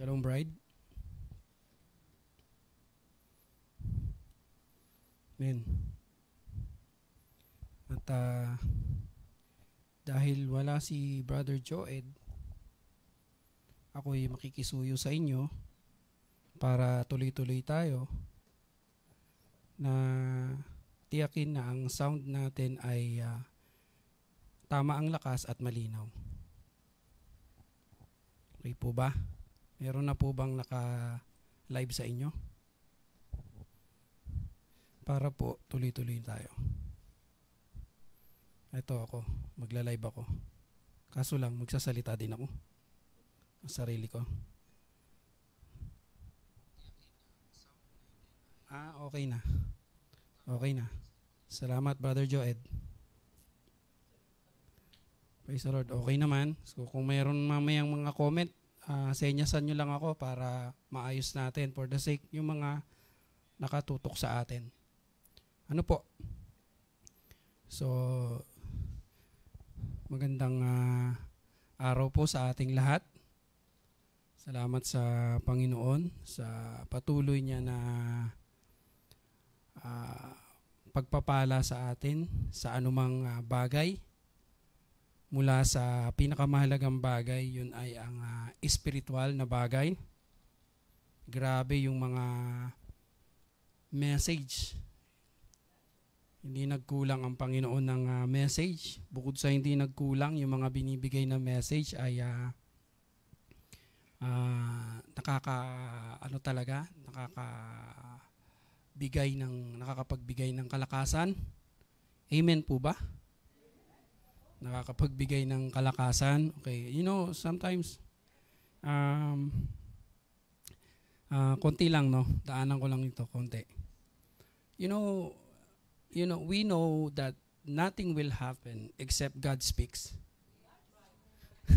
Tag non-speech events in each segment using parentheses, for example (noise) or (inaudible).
Shalom bride. Amen. At uh, dahil wala si Brother Joed, ako'y makikisuyo sa inyo para tuloy-tuloy tayo na tiyakin na ang sound natin ay uh, tama ang lakas at malinaw. Okay po ba? Meron na po bang naka-live sa inyo? Para po tuloy-tuloy tayo. Ito ako, magla-live ako. Kaso lang, magsasalita din ako. Ang sarili ko. Ah, okay na. Okay na. Salamat, Brother Joed. Praise the Lord. Okay naman. So kung mayroon mamayang mga comment, uh, ah, senyasan nyo lang ako para maayos natin for the sake yung mga nakatutok sa atin. Ano po? So, magandang uh, araw po sa ating lahat. Salamat sa Panginoon sa patuloy niya na uh, pagpapala sa atin sa anumang uh, bagay mula sa pinakamahalagang bagay, yun ay ang uh, ah, spiritual na bagay. Grabe yung mga message. Hindi nagkulang ang Panginoon ng uh, message. Bukod sa hindi nagkulang, yung mga binibigay na message ay uh, uh, nakaka ano talaga, nakaka bigay ng nakakapagbigay ng kalakasan. Amen po ba? nakakapagbigay ng kalakasan. Okay, you know, sometimes um uh, konti lang no, daanan ko lang ito konti. You know, you know, we know that nothing will happen except God speaks. (laughs)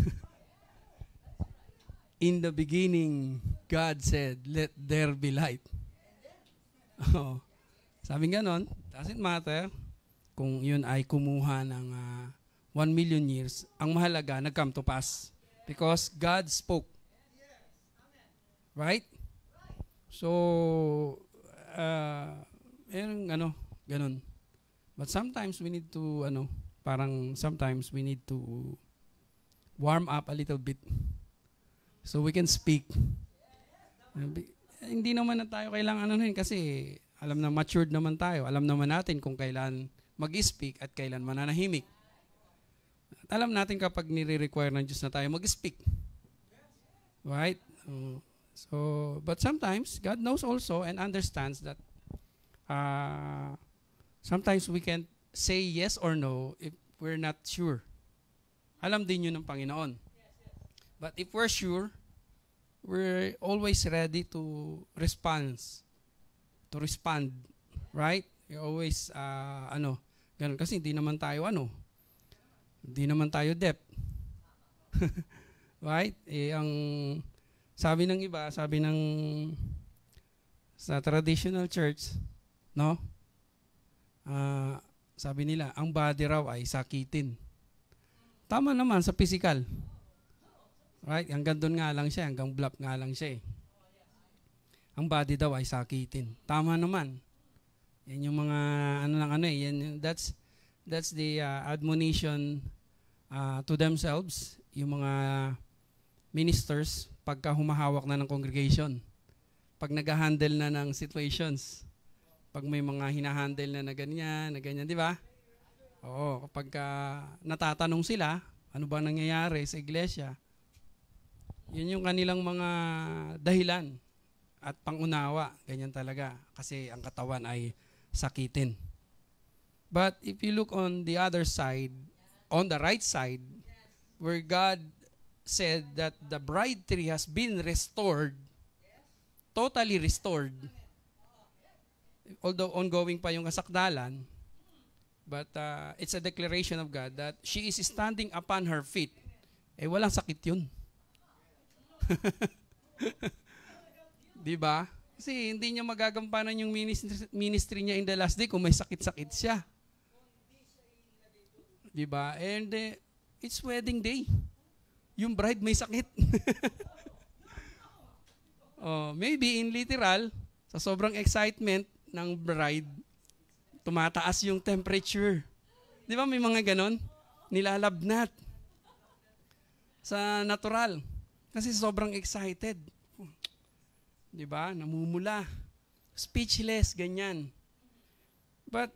In the beginning, God said, let there be light. (laughs) Oh. Sabi nga nun, doesn't matter kung yun ay kumuha ng uh, 1 million years, ang mahalaga nag-come to pass. Because God spoke. Right? So, uh, yung ano, ganun. But sometimes we need to, ano, parang sometimes we need to warm up a little bit so we can speak. Hindi naman na tayo kailangan ano yun kasi alam na matured naman tayo. Alam naman natin kung kailan mag-speak at kailan mananahimik. At alam natin kapag nire-require ng Diyos na tayo mag-speak. Right? Mm. So, but sometimes, God knows also and understands that uh, sometimes we can say yes or no if we're not sure. Alam din yun ng Panginoon. But if we're sure, we're always ready to respond. To respond. Right? We always, uh, ano, ganun. Kasi hindi naman tayo, ano, hindi naman tayo deaf. (laughs) right? Eh, ang sabi ng iba, sabi ng sa traditional church, no? Uh, sabi nila, ang body raw ay sakitin. Tama naman sa physical. Right? Hanggang doon nga lang siya, hanggang block nga lang siya eh. Ang body daw ay sakitin. Tama naman. Yan yung mga ano lang ano eh, yan, that's that's the uh, admonition uh, to themselves, yung mga ministers, pagka humahawak na ng congregation, pag nag-handle na ng situations, pag may mga hinahandle na na ganyan, na ganyan, di ba? Oo, kapag ka natatanong sila, ano ba nangyayari sa iglesia, yun yung kanilang mga dahilan at pangunawa, ganyan talaga, kasi ang katawan ay sakitin. But if you look on the other side, on the right side, where God said that the bride tree has been restored, totally restored, although ongoing pa yung kasakdalan, but uh, it's a declaration of God that she is standing upon her feet. Eh, walang sakit yun. (laughs) Di ba? Kasi hindi niya magagampanan yung ministry, ministry niya in the last day kung may sakit-sakit siya. 'Di ba? And uh, it's wedding day. Yung bride may sakit. (laughs) oh, maybe in literal, sa sobrang excitement ng bride, tumataas yung temperature. 'Di ba may mga ganon? Nilalabnat. Sa natural. Kasi sobrang excited. 'Di ba? Namumula. Speechless, ganyan. But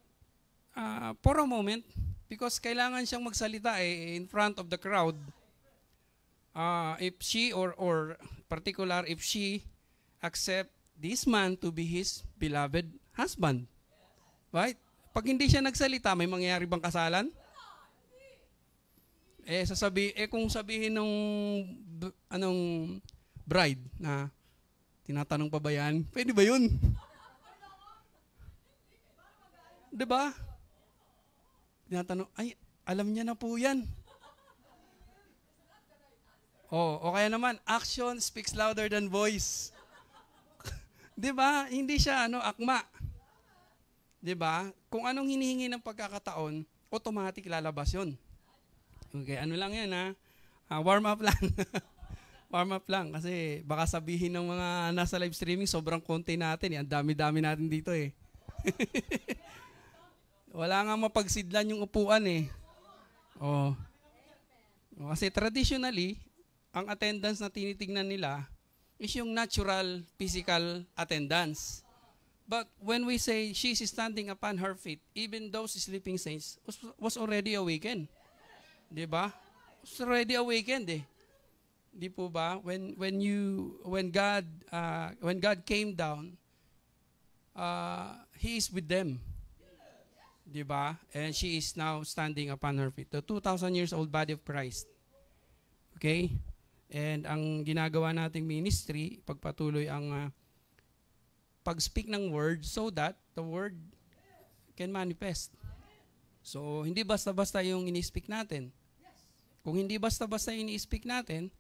uh, for a moment, Because kailangan siyang magsalita eh, in front of the crowd. Uh, if she or, or particular, if she accept this man to be his beloved husband. Right? Pag hindi siya nagsalita, may mangyayari bang kasalan? Eh, sasabi, eh kung sabihin nung anong bride na tinatanong pa ba yan, pwede ba yun? (laughs) 'Di ba? tinatanong, ay, alam niya na po yan. Oh, o kaya naman, action speaks louder than voice. (laughs) 'Di ba? Hindi siya ano, akma. 'Di ba? Kung anong hinihingi ng pagkakataon, automatic lalabas 'yon. Okay, ano lang 'yan ha. Uh, warm up lang. (laughs) warm up lang kasi baka sabihin ng mga nasa live streaming sobrang konti natin, eh. ang dami-dami natin dito eh. (laughs) Wala nga mapagsidlan yung upuan eh. Oh. oh kasi traditionally, ang attendance na tinitingnan nila is yung natural physical attendance. But when we say she's standing upon her feet, even those sleeping saints was, was already awakened. Di ba? Was already awakened eh. Di po ba? When, when, you, when, God, uh, when God came down, uh, He is with them. Di ba? And she is now standing upon her feet. The 2,000 years old body of Christ. Okay? And ang ginagawa nating ministry, pagpatuloy ang uh, pag-speak ng word so that the word can manifest. So, hindi basta-basta yung ini-speak natin. Kung hindi basta-basta ini-speak natin,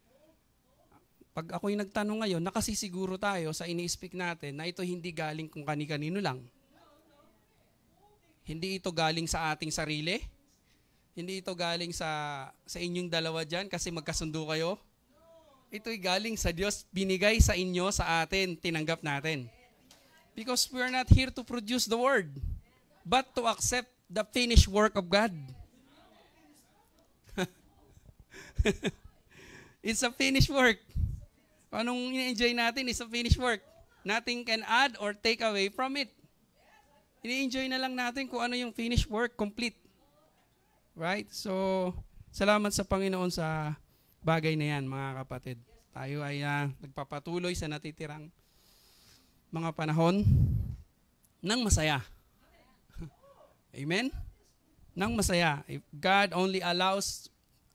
pag ako'y nagtanong ngayon, nakasisiguro tayo sa ini-speak natin na ito hindi galing kung kani-kanino lang. Hindi ito galing sa ating sarili. Hindi ito galing sa sa inyong dalawa diyan kasi magkasundo kayo. Ito'y galing sa Diyos, binigay sa inyo, sa atin, tinanggap natin. Because we are not here to produce the word, but to accept the finished work of God. (laughs) it's a finished work. Anong ina-enjoy natin is a finished work. Nothing can add or take away from it ini-enjoy na lang natin kung ano yung finished work, complete. Right? So, salamat sa Panginoon sa bagay na yan, mga kapatid. Tayo ay uh, nagpapatuloy sa natitirang mga panahon ng masaya. (laughs) Amen? Nang masaya. If God only allows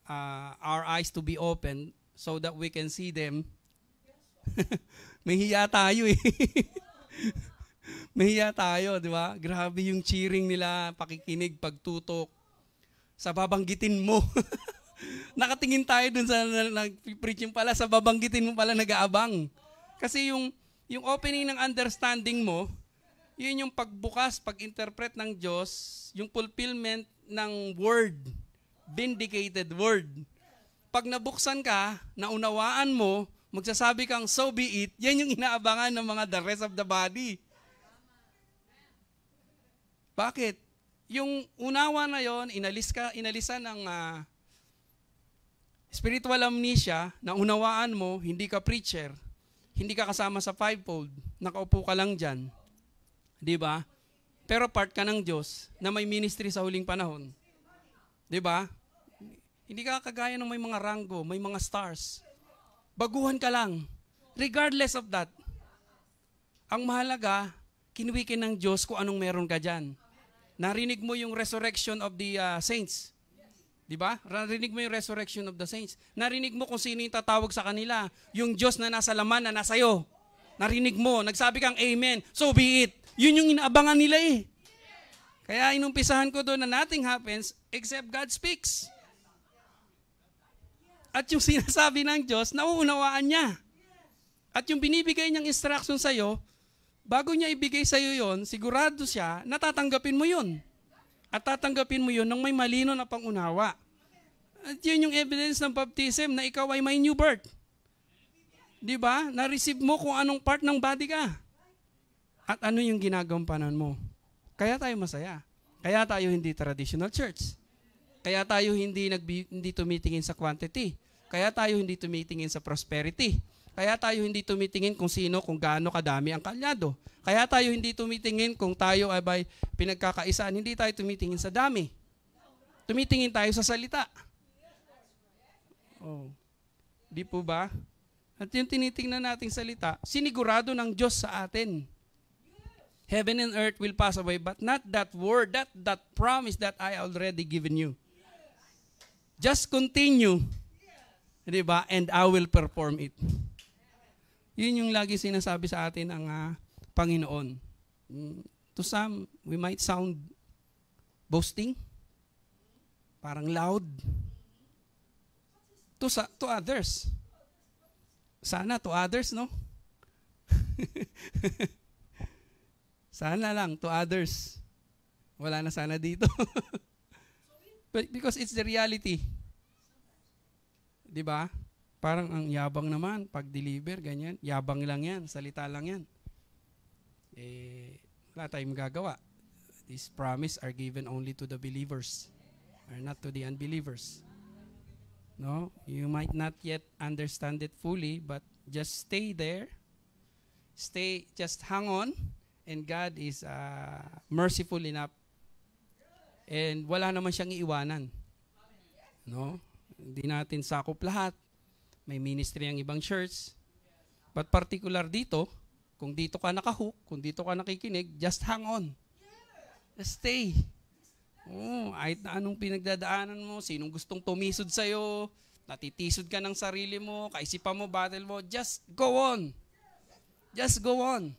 uh, our eyes to be open so that we can see them, (laughs) may hiya tayo eh. (laughs) Mahiya tayo, di ba? Grabe yung cheering nila, pakikinig, pagtutok. Sa babanggitin mo. (laughs) Nakatingin tayo dun sa nag-preaching na, pala, sa babanggitin mo pala nag-aabang. Kasi yung, yung opening ng understanding mo, yun yung pagbukas, pag-interpret ng Diyos, yung fulfillment ng word, vindicated word. Pag nabuksan ka, naunawaan mo, magsasabi kang so be it, yan yung inaabangan ng mga the rest of the body. Bakit? Yung unawa na yon, inalis ka, inalisan ng uh, spiritual amnesia na unawaan mo, hindi ka preacher, hindi ka kasama sa fivefold, nakaupo ka lang dyan. Di ba? Pero part ka ng Diyos na may ministry sa huling panahon. Di ba? Hindi ka kagaya ng may mga ranggo, may mga stars. Baguhan ka lang. Regardless of that, ang mahalaga, kinwikin ng Diyos kung anong meron ka dyan. Narinig mo yung resurrection of the uh, saints. Di ba? Narinig mo yung resurrection of the saints. Narinig mo kung sino yung tatawag sa kanila. Yung Diyos na nasa laman na nasa iyo. Narinig mo. Nagsabi kang amen. So be it. Yun yung inaabangan nila eh. Kaya inumpisahan ko doon na nothing happens except God speaks. At yung (laughs) sinasabi ng Diyos, nauunawaan niya. At yung binibigay niyang instruction sa iyo, bago niya ibigay sa iyo yon, sigurado siya, natatanggapin mo yon. At tatanggapin mo yon ng may malino na pangunawa. At yun yung evidence ng baptism na ikaw ay may new birth. Di ba? Na-receive mo kung anong part ng body ka. At ano yung ginagampanan mo. Kaya tayo masaya. Kaya tayo hindi traditional church. Kaya tayo hindi, nag- hindi tumitingin sa quantity. Kaya tayo hindi tumitingin sa prosperity. Kaya tayo hindi tumitingin kung sino, kung gaano kadami ang kalyado. Kaya tayo hindi tumitingin kung tayo ay by pinagkakaisaan. Hindi tayo tumitingin sa dami. Tumitingin tayo sa salita. Oh. Di po ba? At yung tinitingnan nating salita, sinigurado ng Diyos sa atin. Heaven and earth will pass away, but not that word, that, that promise that I already given you. Just continue. Di ba? And I will perform it. Yun yung lagi sinasabi sa atin ang uh, Panginoon. Mm, to some, we might sound boasting, parang loud. To, sa, to others, sana to others, no? (laughs) sana lang to others. Wala na sana dito. (laughs) But because it's the reality. 'Di ba? Parang ang yabang naman, pag-deliver, ganyan. Yabang lang yan, salita lang yan. Eh, wala tayong gagawa. These promise are given only to the believers, are not to the unbelievers. No, you might not yet understand it fully, but just stay there. Stay, just hang on, and God is uh, merciful enough. And wala naman siyang iiwanan. No? Hindi natin sakop lahat may ministry ang ibang church. But particular dito, kung dito ka nakahook, kung dito ka nakikinig, just hang on. stay. Oh, ay anong pinagdadaanan mo, sinong gustong tumisod sa iyo, natitisod ka ng sarili mo, kaisipan mo, battle mo, just go on. Just go on.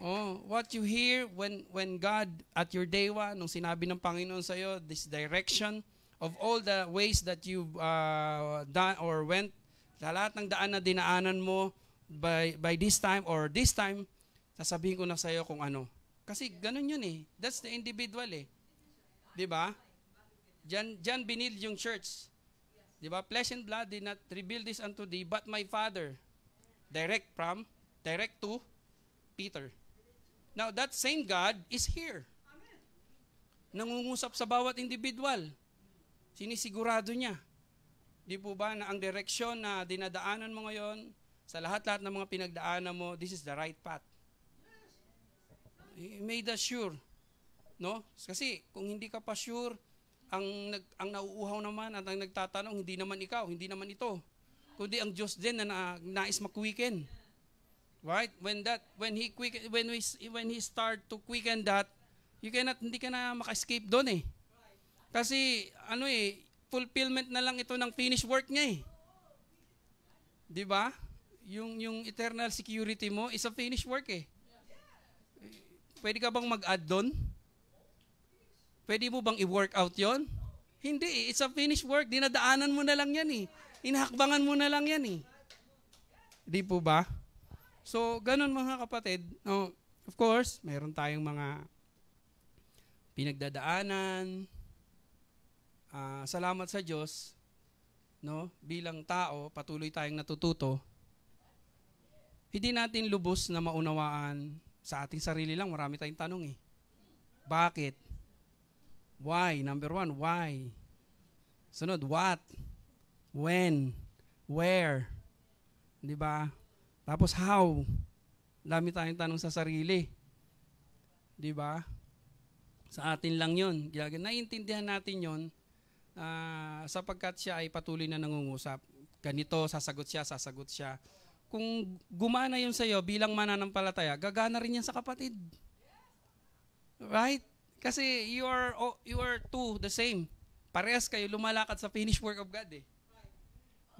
Oh, what you hear when when God at your day one, nung sinabi ng Panginoon sa iyo, this direction, of all the ways that you uh, done or went sa lahat ng daan na dinaanan mo, by, by this time or this time, sasabihin ko na sa iyo kung ano. Kasi ganun yun eh. That's the individual eh. Di ba? Diyan, diyan binil yung church. Di ba? Flesh and blood did not reveal this unto thee, but my Father. Direct from, direct to Peter. Now, that same God is here. Nangungusap sa bawat individual. Sinisigurado niya. Di po ba na ang direksyon na dinadaanan mo ngayon, sa lahat-lahat ng mga pinagdaanan mo, this is the right path. He eh, made us sure. No? Kasi kung hindi ka pa sure, ang, nag, ang nauuhaw naman at ang nagtatanong, hindi naman ikaw, hindi naman ito. Kundi ang Diyos din na, na nais makuwiken. Right? When that, when he quick, when we, when he start to quicken that, you cannot, hindi ka na maka-escape doon eh. Kasi, ano eh, fulfillment na lang ito ng finished work niya eh. 'Di ba? Yung yung eternal security mo is a finished work eh. Pwede ka bang mag-add doon? Pwede mo bang i-work out 'yon? Hindi eh. It's a finished work. Dinadaanan mo na lang 'yan eh. Inahakbangan mo na lang 'yan eh. Di po ba? So, ganun mga kapatid. Oh, of course, meron tayong mga pinagdadaanan, Uh, salamat sa Diyos, no? bilang tao, patuloy tayong natututo. Hindi natin lubos na maunawaan sa ating sarili lang. Marami tayong tanong eh. Bakit? Why? Number one, why? Sunod, what? When? Where? Di ba? Tapos how? Dami tayong tanong sa sarili. Di ba? Sa atin lang yun. Naiintindihan natin yon uh, sapagkat siya ay patuloy na nangungusap. Ganito, sasagot siya, sasagot siya. Kung gumana yun sa iyo bilang mananampalataya, gagana rin yan sa kapatid. Right? Kasi you are, oh, you are two, the same. Parehas kayo lumalakad sa finished work of God eh.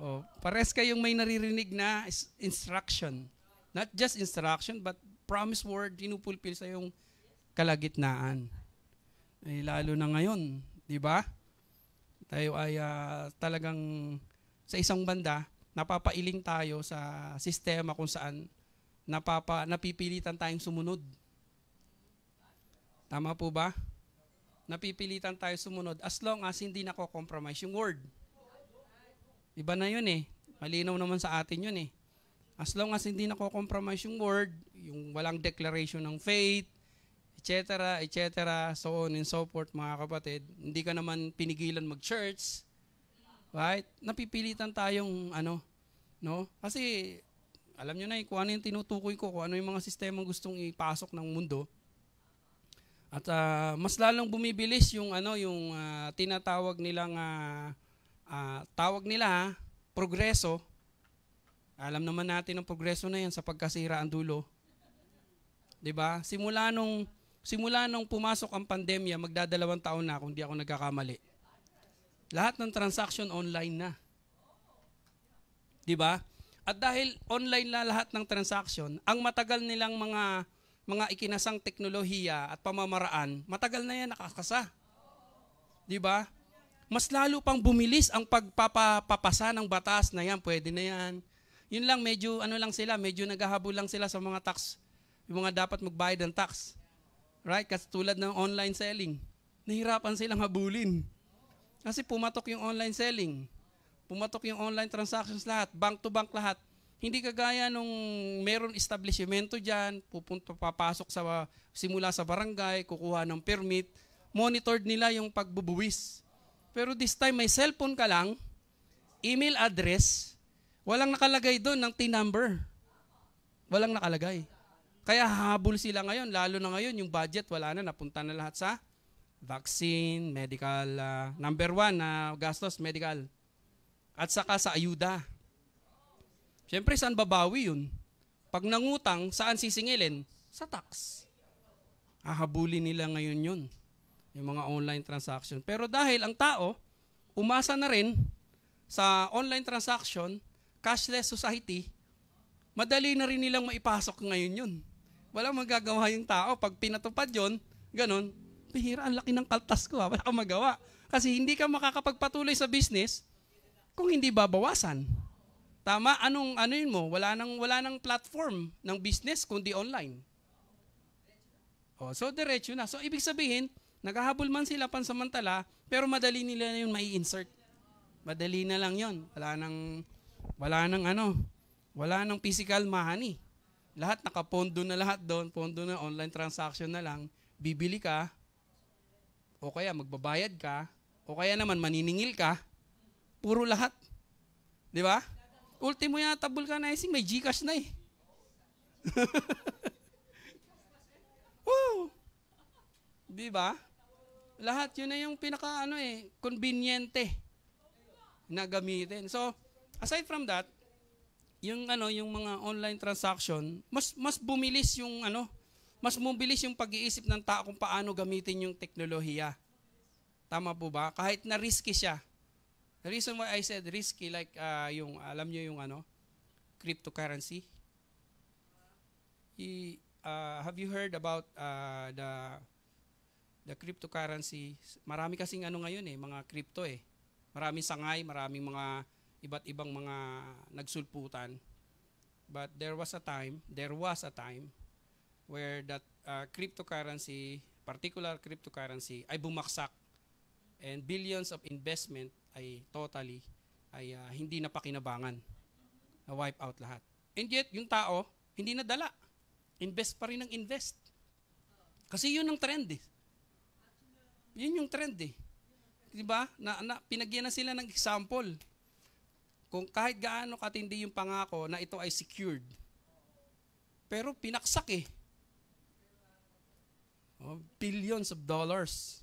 Oh, pares kayong may naririnig na instruction. Not just instruction, but promise word, dinupulpil sa yung kalagitnaan. Eh, lalo na ngayon, di ba? Tayo ay uh, talagang sa isang banda, napapailing tayo sa sistema kung saan napapa, napipilitan tayong sumunod. Tama po ba? Napipilitan tayo sumunod as long as hindi nako-compromise yung word. Iba na yun eh. Malinaw naman sa atin yun eh. As long as hindi nako-compromise yung word, yung walang declaration ng faith, etc., etc., so on and so forth, mga kapatid. Hindi ka naman pinigilan mag-church. Right? Napipilitan tayong ano, no? Kasi alam niyo na eh, kung ano yung tinutukoy ko, kung ano yung mga sistema gustong ipasok ng mundo. At uh, mas lalong bumibilis yung ano, yung uh, tinatawag nilang uh, uh, tawag nila progreso. Alam naman natin ang progreso na yan sa pagkasira ang dulo. 'Di ba? Simula nung Simula nung pumasok ang pandemya, magdadalawang taon na kung di ako nagkakamali. Lahat ng transaction online na. 'Di ba? At dahil online na lahat ng transaction, ang matagal nilang mga mga ikinasang teknolohiya at pamamaraan, matagal na 'yan nakakasa. 'Di ba? Mas lalo pang bumilis ang pagpapapasa ng batas na 'yan, pwede na 'yan. Yun lang medyo ano lang sila, medyo naghahabol lang sila sa mga tax, yung mga dapat magbayad ng tax. Right? Kasi tulad ng online selling. Nahirapan silang habulin. Kasi pumatok yung online selling. Pumatok yung online transactions lahat. Bank to bank lahat. Hindi kagaya nung meron establishmento dyan, pupunta, papasok sa, simula sa barangay, kukuha ng permit, monitored nila yung pagbubuwis. Pero this time, may cellphone ka lang, email address, walang nakalagay doon ng T-number. Walang nakalagay. Kaya habol sila ngayon, lalo na ngayon, yung budget wala na, napunta na lahat sa vaccine, medical, uh, number one na uh, gastos, medical. At saka sa ayuda. Siyempre, saan babawi yun? Pag nangutang, saan sisingilin? Sa tax. Ahabulin nila ngayon yun, yung mga online transaction. Pero dahil ang tao, umasa na rin sa online transaction, cashless society, madali na rin nilang maipasok ngayon yun. Walang magagawa yung tao. Pag pinatupad yon, ganun, pihira, ang laki ng kaltas ko ha. Ah. Wala kang magawa. Kasi hindi ka makakapagpatuloy sa business kung hindi babawasan. Tama, anong ano yun mo? Wala nang wala nang platform ng business kundi online. Oh, so diretso na. So ibig sabihin, naghahabol man sila pansamantala, pero madali nila na yun mai-insert. Madali na lang 'yon. Wala nang wala nang ano, wala nang physical money. Lahat nakapondo na lahat doon, pondo na online transaction na lang, bibili ka, o kaya magbabayad ka, o kaya naman maniningil ka, puro lahat. Di ba? Ultimo yata vulcanizing, may Gcash na eh. (laughs) Woo! Di ba? Lahat yun na yung pinaka ano eh, conveniente na gamitin. So, aside from that, yung ano yung mga online transaction mas mas bumilis yung ano mas mabilis yung pag-iisip ng tao kung paano gamitin yung teknolohiya. Tama po ba? Kahit na risky siya. The reason why I said risky like uh, yung alam niyo yung ano cryptocurrency. I, uh, ah, have you heard about uh, the the cryptocurrency? Marami kasing ano ngayon eh, mga crypto eh. Maraming sangay, maraming mga iba't ibang mga nagsulputan. But there was a time, there was a time where that uh, cryptocurrency, particular cryptocurrency ay bumaksak and billions of investment ay totally ay uh, hindi napakinabangan. Na wipe out lahat. And yet, yung tao, hindi na dala. Invest pa rin ang invest. Kasi yun ang trend eh. Yun yung trend eh. Di ba? Na, na, pinagyan na sila ng example kung kahit gaano katindi yung pangako na ito ay secured. Pero pinaksak eh. Oh, billions of dollars.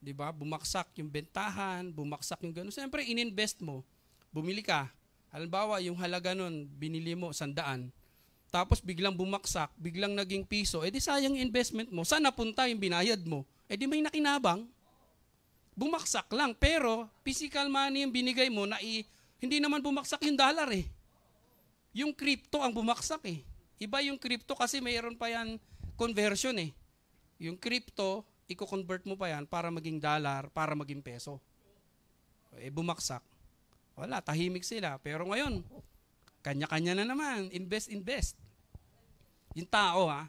'Di ba? Bumaksak yung bentahan, bumaksak yung gano'n. Siyempre, ininvest mo. Bumili ka. Halimbawa, yung halaga nun, binili mo, sandaan. Tapos biglang bumaksak, biglang naging piso. Eh di sayang investment mo. Saan napunta yung binayad mo? Eh di may nakinabang. Bumaksak lang. Pero, physical money yung binigay mo na i- hindi naman bumagsak yung dollar eh. Yung crypto ang bumagsak eh. Iba yung crypto kasi mayroon pa yan conversion eh. Yung crypto, i-convert mo pa yan para maging dollar, para maging peso. Eh bumagsak. Wala, tahimik sila. Pero ngayon, kanya-kanya na naman. Invest, invest. Yung tao ha, ah.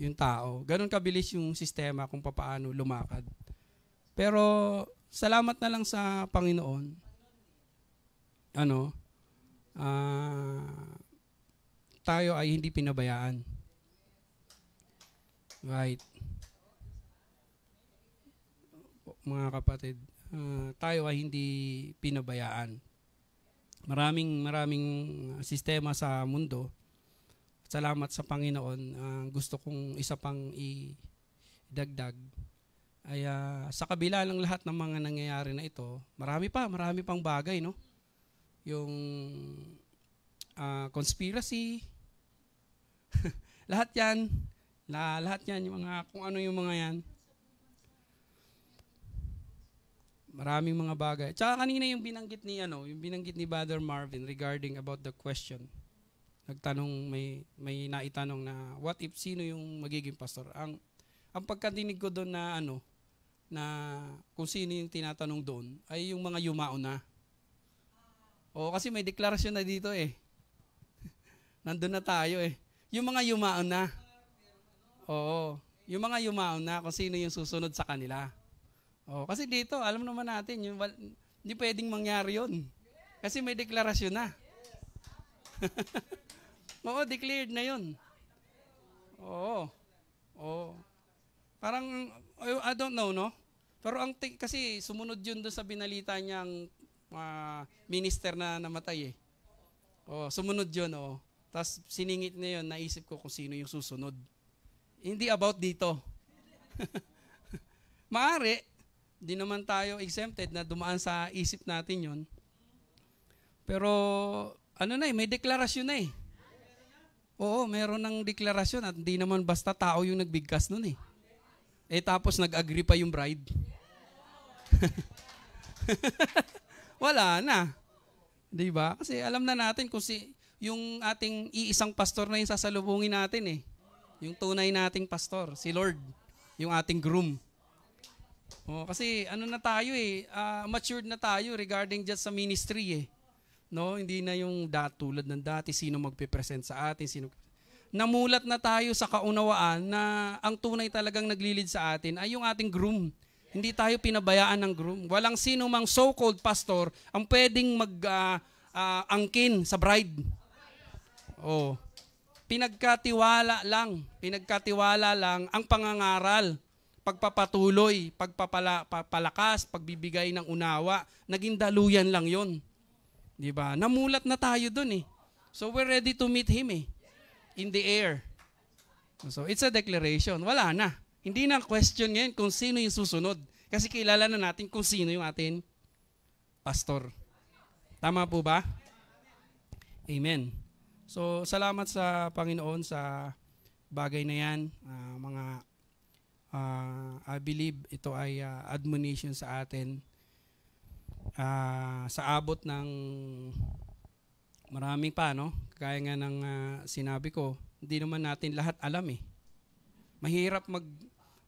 yung tao. Ganun kabilis yung sistema kung paano lumakad. Pero salamat na lang sa Panginoon ano, uh, tayo ay hindi pinabayaan. Right. Mga kapatid, uh, tayo ay hindi pinabayaan. Maraming maraming sistema sa mundo. Salamat sa Panginoon. Uh, gusto kong isa pang idagdag ay uh, sa kabila ng lahat ng mga nangyayari na ito, marami pa, marami pang bagay, no? yung uh, conspiracy, (laughs) lahat yan, la, lahat yan, yung mga, kung ano yung mga yan. Maraming mga bagay. Tsaka kanina yung binanggit ni, ano, yung binanggit ni Brother Marvin regarding about the question. Nagtanong, may, may naitanong na, what if sino yung magiging pastor? Ang, ang pagkatinig ko doon na, ano, na kung sino yung tinatanong doon, ay yung mga yumao na o, kasi may deklarasyon na dito eh. (laughs) Nandun na tayo eh. Yung mga yumaon na. Oo. Yung mga yumaon na kung sino yung susunod sa kanila. Oo. Kasi dito, alam naman natin, yung, hindi pwedeng mangyari yun. Kasi may deklarasyon na. (laughs) Oo, declared na yun. Oo. Oo. Parang, I don't know, no? Pero ang t- kasi sumunod yun doon sa binalita niyang uh, minister na namatay eh. Oh, sumunod 'yon oh. Tapos siningit na 'yon, naisip ko kung sino yung susunod. Hindi about dito. (laughs) Maari, di naman tayo exempted na dumaan sa isip natin yon. Pero ano na eh, may deklarasyon na eh. Oo, meron ng deklarasyon at hindi naman basta tao yung nagbigkas nun eh. Eh tapos nag-agree pa yung bride. (laughs) wala na. 'Di ba? Kasi alam na natin kung si yung ating iisang pastor na yung sasalubungin natin eh. Yung tunay nating pastor, si Lord, yung ating groom. Oh, kasi ano na tayo eh, uh, matured na tayo regarding just sa ministry eh. No, hindi na yung dat tulad ng dati sino magpepresent sa atin, sino Namulat na tayo sa kaunawaan na ang tunay talagang naglilid sa atin ay yung ating groom hindi tayo pinabayaan ng groom. Walang sino mang so-called pastor ang pwedeng mag-angkin ah, ah, uh, uh, sa bride. Oh. Pinagkatiwala lang, pinagkatiwala lang ang pangangaral, pagpapatuloy, pagpapalakas, pagbibigay ng unawa. Naging daluyan lang 'yon. 'Di ba? Namulat na tayo doon eh. So we're ready to meet him eh. In the air. So it's a declaration. Wala na. Hindi na question ngayon kung sino yung susunod. Kasi kilala na natin kung sino yung atin pastor. Tama po ba? Amen. So, salamat sa Panginoon sa bagay na yan. Uh, mga, uh, I believe ito ay uh, admonition sa atin. Uh, sa abot ng maraming pa, no? Kaya nga ng uh, sinabi ko, hindi naman natin lahat alam eh. Mahirap mag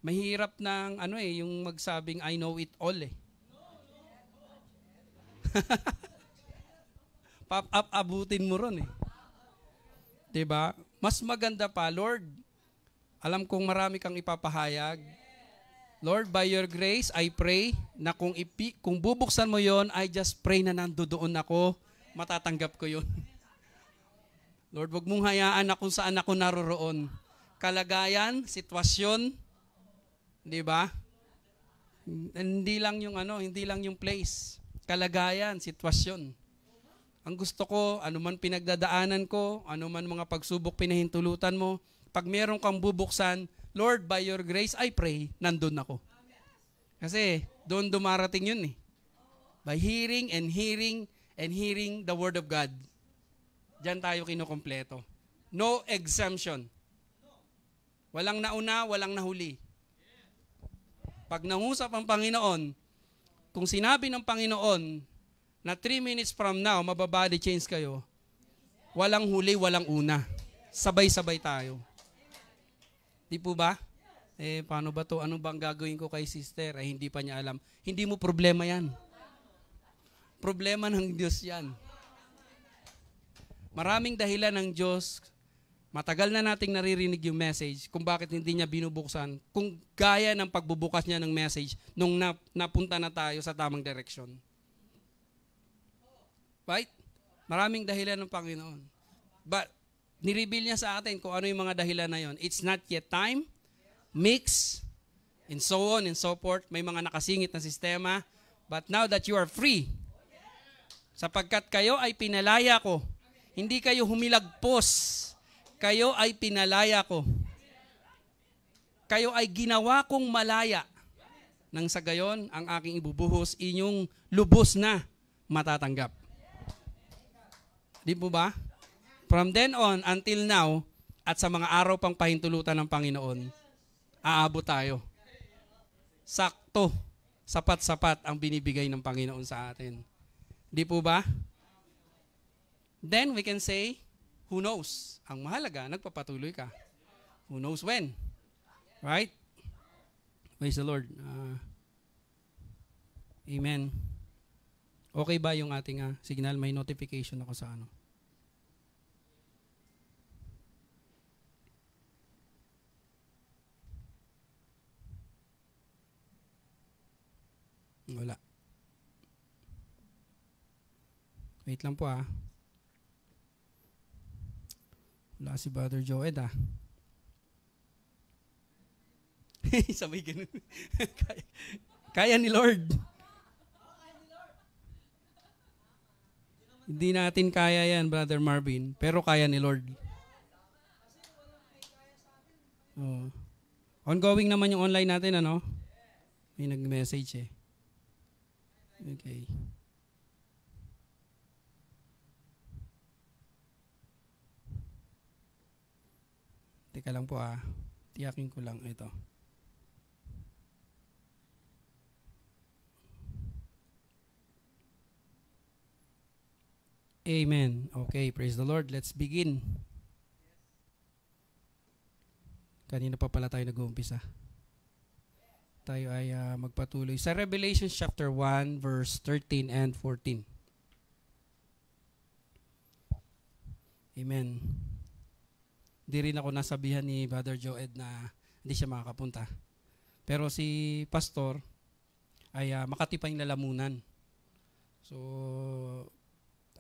mahirap ng ano eh, yung magsabing I know it all eh. (laughs) Pop up abutin mo ron eh. 'Di ba? Mas maganda pa, Lord. Alam kong marami kang ipapahayag. Lord, by your grace, I pray na kung ipi, kung bubuksan mo 'yon, I just pray na nando doon ako, matatanggap ko 'yon. (laughs) Lord, wag mong hayaan na kung saan ako naroroon. Kalagayan, sitwasyon, Di ba? Hindi lang yung ano, hindi lang yung place, kalagayan, sitwasyon. Ang gusto ko, anuman pinagdadaanan ko, anuman mga pagsubok pinahintulutan mo, pag meron kang bubuksan, Lord, by your grace, I pray, nandun ako. Kasi doon dumarating yun eh. By hearing and hearing and hearing the Word of God. Diyan tayo kinukompleto. No exemption. Walang nauna, walang nahuli. Pag nangusap ang Panginoon, kung sinabi ng Panginoon na 3 minutes from now, mababody change kayo, walang huli, walang una. Sabay-sabay tayo. Di po ba? Eh, paano ba to? Ano bang gagawin ko kay sister? Eh, hindi pa niya alam. Hindi mo problema yan. Problema ng Diyos yan. Maraming dahilan ng Diyos Matagal na nating naririnig yung message kung bakit hindi niya binubuksan kung gaya ng pagbubukas niya ng message nung nap- napunta na tayo sa tamang direksyon. Right? Maraming dahilan ng Panginoon. But nireveal niya sa atin kung ano yung mga dahilan na yon. It's not yet time, mix, and so on and so forth. May mga nakasingit na sistema. But now that you are free, sapagkat kayo ay pinalaya ko, hindi kayo humilagpos kayo ay pinalaya ko. Kayo ay ginawa kong malaya. Nang sa gayon, ang aking ibubuhos, inyong lubos na matatanggap. Di po ba? From then on until now, at sa mga araw pang pahintulutan ng Panginoon, aabot tayo. Sakto, sapat-sapat ang binibigay ng Panginoon sa atin. Di po ba? Then we can say, Who knows? Ang mahalaga, nagpapatuloy ka. Who knows when? Right? Praise the Lord. Uh, amen. Okay ba yung ating uh, signal? May notification ako sa ano. Wala. Wait lang po ah na si Brother Joed ah. (laughs) Sabay ganun. (laughs) kaya, kaya ni Lord. Hindi natin kaya yan, Brother Marvin. Pero kaya ni Lord. Oh. Ongoing naman yung online natin, ano? May nag-message eh. Okay. Teka lang po ah. Tiyakin ko lang ito. Amen. Okay, praise the Lord. Let's begin. Kanina pa pala tayo nag-uumpisa. Tayo ay uh, magpatuloy sa Revelation chapter 1 verse 13 and 14. Amen di rin ako nasabihan ni Brother Joe Ed na hindi siya makakapunta. Pero si Pastor ay uh, ah, makatipang lalamunan. So,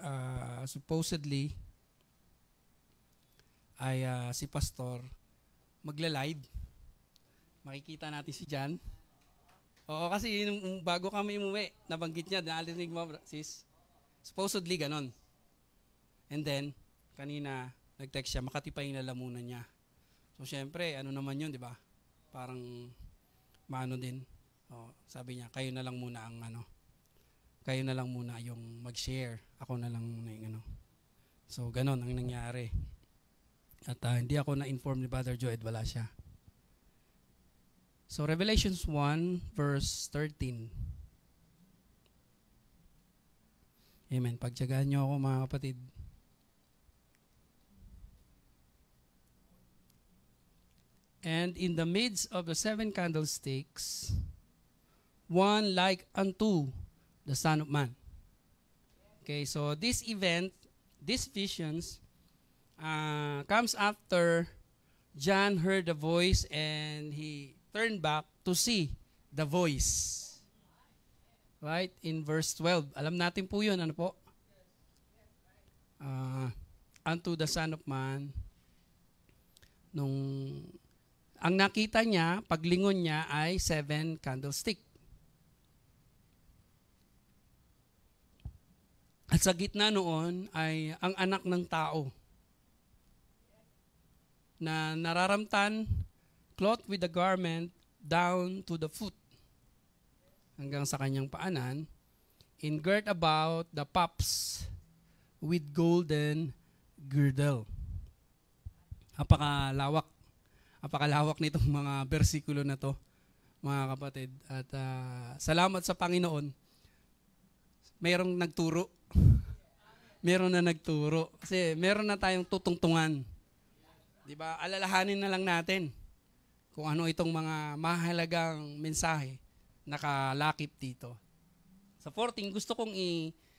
uh, supposedly, ay uh, si Pastor magla-live. Makikita natin si Jan. Oo, kasi yung bago kami umuwi, nabanggit niya, nalinig mo, sis. Supposedly, ganon. And then, kanina, nag-text siya, Makati pa yung lalamunan niya. So, syempre, ano naman yun, di ba? Parang, maano din. O, sabi niya, kayo na lang muna ang ano, kayo na lang muna yung mag-share. Ako na lang muna ano. So, ganon ang nangyari. At uh, hindi ako na-inform ni Brother Joed, wala siya. So, Revelations 1, verse 13. Amen. Pagtsagaan niyo ako, mga kapatid. And in the midst of the seven candlesticks, one like unto the Son of Man. Okay, so this event, these visions, uh, comes after John heard the voice and he turned back to see the voice. Right? In verse 12. Alam natin po yun. Ano po? Uh, unto the Son of Man nung ang nakita niya, paglingon niya ay seven candlestick. At sa gitna noon ay ang anak ng tao na nararamtan, cloth with a garment down to the foot hanggang sa kanyang paanan, in girt about the pups with golden girdle. Napakalawak apakalawak nitong mga (laughs) bersikulo na to, mga kapatid. At uh, salamat sa Panginoon. mayroong nagturo. (laughs) meron na nagturo. Kasi meron na tayong tutungtungan. 'Di ba? Alalahanin na lang natin kung ano itong mga mahalagang mensahe nakalakip dito. Sa 14, gusto kong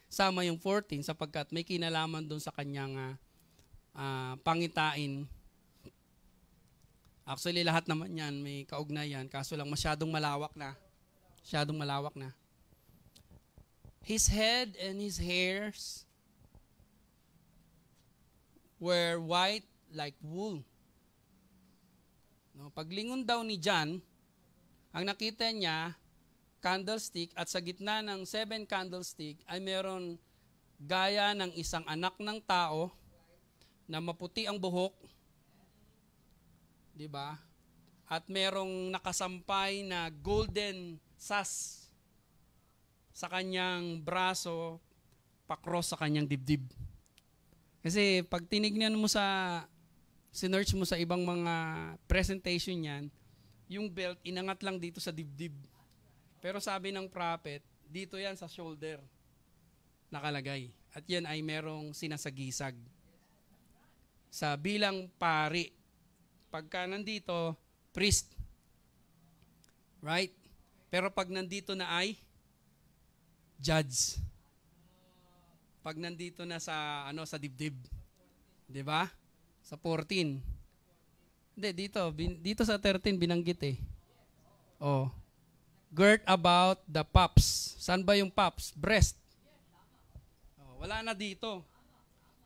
isama yung 14 sapagkat may kinalaman doon sa kanyang uh, uh, pangitain Actually, lahat naman yan may kaugnayan, kaso lang masyadong malawak na. Masyadong malawak na. His head and his hairs were white like wool. No, paglingon daw ni John, ang nakita niya, candlestick at sa gitna ng seven candlestick ay meron gaya ng isang anak ng tao na maputi ang buhok, 'Di ba? At merong nakasampay na golden sas sa kanyang braso pakros sa kanyang dibdib. Kasi pag tinignan mo sa sinerch mo sa ibang mga presentation niyan, yung belt inangat lang dito sa dibdib. Pero sabi ng prophet, dito yan sa shoulder nakalagay. At yan ay merong sinasagisag. Sa bilang pari, Pagka nandito, priest. Right? Pero pag nandito na ay judge. Pag nandito na sa ano sa dibdib. 'Di ba? Sa 14. Hindi dito, bin, dito sa 13 binanggit eh. Oh. Girt about the pups. San ba yung pups? Breast. Oh, wala na dito.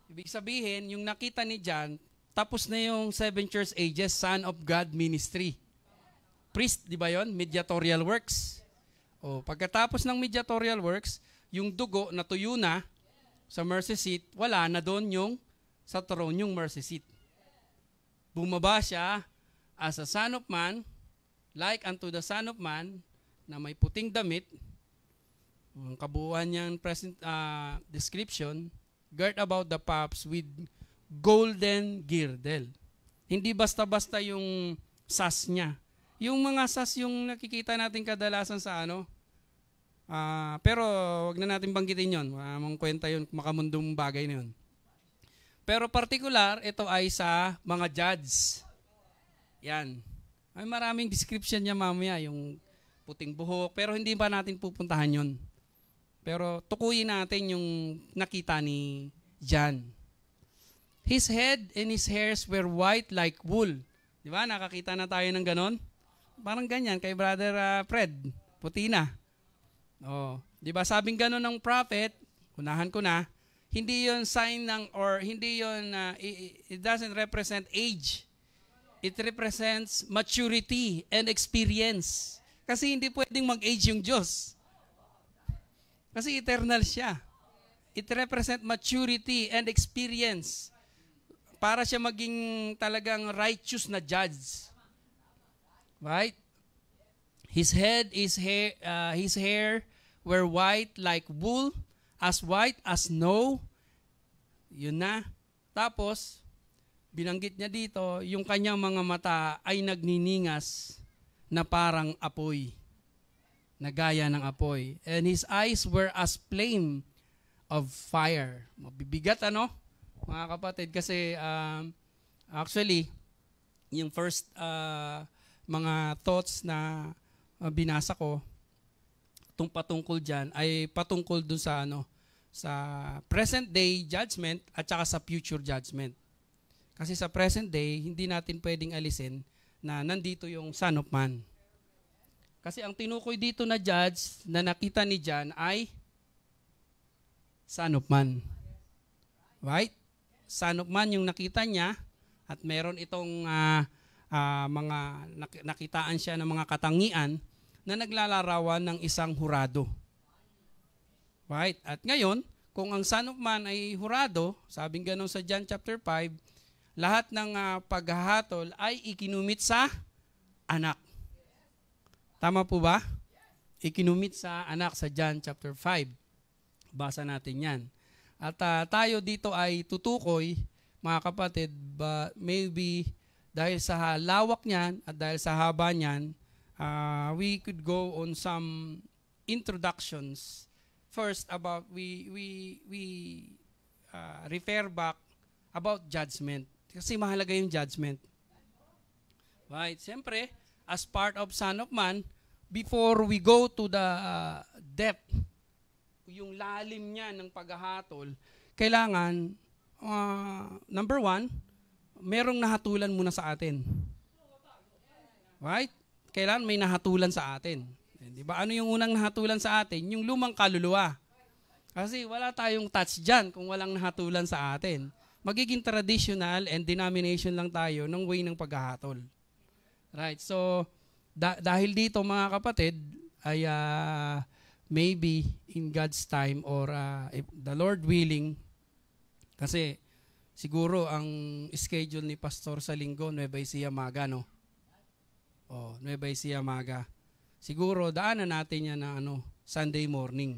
Ibig sabihin, yung nakita ni John, tapos na yung Seven Church Ages, Son of God Ministry. Priest, di ba yon? Mediatorial works. O, oh, pagkatapos ng mediatorial works, yung dugo na tuyo na sa mercy seat, wala na doon yung sa throne yung mercy seat. Bumaba siya as a son of man, like unto the son of man, na may puting damit, ang kabuuan niyang present uh, description, girt about the paps with golden girdle. Hindi basta-basta yung sas niya. Yung mga sas yung nakikita natin kadalasan sa ano. Uh, pero wag na natin banggitin yon. Mamang kwenta yon, makamundong bagay na yon. Pero particular, ito ay sa mga judges. Yan. May maraming description niya mamaya, yung puting buhok. Pero hindi pa natin pupuntahan yon. Pero tukuyin natin yung nakita ni Jan. His head and his hairs were white like wool. Di ba? Nakakita na tayo ng ganon. Parang ganyan kay Brother uh, Fred. Puti na. Oh, di ba? Sabing ganon ng prophet, unahan ko na, hindi yon sign ng or hindi yon uh, ah, it, doesn't represent age. It represents maturity and experience. Kasi hindi pwedeng mag-age yung Diyos. Kasi eternal siya. It represents maturity and experience para siya maging talagang righteous na judge. Right? His head is hair, uh, his hair were white like wool, as white as snow. Yun na. Tapos, binanggit niya dito, yung kanyang mga mata ay nagniningas na parang apoy, Nagaya ng apoy. And his eyes were as flame of fire. Mabibigat ano? mga kapatid. Kasi um, actually, yung first uh, mga thoughts na uh, binasa ko tung patungkol diyan ay patungkol dun sa ano sa present day judgment at saka sa future judgment. Kasi sa present day, hindi natin pwedeng alisin na nandito yung Son of Man. Kasi ang tinukoy dito na judge na nakita ni John ay Son of Man. Right? sanukman yung nakita niya at meron itong uh, uh, mga nakitaan siya ng mga katangian na naglalarawan ng isang hurado. Right? At ngayon, kung ang sanukman ay hurado, sabing ganun sa John chapter 5, lahat ng uh, paghahatol ay ikinumit sa anak. Tama po ba? Ikinumit sa anak sa John chapter 5. Basa natin 'yan. At uh, tayo dito ay tutukoy, mga kapatid, but maybe dahil sa lawak niyan at dahil sa haba niyan, uh, we could go on some introductions. First about we we we uh, refer back about judgment kasi mahalaga yung judgment. Right, siyempre as part of Son of Man before we go to the uh, depth yung lalim niya ng paghahatol, kailangan, uh, number one, merong nahatulan muna sa atin. Right? Kailangan may nahatulan sa atin. Eh, di ba? Ano yung unang nahatulan sa atin? Yung lumang kaluluwa. Kasi wala tayong touch dyan kung walang nahatulan sa atin. Magiging traditional and denomination lang tayo ng way ng paghahatol. Right? So, da- dahil dito mga kapatid, ay uh, maybe in God's time or uh, if the Lord willing, kasi siguro ang schedule ni Pastor sa linggo, Nueva Ecija Maga, no? Oh, Nueva Ecija Maga. Siguro daanan natin yan na ano, Sunday morning.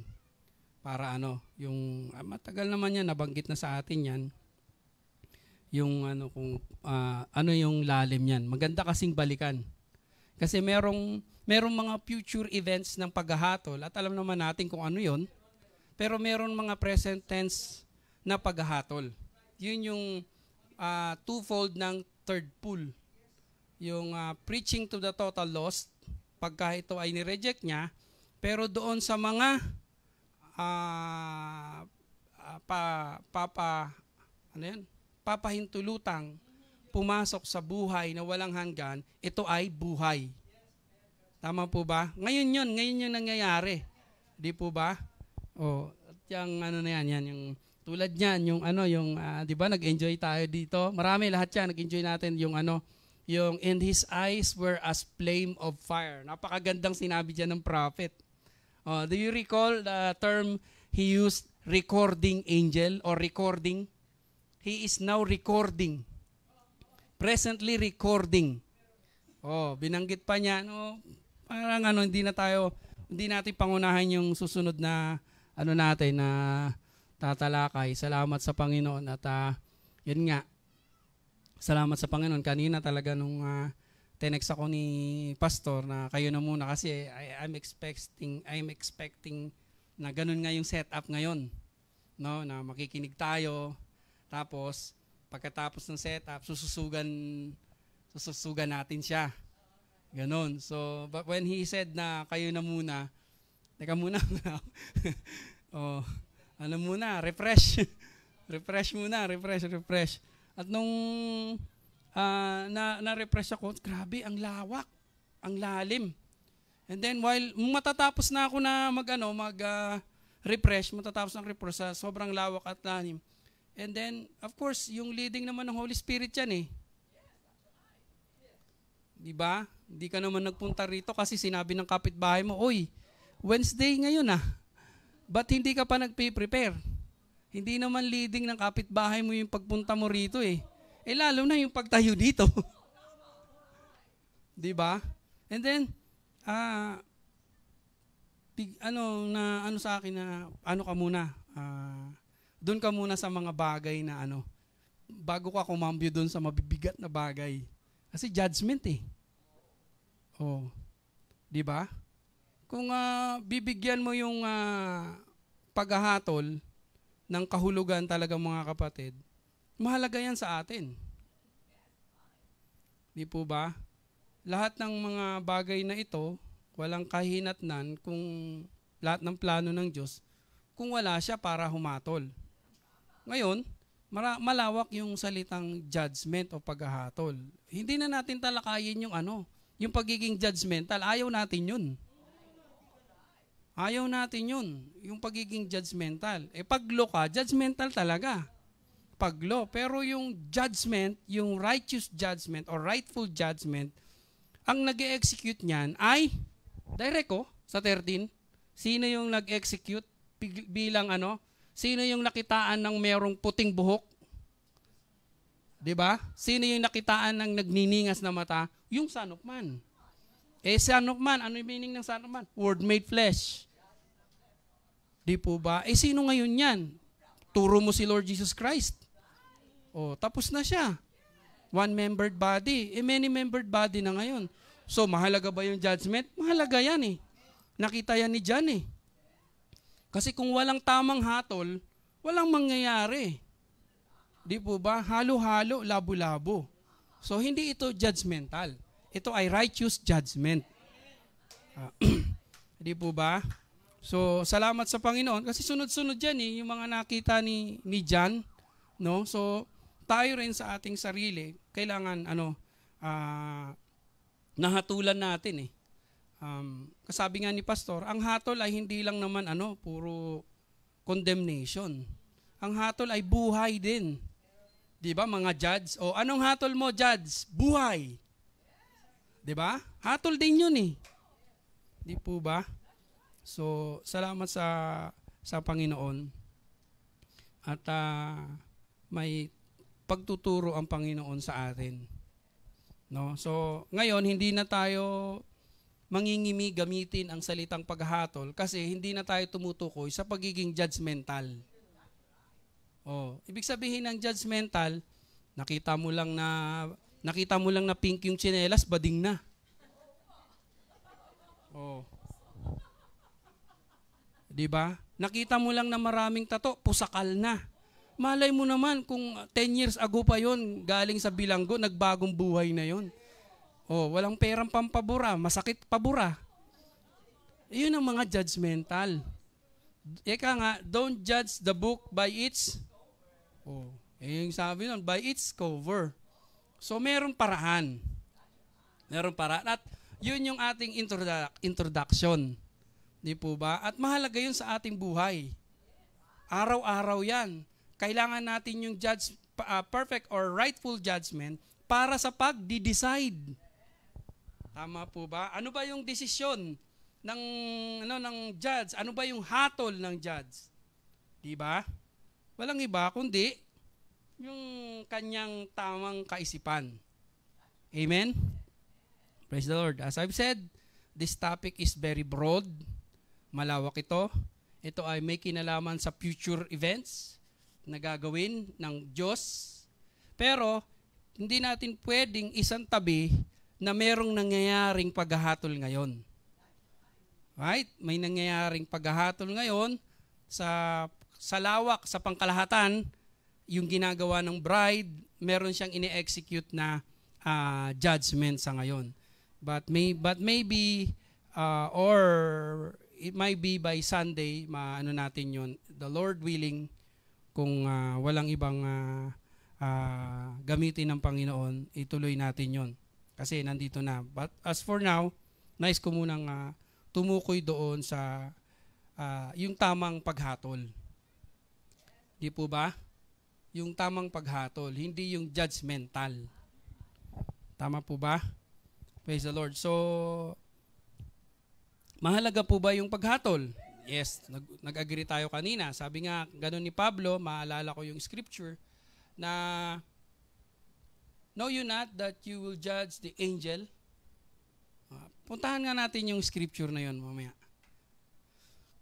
Para ano, yung ah, matagal naman yan, nabanggit na sa atin yan. Yung ano kung uh, ano yung lalim niyan. Maganda kasing balikan kasi merong, merong mga future events ng paghahatol at alam naman natin kung ano yon pero meron mga present tense na paghahatol. Yun yung uh, twofold ng third pool. Yung uh, preaching to the total lost, pagka ito ay nireject niya, pero doon sa mga uh, pa, papa, ano yan? papahintulutang pumasok sa buhay na walang hanggan, ito ay buhay. Tama po ba? Ngayon yun, ngayon yung nangyayari. Di po ba? O, at yung ano na yan, yan yung tulad niyan, yung ano, yung, uh, di ba, nag-enjoy tayo dito. Marami lahat yan, nag-enjoy natin yung ano, yung in his eyes were as flame of fire. Napakagandang sinabi diyan ng prophet. Uh, do you recall the term he used recording angel or recording? He is now recording presently recording. Oh, binanggit pa niya, no, parang ano, hindi na tayo, hindi natin pangunahan yung susunod na ano natin na tatalakay. Salamat sa Panginoon at uh, yun nga, salamat sa Panginoon. Kanina talaga nung uh, ah, tenex ako ni Pastor na kayo na muna kasi I, I'm expecting, I'm expecting na ganun nga yung setup ngayon. No, na makikinig tayo. Tapos, pagkatapos ng setup, sususugan, sususugan natin siya. Ganon. So, but when he said na kayo na muna, teka muna, (laughs) oh, ano muna, refresh. (laughs) refresh muna, refresh, refresh. At nung uh, na, na-refresh ako, grabe, ang lawak, ang lalim. And then while matatapos na ako na mag ano, mag uh, refresh, matatapos ng refresh sa sobrang lawak at lalim, And then, of course, yung leading naman ng Holy Spirit yan eh. Di ba? Hindi ka naman nagpunta rito kasi sinabi ng kapitbahay mo, Uy, Wednesday ngayon ah. Ba't hindi ka pa nagpe-prepare? Hindi naman leading ng kapitbahay mo yung pagpunta mo rito eh. Eh lalo na yung pagtayo dito. (laughs) di ba? And then, ah, uh, big, ano na ano sa akin na ano ka muna, ah, uh, doon ka muna sa mga bagay na ano, bago ka kumambyo doon sa mabibigat na bagay. Kasi judgment eh. Oh. 'Di ba? Kung uh, bibigyan mo yung uh, paghahatol ng kahulugan talaga mga kapatid, mahalaga 'yan sa atin. Di po ba? Lahat ng mga bagay na ito, walang kahinatnan kung lahat ng plano ng Diyos, kung wala siya para humatol. Ngayon, malawak yung salitang judgment o paghahatol. Hindi na natin talakayin yung ano, yung pagiging judgmental. Ayaw natin yun. Ayaw natin yun, yung pagiging judgmental. Eh law ka, judgmental talaga. Pag law. Pero yung judgment, yung righteous judgment or rightful judgment, ang nag execute niyan ay, direct ko, oh, sa 13, sino yung nag-execute bilang ano, Sino yung nakitaan ng merong puting buhok? 'Di ba? Sino yung nakitaan ng nagniningas na mata? Yung sanokman. Eh sanokman, ano yung meaning ng sanokman? Word made flesh. Di po ba? Eh sino ngayon 'yan? Turo mo si Lord Jesus Christ. Oh, tapos na siya. One-membered body. Eh many-membered body na ngayon. So mahalaga ba yung judgment? Mahalaga 'yan eh. Nakita yan ni John eh. Kasi kung walang tamang hatol, walang mangyayari. Di po ba? Halo-halo, labo-labo. So, hindi ito judgmental. Ito ay righteous judgment. Uh, (clears throat) di po ba? So, salamat sa Panginoon. Kasi sunod-sunod yan eh, yung mga nakita ni, ni John. No? So, tayo rin sa ating sarili, kailangan ano, uh, nahatulan natin eh. Um, kasabi nga ni pastor, ang hatol ay hindi lang naman ano, puro condemnation. Ang hatol ay buhay din. 'Di ba mga judge? O anong hatol mo, judge? Buhay. 'Di ba? Hatol din 'yun eh. Di po ba? So, salamat sa sa Panginoon. At uh, may pagtuturo ang Panginoon sa atin. No? So, ngayon hindi na tayo mangingimi gamitin ang salitang paghahatol kasi hindi na tayo tumutukoy sa pagiging judgmental. Oh, ibig sabihin ng judgmental, nakita mo lang na nakita mo lang na pink yung tsinelas, bading na. Oh. 'Di ba? Nakita mo lang na maraming tato, pusakal na. Malay mo naman kung 10 years ago pa yon galing sa bilanggo, nagbagong buhay na yon. Oh, walang perang pampabura, masakit pabura. Iyon ang mga judgmental. Eka nga, don't judge the book by its oh, eh, yung sabi nun, by its cover. So, merong paraan. Merong paraan. At yun yung ating introdu- introduction. Di po ba? At mahalaga yun sa ating buhay. Araw-araw yan. Kailangan natin yung judge, uh, perfect or rightful judgment para sa pag-decide Tama po ba? Ano ba yung desisyon ng ano ng judge? Ano ba yung hatol ng judge? 'Di ba? Walang iba kundi yung kanyang tamang kaisipan. Amen. Praise the Lord. As I've said, this topic is very broad. Malawak ito. Ito ay may kinalaman sa future events na gagawin ng Diyos. Pero hindi natin pwedeng isang tabi na merong nangyayaring paghahatol ngayon. Right? May nangyayaring paghahatol ngayon sa sa lawak, sa pangkalahatan, yung ginagawa ng bride, meron siyang ine-execute na uh, judgment sa ngayon. But may but maybe uh, or it might be by Sunday, maano natin 'yon. The Lord willing kung uh, walang ibang uh, uh, gamitin ng Panginoon, ituloy natin 'yon kasi nandito na. But as for now, nice ko munang uh, tumukoy doon sa uh, yung tamang paghatol. Di po ba? Yung tamang paghatol, hindi yung judgmental. Tama po ba? Praise the Lord. So, mahalaga po ba yung paghatol? Yes, nag- agree tayo kanina. Sabi nga, ganun ni Pablo, maalala ko yung scripture, na Know you not that you will judge the angel? Ah, puntahan nga natin yung scripture na yun mamaya.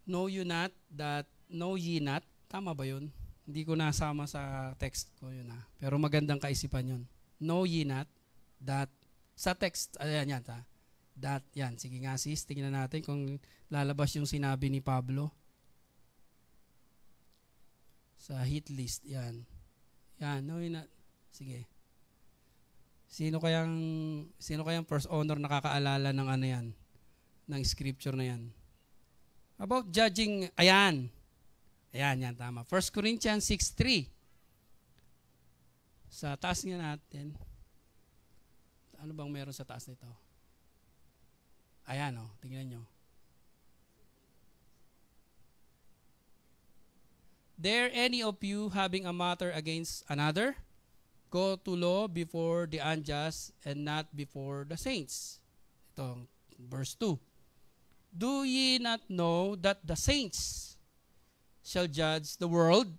Know you not that, know ye not, tama ba yun? Hindi ko nasama sa text ko yun ha. Ah. Pero magandang kaisipan yun. Know ye not that, sa text, ayan yan ha. Ah. That, yan. Sige nga sis, tingnan natin kung lalabas yung sinabi ni Pablo. Sa hit list, yan. Yan, know ye not, sige. Sige. Sino kayang sino kayang first owner nakakaalala ng ano yan? Ng scripture na yan. About judging, ayan. Ayan, yan tama. 1 Corinthians 6.3. Sa taas nga natin. Ano bang meron sa taas nito? Ayan oh, tingnan nyo. There any of you having a matter against another? Go to law before the unjust and not before the saints. Itong verse 2. Do ye not know that the saints shall judge the world?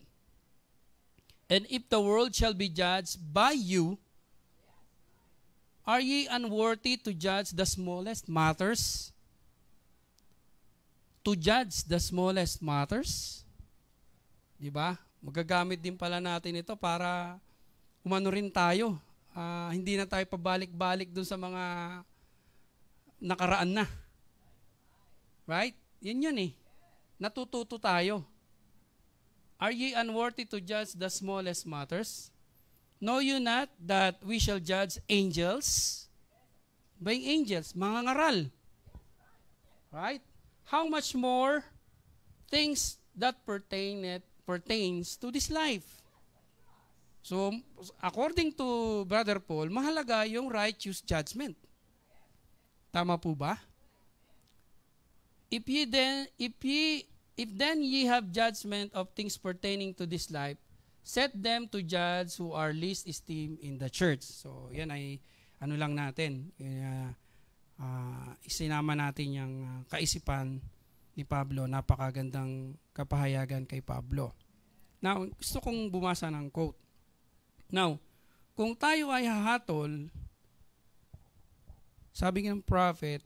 And if the world shall be judged by you, are ye unworthy to judge the smallest matters? To judge the smallest matters? Di ba? Magagamit din pala natin ito para umano rin tayo. Uh, hindi na tayo pabalik-balik doon sa mga nakaraan na. Right? Yan yun eh. Natututo tayo. Are ye unworthy to judge the smallest matters? Know you not that we shall judge angels? By angels, mga ngaral. Right? How much more things that pertain it, pertains to this life? So, according to Brother Paul, mahalaga yung righteous judgment. Tama po ba? If ye then, if ye, if then ye have judgment of things pertaining to this life, set them to judge who are least esteemed in the church. So, yan ay ano lang natin. Uh, uh, isinama natin yung uh, kaisipan ni Pablo. Napakagandang kapahayagan kay Pablo. Now, gusto kong bumasa ng quote Now, kung tayo ay hahatol, sabi ng prophet,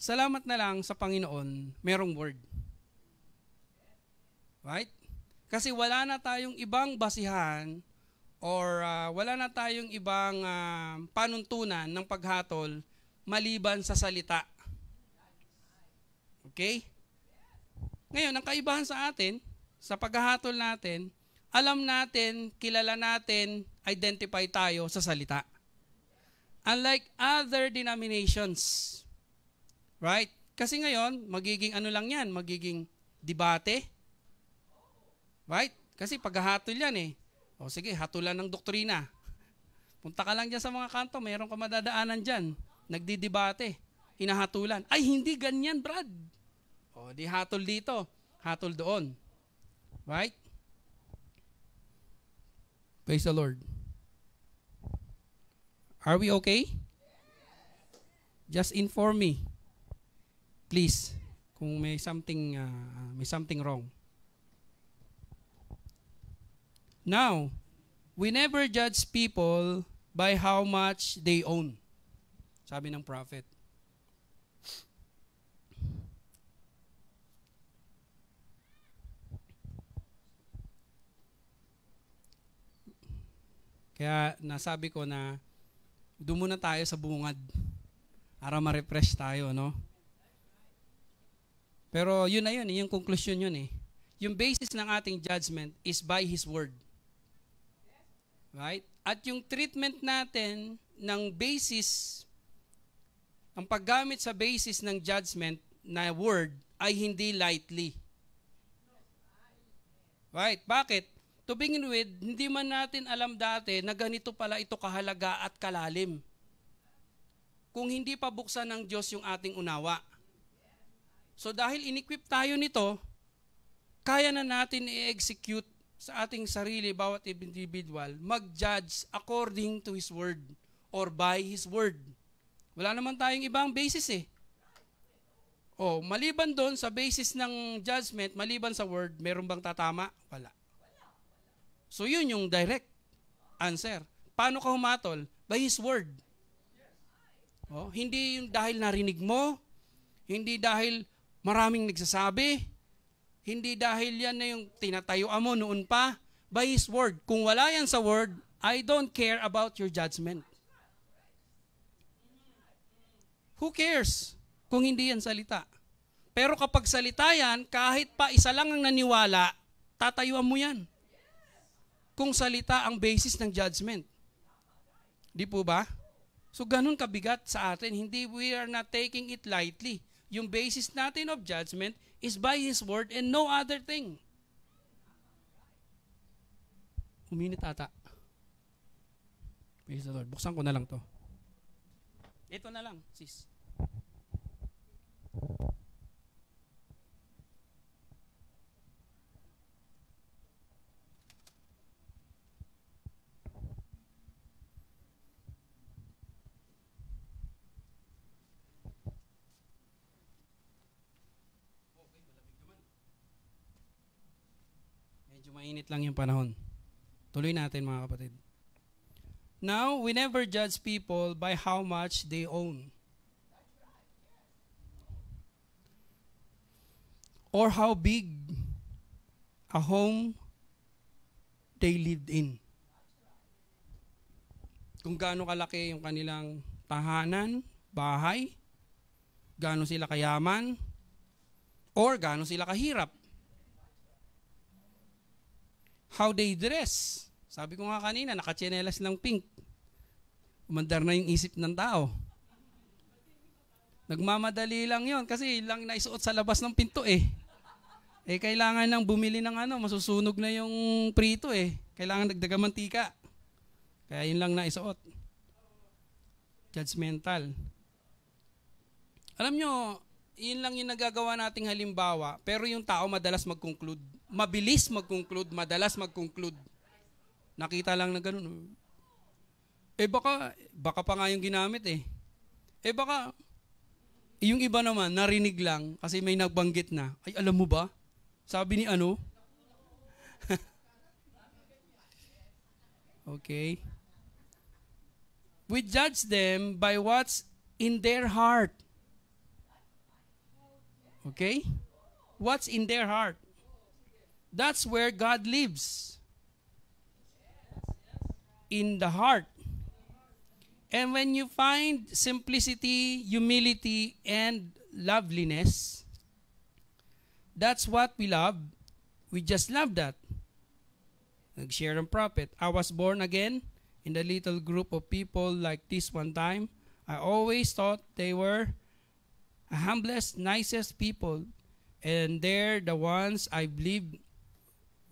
salamat na lang sa Panginoon, merong word. Right? Kasi wala na tayong ibang basihan or uh, wala na tayong ibang uh, panuntunan ng paghatol maliban sa salita. Okay? Ngayon, ang kaibahan sa atin, sa paghahatol natin, alam natin, kilala natin, identify tayo sa salita. Unlike other denominations. Right? Kasi ngayon, magiging ano lang yan, magiging debate. Right? Kasi paghahatol yan eh. O sige, hatulan ng doktrina. Punta ka lang dyan sa mga kanto, mayroon ka madadaanan dyan. Nagdidebate. Hinahatulan. Ay, hindi ganyan, Brad. O, di hatol dito, hatol doon. Right? Praise the Lord. Are we okay? Just inform me. Please. Kung may something uh, may something wrong. Now, we never judge people by how much they own. Sabi ng prophet. Kaya nasabi ko na dumo na tayo sa bungad para ma-refresh tayo, no? Pero yun na yun, yung conclusion yun eh. Yung basis ng ating judgment is by His Word. Right? At yung treatment natin ng basis, ang paggamit sa basis ng judgment na word ay hindi lightly. Right? Bakit? To begin with, hindi man natin alam dati na ganito pala ito kahalaga at kalalim. Kung hindi pa buksan ng Diyos yung ating unawa. So dahil inequip tayo nito, kaya na natin i-execute sa ating sarili, bawat individual, mag-judge according to His Word or by His Word. Wala naman tayong ibang basis eh. Oh, maliban doon sa basis ng judgment, maliban sa word, meron bang tatama? Wala. So yun yung direct answer. Paano ka humatol? By His Word. Oh, hindi yung dahil narinig mo, hindi dahil maraming nagsasabi, hindi dahil yan na yung tinatayuan mo noon pa, by His Word. Kung wala yan sa Word, I don't care about your judgment. Who cares kung hindi yan salita? Pero kapag salita yan, kahit pa isa lang ang naniwala, tatayuan mo yan kung salita ang basis ng judgment. Di po ba? So ganun kabigat sa atin. Hindi we are not taking it lightly. Yung basis natin of judgment is by His Word and no other thing. Uminit ata. Praise the Lord. Buksan ko na lang to. Ito na lang, sis. mainit lang yung panahon. Tuloy natin mga kapatid. Now, we never judge people by how much they own. Or how big a home they lived in. Kung gaano kalaki yung kanilang tahanan, bahay, gaano sila kayaman, or gaano sila kahirap how they dress. Sabi ko nga kanina, nakachinelas ng pink. Umandar na yung isip ng tao. Nagmamadali lang yon kasi lang naisuot sa labas ng pinto eh. Eh kailangan nang bumili ng ano, masusunog na yung prito eh. Kailangan mantika. Kaya yun lang naisuot. Judgmental. Alam nyo, yun lang yung nagagawa nating halimbawa, pero yung tao madalas mag-conclude mabilis mag-conclude, madalas mag-conclude. Nakita lang na ganun. Oh. Eh baka, baka pa nga yung ginamit eh. Eh baka, yung iba naman, narinig lang kasi may nagbanggit na. Ay, alam mo ba? Sabi ni ano? (laughs) okay. We judge them by what's in their heart. Okay? What's in their heart? That's where God lives. In the heart. And when you find simplicity, humility, and loveliness, that's what we love. We just love that. Nag-share ang prophet. I was born again in the little group of people like this one time. I always thought they were the humblest, nicest people. And they're the ones I believed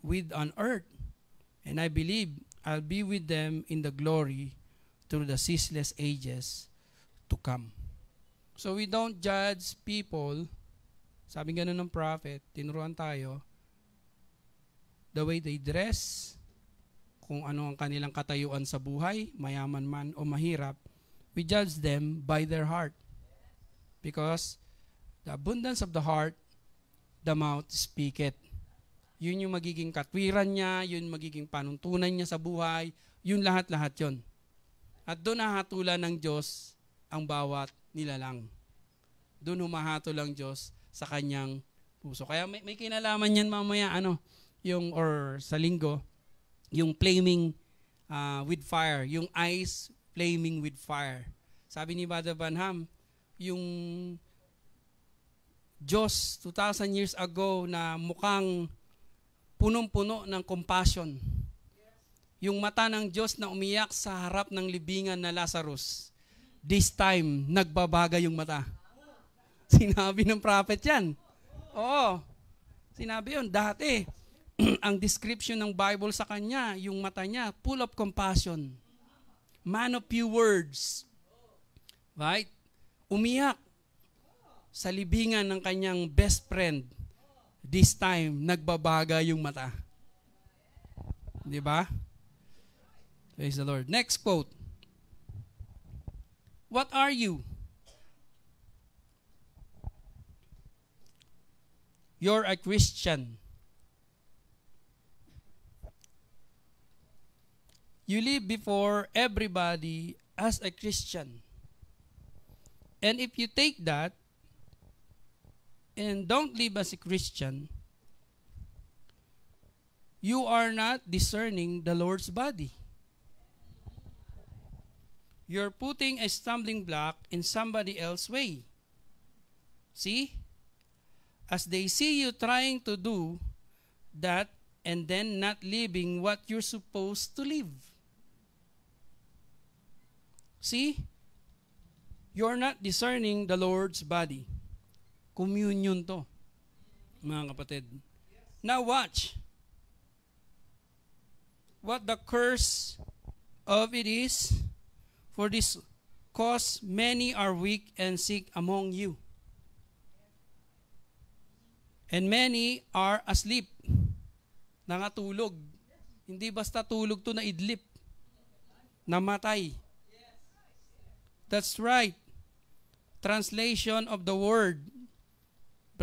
with on earth, and I believe I'll be with them in the glory through the ceaseless ages to come. So we don't judge people, sabi ganun ng prophet, tinuruan tayo, the way they dress, kung ano ang kanilang katayuan sa buhay, mayaman man o mahirap, we judge them by their heart. Because the abundance of the heart, the mouth speaketh yun yung magiging katwiran niya, yun magiging panuntunan niya sa buhay, yun lahat-lahat yun. At doon nahatulan ng Diyos ang bawat nilalang. Doon humahatol ang Diyos sa kanyang puso. Kaya may, may kinalaman yan mamaya, ano, yung, or sa linggo, yung flaming uh, with fire, yung ice flaming with fire. Sabi ni Brother Banham, yung Diyos 2,000 years ago na mukhang punong-puno ng compassion. Yung mata ng Diyos na umiyak sa harap ng libingan na Lazarus. This time, nagbabaga yung mata. Sinabi ng prophet yan. Oo. Sinabi yun dati. (clears throat) ang description ng Bible sa kanya, yung mata niya, full of compassion. Man of few words. Right? Umiyak sa libingan ng kanyang best friend this time, nagbabaga yung mata. Di ba? Praise the Lord. Next quote. What are you? You're a Christian. You live before everybody as a Christian. And if you take that and don't live as a Christian, you are not discerning the Lord's body. You're putting a stumbling block in somebody else's way. See? As they see you trying to do that and then not living what you're supposed to live. See? You're not discerning the Lord's body. Communion to, mga kapatid. Now watch. What the curse of it is, for this cause many are weak and sick among you. And many are asleep. Nangatulog. Hindi basta tulog to na idlip. Namatay. That's right. Translation of the word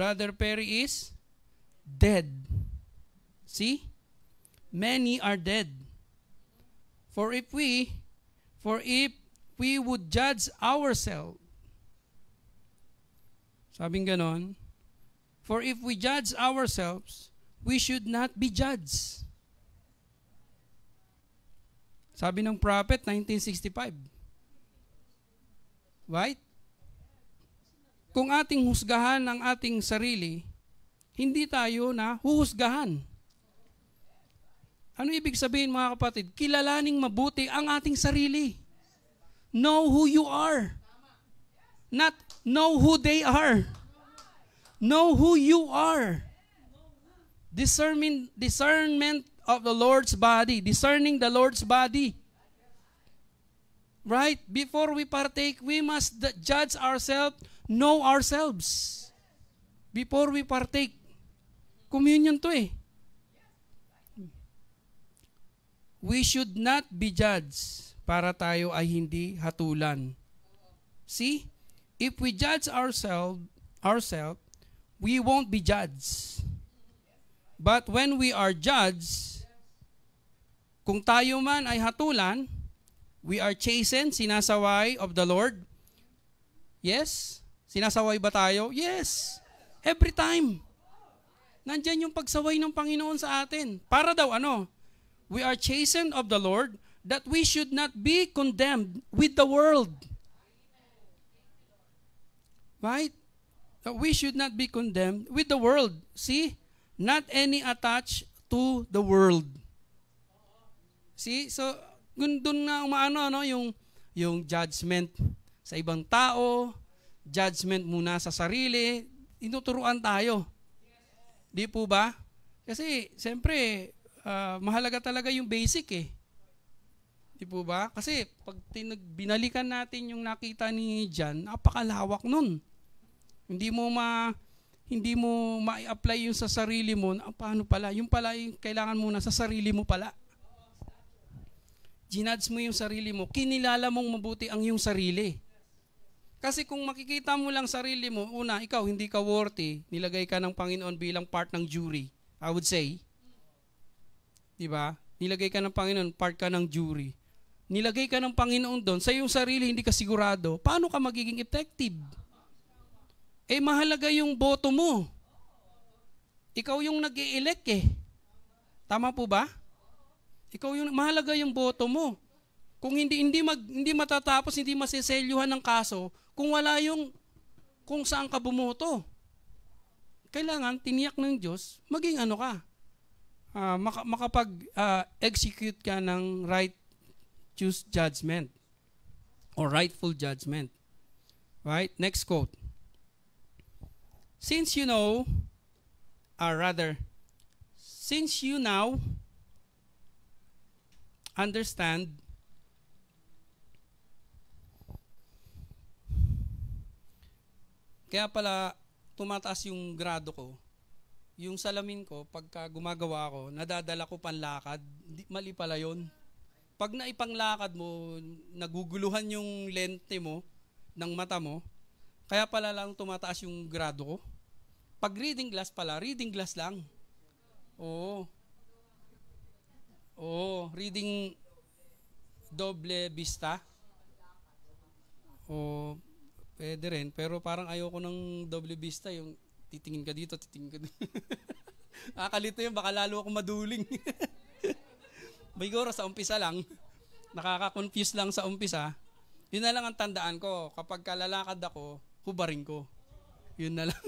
Brother Perry is dead. See? Many are dead. For if we, for if we would judge ourselves, sabing ganon, for if we judge ourselves, we should not be judged. Sabi ng prophet, 1965. Right? kung ating husgahan ang ating sarili, hindi tayo na huhusgahan. Ano ibig sabihin mga kapatid? Kilalaning mabuti ang ating sarili. Know who you are. Not know who they are. Know who you are. Discernment, discernment of the Lord's body. Discerning the Lord's body. Right? Before we partake, we must judge ourselves know ourselves before we partake. Communion to eh. We should not be judged para tayo ay hindi hatulan. See? If we judge ourselves, ourselves, we won't be judged. But when we are judged, kung tayo man ay hatulan, we are chastened, sinasaway of the Lord. Yes? Sinasaway ba tayo? Yes. Every time. Nandiyan yung pagsaway ng Panginoon sa atin. Para daw ano? We are chastened of the Lord that we should not be condemned with the world. Right? That we should not be condemned with the world. See? Not any attached to the world. See? So, doon na umaano ano, yung, yung judgment sa ibang tao, judgment muna sa sarili, inuturuan tayo. Di po ba? Kasi, siyempre, uh, mahalaga talaga yung basic eh. Di po ba? Kasi pag tinag, binalikan natin yung nakita ni Jan, napakalawak nun. Hindi mo ma hindi mo ma-apply yung sa sarili mo, ah, paano pala? Yung pala yung kailangan muna sa sarili mo pala. Ginudge mo yung sarili mo, kinilala mong mabuti ang yung sarili. Kasi kung makikita mo lang sarili mo, una, ikaw hindi ka worthy, nilagay ka ng Panginoon bilang part ng jury. I would say. 'Di ba? Nilagay ka ng Panginoon, part ka ng jury. Nilagay ka ng Panginoon doon, sa iyong sarili hindi ka sigurado, paano ka magiging effective? Eh mahalaga yung boto mo. Ikaw yung nag elect eh. Tama po ba? Ikaw yung mahalaga yung boto mo. Kung hindi hindi mag hindi matatapos, hindi maseselyuhan ng kaso, kung wala yung kung saan ka bumoto. Kailangan tiniyak ng Diyos, maging ano ka. Uh, maka, makapag-execute ah, ka ng right choose judgment or rightful judgment. Right? Next quote. Since you know, or ah, rather, since you now understand Kaya pala, tumataas yung grado ko. Yung salamin ko, pagka gumagawa ako, nadadala ko panlakad. Mali pala yun. Pag naipanglakad mo, naguguluhan yung lente mo ng mata mo, kaya pala lang tumataas yung grado ko. Pag reading glass pala, reading glass lang. Oo. Oo, reading doble vista. Oo, Pwede rin, pero parang ayoko ng double vista, yung titingin ka dito, titingin ka dito. (laughs) Nakakalito yun, baka lalo akong maduling. (laughs) Bigoro, sa umpisa lang, nakaka-confuse lang sa umpisa, yun na lang ang tandaan ko. Kapag kalalakad ako, hubarin ko. Yun na lang.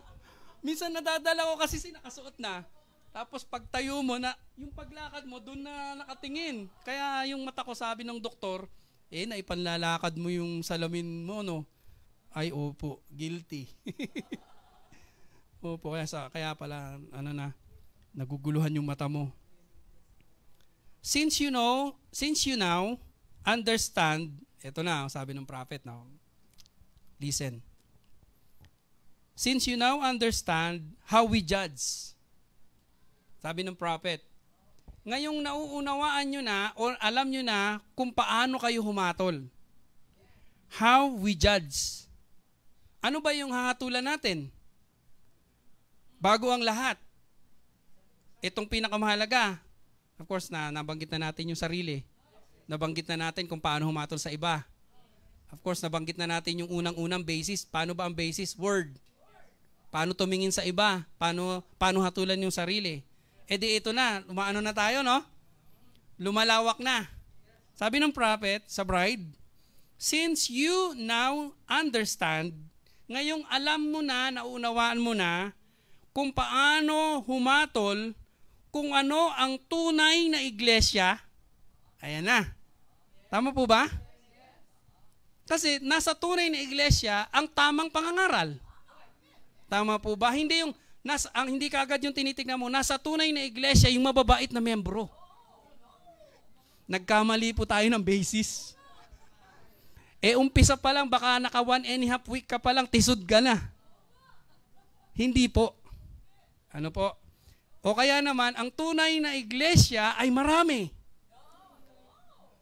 (laughs) Minsan nadadala ko kasi sinakasuot na. Tapos pagtayo mo na, yung paglakad mo, doon na nakatingin. Kaya yung mata ko sabi ng doktor, eh, naipanlalakad mo yung salamin mo, no? Ay, opo, guilty. (laughs) opo, kaya, sa, kaya pala, ano na, naguguluhan yung mata mo. Since you know, since you now understand, ito na, sabi ng prophet now. Listen. Since you now understand how we judge, sabi ng prophet, ngayong nauunawaan nyo na or alam nyo na kung paano kayo humatol. How we judge. Ano ba yung hahatulan natin? Bago ang lahat. Itong pinakamahalaga. Of course, na nabanggit na natin yung sarili. Nabanggit na natin kung paano humatol sa iba. Of course, nabanggit na natin yung unang-unang basis. Paano ba ang basis? Word. Paano tumingin sa iba? Paano, paano hatulan yung sarili? E di ito na, umaano na tayo, no? Lumalawak na. Sabi ng prophet sa bride, Since you now understand Ngayong alam mo na, naunawaan mo na, kung paano humatol, kung ano ang tunay na iglesia, ayan na. Tama po ba? Kasi nasa tunay na iglesia ang tamang pangangaral. Tama po ba? Hindi yung nasa, ang hindi kaagad yung tinitingnan mo, nasa tunay na iglesia yung mababait na miyembro. Nagkamali po tayo ng basis. Eh umpisa pa lang, baka naka one and a half week ka pa lang, tisod ka na. Hindi po. Ano po? O kaya naman, ang tunay na iglesia ay marami.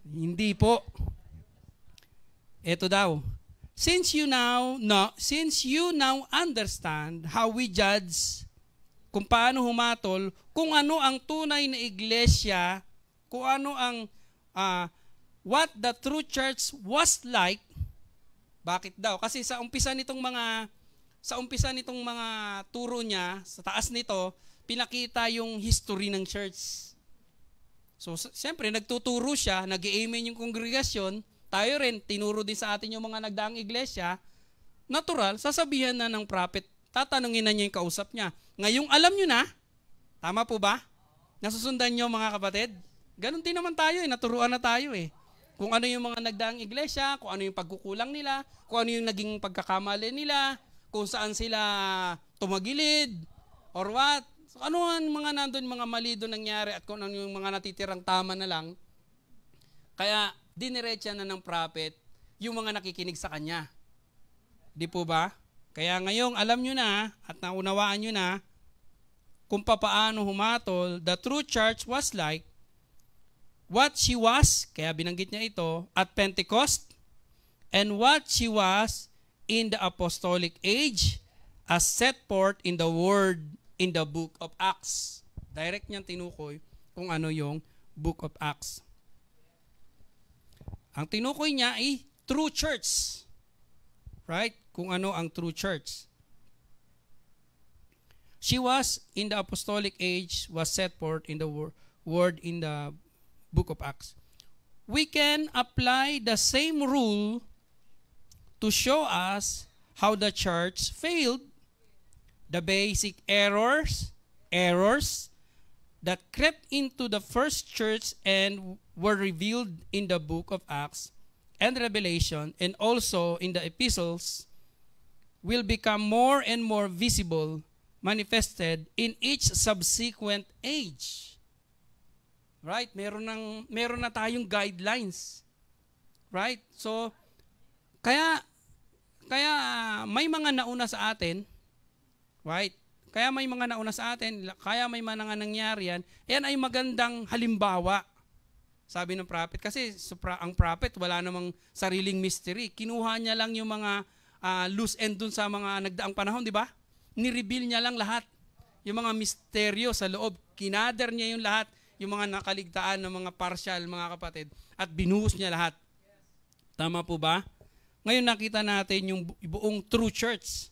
Hindi po. Ito daw. Since you now no, since you now understand how we judge kung paano humatol, kung ano ang tunay na iglesia, kung ano ang uh, what the true church was like. Bakit daw? Kasi sa umpisa nitong mga sa umpisa nitong mga turo niya, sa taas nito, pinakita yung history ng church. So, siyempre, nagtuturo siya, nag amen yung kongregasyon, tayo rin, tinuro din sa atin yung mga nagdaang iglesia, natural, sasabihan na ng prophet, tatanungin na niya yung kausap niya. Ngayong alam nyo na, tama po ba? Nasusundan nyo mga kapatid? Ganon din naman tayo eh, naturuan na tayo eh. Kung ano yung mga nagdaang iglesia, kung ano yung pagkukulang nila, kung ano yung naging pagkakamali nila, kung saan sila tumagilid, or what. So, ano ang mga nandun, mga mali doon nangyari at kung ano yung mga natitirang tama na lang. Kaya diniretsa na ng prophet yung mga nakikinig sa kanya. Di po ba? Kaya ngayong alam nyo na at naunawaan nyo na kung papaano humatol, the true church was like what she was, kaya binanggit niya ito, at Pentecost, and what she was in the apostolic age as set forth in the word in the book of Acts. Direct niyang tinukoy kung ano yung book of Acts. Ang tinukoy niya ay true church. Right? Kung ano ang true church. She was in the apostolic age was set forth in the word in the book of Acts. We can apply the same rule to show us how the church failed, the basic errors, errors that crept into the first church and were revealed in the book of Acts and Revelation and also in the epistles will become more and more visible, manifested in each subsequent age. Right? Meron ng meron na tayong guidelines. Right? So kaya kaya ah, may mga nauna sa atin, right? Kaya may mga nauna sa atin, kaya may mga nga nangyari yan, yan ay magandang halimbawa. Sabi ng prophet kasi ang prophet wala namang sariling mystery. Kinuha niya lang yung mga uh, loose end dun sa mga nagdaang panahon, di ba? Ni-reveal niya lang lahat. Yung mga misteryo sa loob, kinader niya yung lahat yung mga nakaligtaan ng mga partial, mga kapatid, at binuhos niya lahat. Tama po ba? Ngayon nakita natin yung buong true church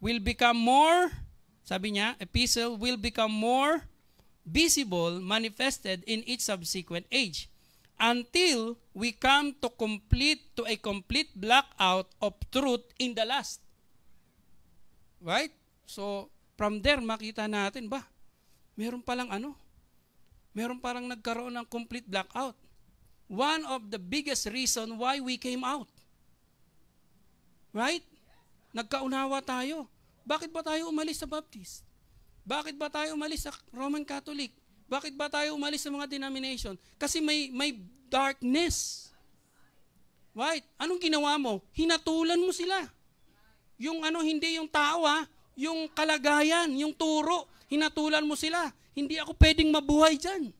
will become more, sabi niya, epistle will become more visible, manifested in each subsequent age until we come to complete to a complete blackout of truth in the last. Right? So, from there, makita natin, ba, meron palang ano, meron parang nagkaroon ng complete blackout. One of the biggest reason why we came out. Right? Nagkaunawa tayo. Bakit ba tayo umalis sa Baptist? Bakit ba tayo umalis sa Roman Catholic? Bakit ba tayo umalis sa mga denomination? Kasi may, may darkness. Right? Anong ginawa mo? Hinatulan mo sila. Yung ano, hindi yung tao ha, ah. yung kalagayan, yung turo, hinatulan mo sila. Hindi ako pwedeng mabuhay dyan.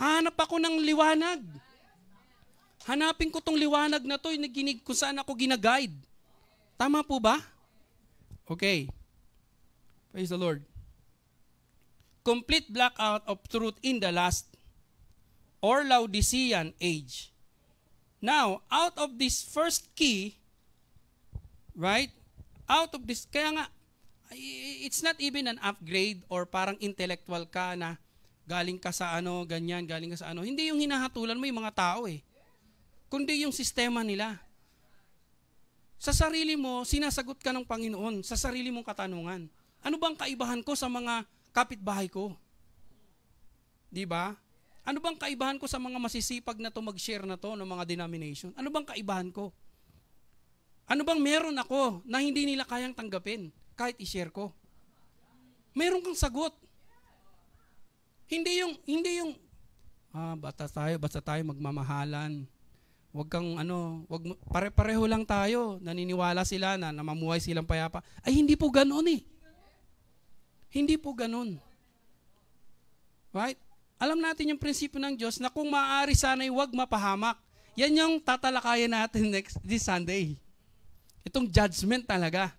Hanap ako ng liwanag. Hanapin ko tong liwanag na to yung ginig, kung saan ako ginaguide. Tama po ba? Okay. Praise the Lord. Complete blackout of truth in the last or Laodicean age. Now, out of this first key, right? Out of this, kaya nga, it's not even an upgrade or parang intellectual ka na galing ka sa ano, ganyan, galing ka sa ano. Hindi yung hinahatulan mo yung mga tao eh. Kundi yung sistema nila. Sa sarili mo, sinasagot ka ng Panginoon sa sarili mong katanungan. Ano bang kaibahan ko sa mga kapitbahay ko? 'Di ba? Ano bang kaibahan ko sa mga masisipag na to mag-share na to ng mga denomination? Ano bang kaibahan ko? Ano bang meron ako na hindi nila kayang tanggapin? kahit i-share ko. Meron kang sagot. Hindi yung, hindi yung, ah, basta tayo, basta tayo magmamahalan. Huwag kang ano, wag pare-pareho lang tayo. Naniniwala sila na namamuhay silang payapa. Ay hindi po ganoon eh. Hindi po ganoon. Right? Alam natin yung prinsipyo ng Diyos na kung maaari sana'y wag mapahamak. Yan yung tatalakayan natin next this Sunday. Itong judgment talaga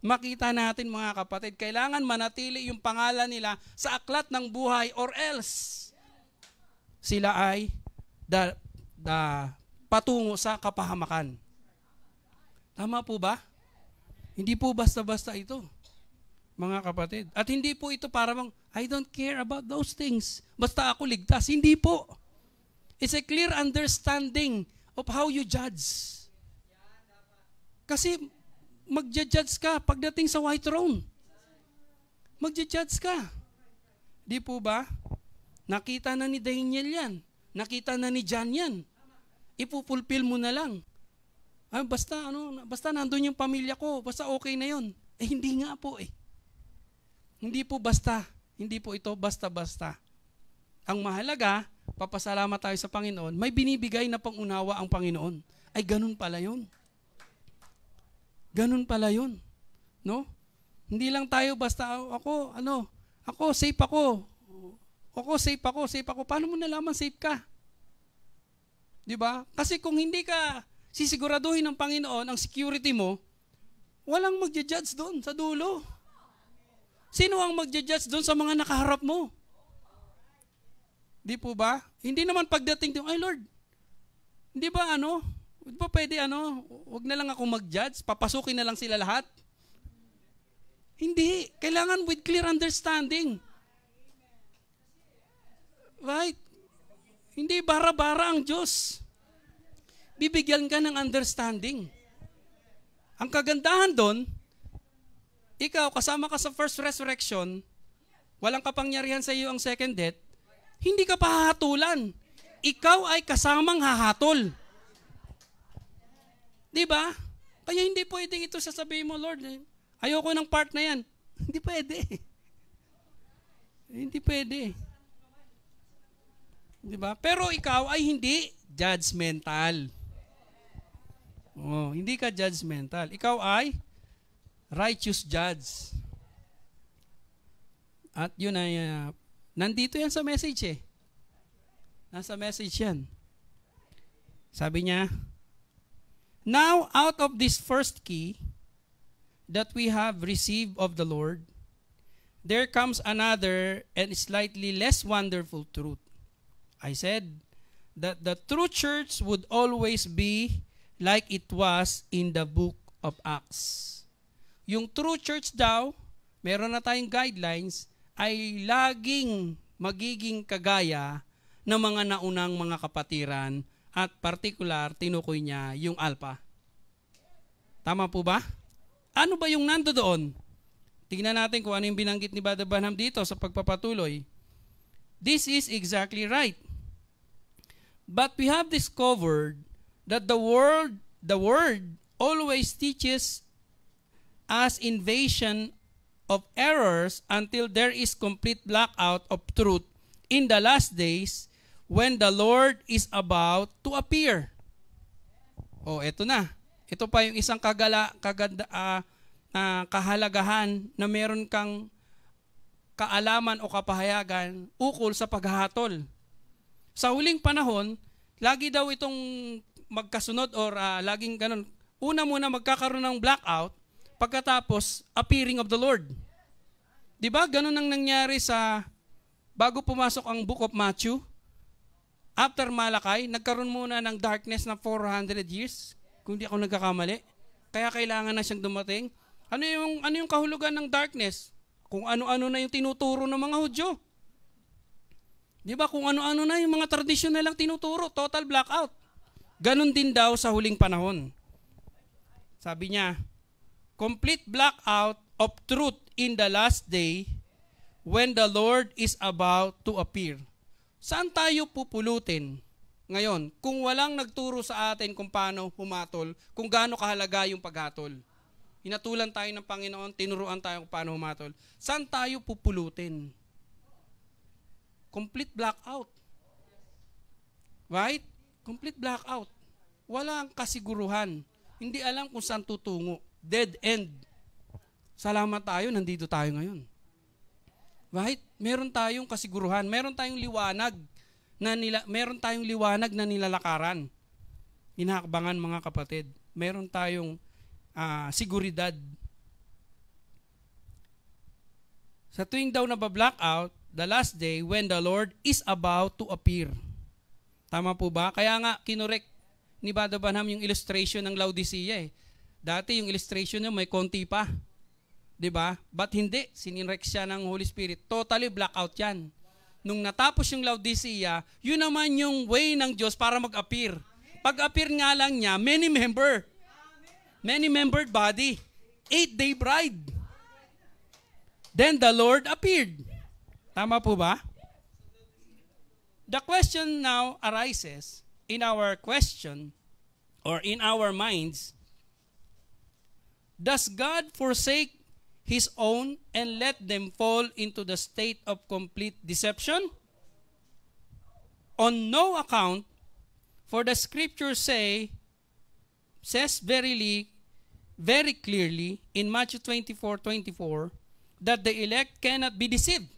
makita natin mga kapatid, kailangan manatili yung pangalan nila sa aklat ng buhay or else sila ay da, da, patungo sa kapahamakan. Tama po ba? Hindi po basta-basta ito, mga kapatid. At hindi po ito para bang, I don't care about those things. Basta ako ligtas. Hindi po. It's a clear understanding of how you judge. Kasi magja-judge ka pagdating sa white throne. Magja-judge ka. Di po ba? Nakita na ni Daniel yan. Nakita na ni John yan. Ipupulpil mo na lang. Ah, basta ano, basta nandoon yung pamilya ko, basta okay na 'yon. Eh hindi nga po eh. Hindi po basta, hindi po ito basta-basta. Ang mahalaga, papasalamat tayo sa Panginoon, may binibigay na pangunawa ang Panginoon. Ay ganun pala 'yon. Ganun pala yun. No? Hindi lang tayo basta ako, ano, ako, safe ako. Ako, safe ako, safe ako. Paano mo nalaman safe ka? Di ba? Kasi kung hindi ka sisiguraduhin ng Panginoon ang security mo, walang magja-judge doon sa dulo. Sino ang magja-judge doon sa mga nakaharap mo? Di po ba? Hindi naman pagdating doon, ay Lord, di ba ano, Di ba pwede ano, wag na lang ako mag-judge, papasukin na lang sila lahat? Hindi. Kailangan with clear understanding. Right? Hindi bara-bara ang Diyos. Bibigyan ka ng understanding. Ang kagandahan doon, ikaw, kasama ka sa first resurrection, walang kapangyarihan sa iyo ang second death, hindi ka pahahatulan. Ikaw ay kasamang hahatol. Di ba? Kaya hindi pwedeng ito sasabihin mo, Lord, eh, ayoko ng part na yan. (laughs) hindi pwede. hindi pwede. Di ba? Pero ikaw ay hindi judgmental. Oh, hindi ka judgmental. Ikaw ay righteous judge. At yun ay, uh, nandito yan sa message eh. Nasa message yan. Sabi niya, Now, out of this first key that we have received of the Lord, there comes another and slightly less wonderful truth. I said that the true church would always be like it was in the book of Acts. Yung true church daw, meron na tayong guidelines, ay laging magiging kagaya ng mga naunang mga kapatiran at particular, tinukoy niya yung alpha. Tama po ba? Ano ba yung nando doon? Tingnan natin kung ano yung binanggit ni Brother Branham dito sa pagpapatuloy. This is exactly right. But we have discovered that the world the word always teaches us invasion of errors until there is complete blackout of truth in the last days when the Lord is about to appear. Oh, eto na. Ito pa yung isang kagala, kaganda, uh, uh, kahalagahan na meron kang kaalaman o kapahayagan ukol sa paghahatol. Sa huling panahon, lagi daw itong magkasunod or uh, laging ganun. Una muna magkakaroon ng blackout, pagkatapos appearing of the Lord. 'Di ba? Ganun ang nangyari sa bago pumasok ang Book of Matthew. After Malakay, nagkaroon muna ng darkness na 400 years, kung di ako nagkakamali. Kaya kailangan na siyang dumating. Ano yung, ano yung kahulugan ng darkness? Kung ano-ano na yung tinuturo ng mga Hudyo. Di ba? Kung ano-ano na yung mga tradisyon na lang tinuturo, total blackout. Ganon din daw sa huling panahon. Sabi niya, complete blackout of truth in the last day when the Lord is about to appear. Saan tayo pupulutin ngayon kung walang nagturo sa atin kung paano humatol, kung gaano kahalaga yung paghatol? Inatulan tayo ng Panginoon, tinuruan tayo kung paano humatol. Saan tayo pupulutin? Complete blackout. Right? Complete blackout. Wala ang kasiguruhan. Hindi alam kung saan tutungo. Dead end. Salamat tayo, nandito tayo ngayon. Right? Meron tayong kasiguruhan, meron tayong liwanag na nila, meron tayong liwanag na nilalakaran. Inaakbangan mga kapatid, meron tayong uh, ah, siguridad. Sa tuwing daw na ba-blackout, the last day when the Lord is about to appear. Tama po ba? Kaya nga, kinorek ni Bado Banham yung illustration ng Laodicea eh. Dati yung illustration niya may konti pa. 'Di ba? But hindi sininrex siya ng Holy Spirit. Totally blackout 'yan. Nung natapos yung Laodicea, yun naman yung way ng Diyos para mag-appear. Pag-appear nga lang niya, many member. Many membered body. Eight-day bride. Then the Lord appeared. Tama po ba? The question now arises in our question or in our minds, does God forsake his own and let them fall into the state of complete deception? On no account, for the scriptures say, says verily, very clearly in Matthew 24, 24, that the elect cannot be deceived.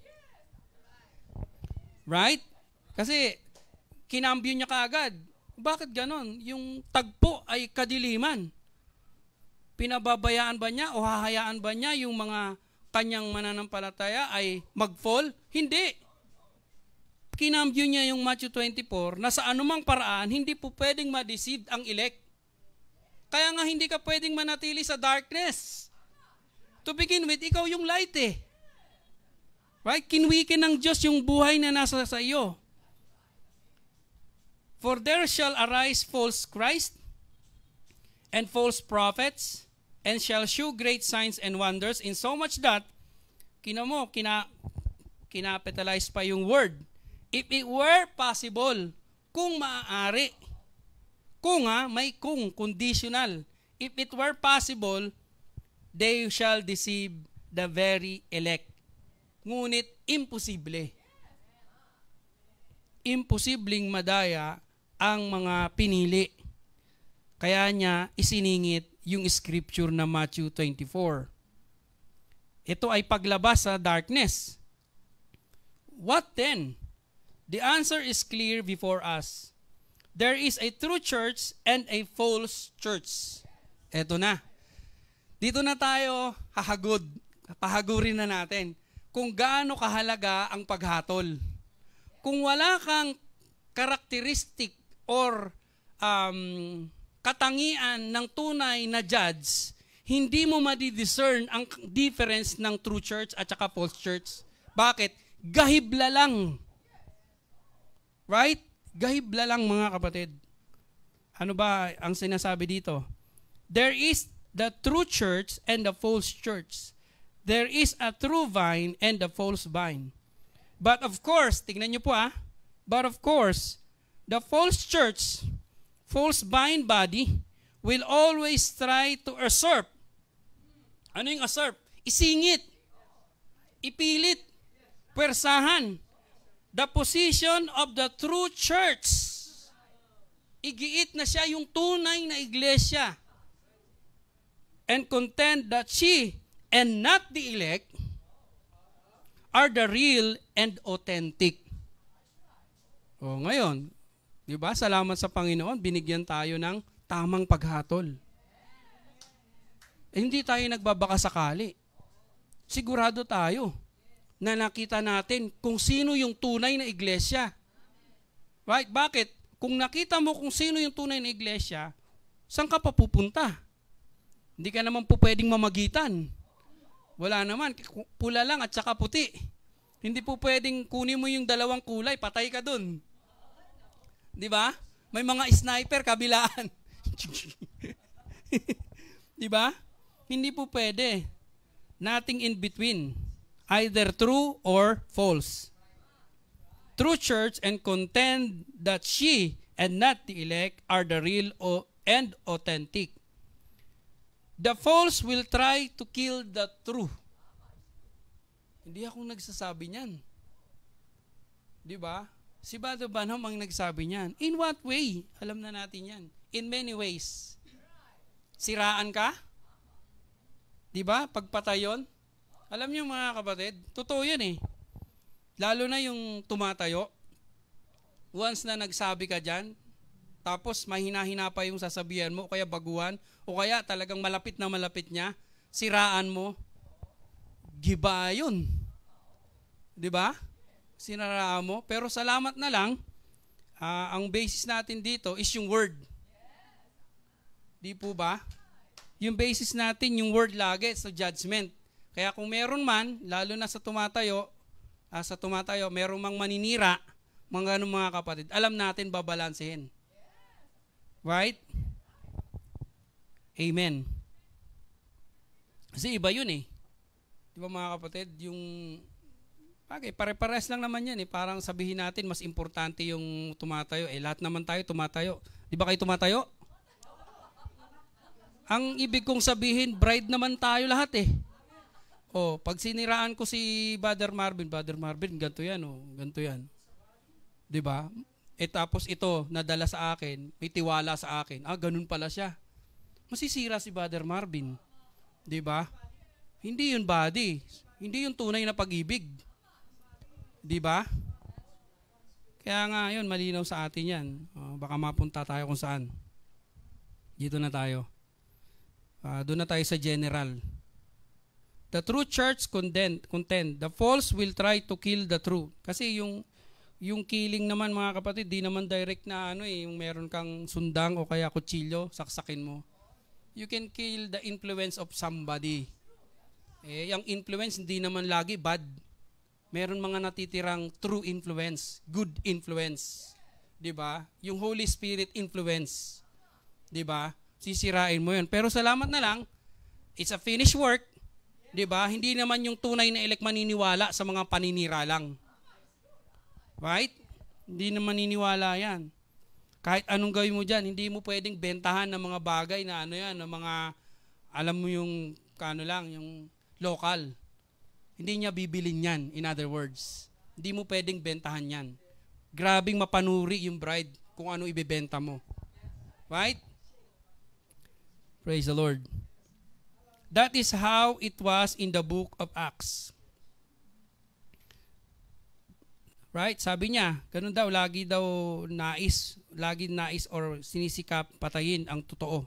Right? Kasi, kinambyo niya kaagad. Bakit ganon? Yung tagpo ay kadiliman. Pinababayaan ba niya o hahayaan ba niya yung mga kanyang mananampalataya ay mag-fall? Hindi. Kinambyo niya yung Matthew 24 na sa anumang paraan, hindi po pwedeng ma-deceive ang elect. Kaya nga hindi ka pwedeng manatili sa darkness. To begin with, ikaw yung light eh. Right? Kinwikin ng Diyos yung buhay na nasa sa iyo. For there shall arise false Christ and false prophets, and shall show great signs and wonders in so much that, kina mo, kina, kinapitalize pa yung word. If it were possible, kung maaari. Kung ha, ah, may kung, conditional. If it were possible, they shall deceive the very elect. Ngunit imposible. Imposibleng madaya ang mga pinili. Kaya niya isiningit yung scripture na Matthew 24. Ito ay paglabas sa darkness. What then? The answer is clear before us. There is a true church and a false church. Ito na. Dito na tayo hahagod. Pahagurin na natin kung gaano kahalaga ang paghatol. Kung wala kang characteristic or um, katangian ng tunay na judge, hindi mo madi-discern ang difference ng true church at saka false church. Bakit? Gahibla lang. Right? Gahibla lang mga kapatid. Ano ba ang sinasabi dito? There is the true church and the false church. There is a true vine and the false vine. But of course, tingnan niyo po ah, but of course, the false church false bind body will always try to usurp. Ano yung usurp? Isingit. Ipilit. Persahan. The position of the true church. Igiit na siya yung tunay na iglesia. And contend that she and not the elect are the real and authentic. O ngayon, Di ba? Salamat sa Panginoon, binigyan tayo ng tamang paghatol. Eh, hindi tayo nagbabaka sakali. Sigurado tayo na nakita natin kung sino yung tunay na iglesia. Right? Bakit? Kung nakita mo kung sino yung tunay na iglesia, saan ka papupunta? Hindi ka naman po pwedeng mamagitan. Wala naman. Pula lang at saka puti. Hindi po pwedeng kunin mo yung dalawang kulay, patay ka dun. Di ba? May mga sniper kabilaan. (laughs) Di ba? Hindi po pwede. Nothing in between. Either true or false. True church and contend that she and not the elect are the real and authentic. The false will try to kill the true. Hindi ako nagsasabi niyan. Di ba? Si Bado Banhom ang nagsabi niyan. In what way? Alam na natin yan. In many ways. Siraan ka? Di ba? Pagpatayon? Alam niyo mga kapatid, totoo yan eh. Lalo na yung tumatayo. Once na nagsabi ka dyan, tapos mahina-hina pa yung sasabihan mo, o kaya baguhan, o kaya talagang malapit na malapit niya, siraan mo, giba yun. Di ba? sinara mo. Pero salamat na lang, uh, ang basis natin dito is yung word. Di po ba? Yung basis natin, yung word lagi, so judgment. Kaya kung meron man, lalo na sa tumatayo, uh, sa tumatayo, meron mang maninira, mga ganun mga kapatid, alam natin babalansehin. Right? Amen. Kasi iba yun eh. Di ba mga kapatid, yung Okay, pare-pares lang naman yan eh. Parang sabihin natin, mas importante yung tumatayo. Eh, lahat naman tayo tumatayo. Di ba kayo tumatayo? Ang ibig kong sabihin, bride naman tayo lahat eh. Oh, pag siniraan ko si Brother Marvin, Brother Marvin, ganto yan, oh, ganto yan. 'Di ba? E tapos ito, nadala sa akin, may tiwala sa akin. Ah, ganun pala siya. Masisira si Brother Marvin. 'Di ba? Hindi 'yun body. Hindi 'yung tunay na pag-ibig. Di ba? Kaya nga yun, malinaw sa atin yan. Uh, baka mapunta tayo kung saan. Dito na tayo. Uh, doon na tayo sa general. The true church contend, contend. The false will try to kill the true. Kasi yung yung killing naman mga kapatid, di naman direct na ano eh, yung meron kang sundang o kaya kutsilyo, saksakin mo. You can kill the influence of somebody. Eh, yung influence hindi naman lagi bad meron mga natitirang true influence, good influence. 'Di ba? Yung Holy Spirit influence. 'Di ba? Sisirain mo 'yun. Pero salamat na lang, it's a finished work. 'Di ba? Hindi naman yung tunay na elect maniniwala sa mga paninira lang. Right? Hindi naman niniwala 'yan. Kahit anong gawin mo diyan, hindi mo pwedeng bentahan ng mga bagay na ano 'yan, ng mga alam mo yung kano lang, yung local. Hindi niya bibilin yan, in other words. Hindi mo pwedeng bentahan yan. Grabing mapanuri yung bride kung ano ibebenta mo. Right? Praise the Lord. That is how it was in the book of Acts. Right? Sabi niya, ganun daw, lagi daw nais, lagi nais or sinisikap patayin ang totoo.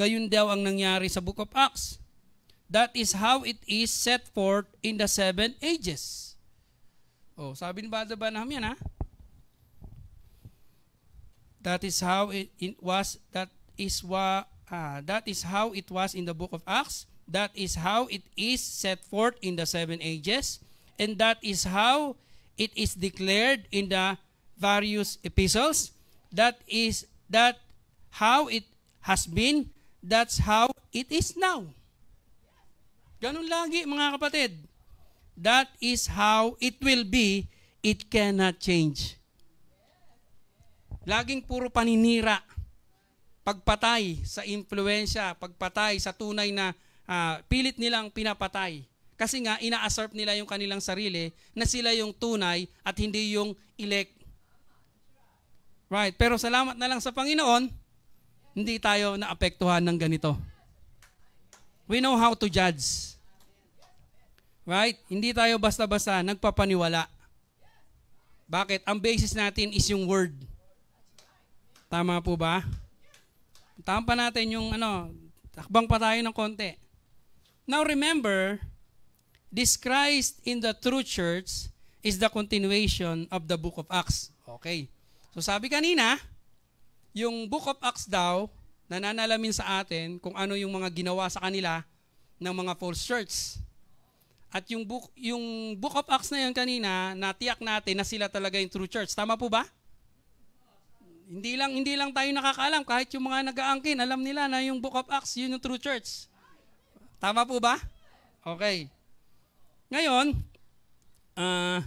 Gayun daw ang nangyari sa Book of Acts. That is how it is set forth in the seven ages. Oh, sabi ni Brother Branham yan ha. That is how it, it was that is wa, uh, that is how it was in the book of Acts. That is how it is set forth in the seven ages and that is how it is declared in the various epistles. That is that how it has been, that's how it is now. Ganun lagi mga kapatid. That is how it will be. It cannot change. Laging puro paninira. Pagpatay sa influensya, pagpatay sa tunay na uh, pilit nilang pinapatay. Kasi nga, inaassert nila yung kanilang sarili na sila yung tunay at hindi yung elect. Right. Pero salamat na lang sa Panginoon, hindi tayo naapektuhan ng ganito. We know how to judge. Right? Hindi tayo basta-basta nagpapaniwala. Bakit? Ang basis natin is yung word. Tama po ba? Tama pa natin yung ano, takbang pa tayo ng konti. Now remember, this Christ in the true church is the continuation of the book of Acts. Okay. So sabi kanina, yung book of Acts daw nananalamin sa atin kung ano yung mga ginawa sa kanila ng mga false church. At yung book, yung book of Acts na yan kanina, natiyak natin na sila talaga yung true church. Tama po ba? Hindi lang hindi lang tayo nakakaalam kahit yung mga nag-aangkin, alam nila na yung book of Acts yun yung true church. Tama po ba? Okay. Ngayon, uh,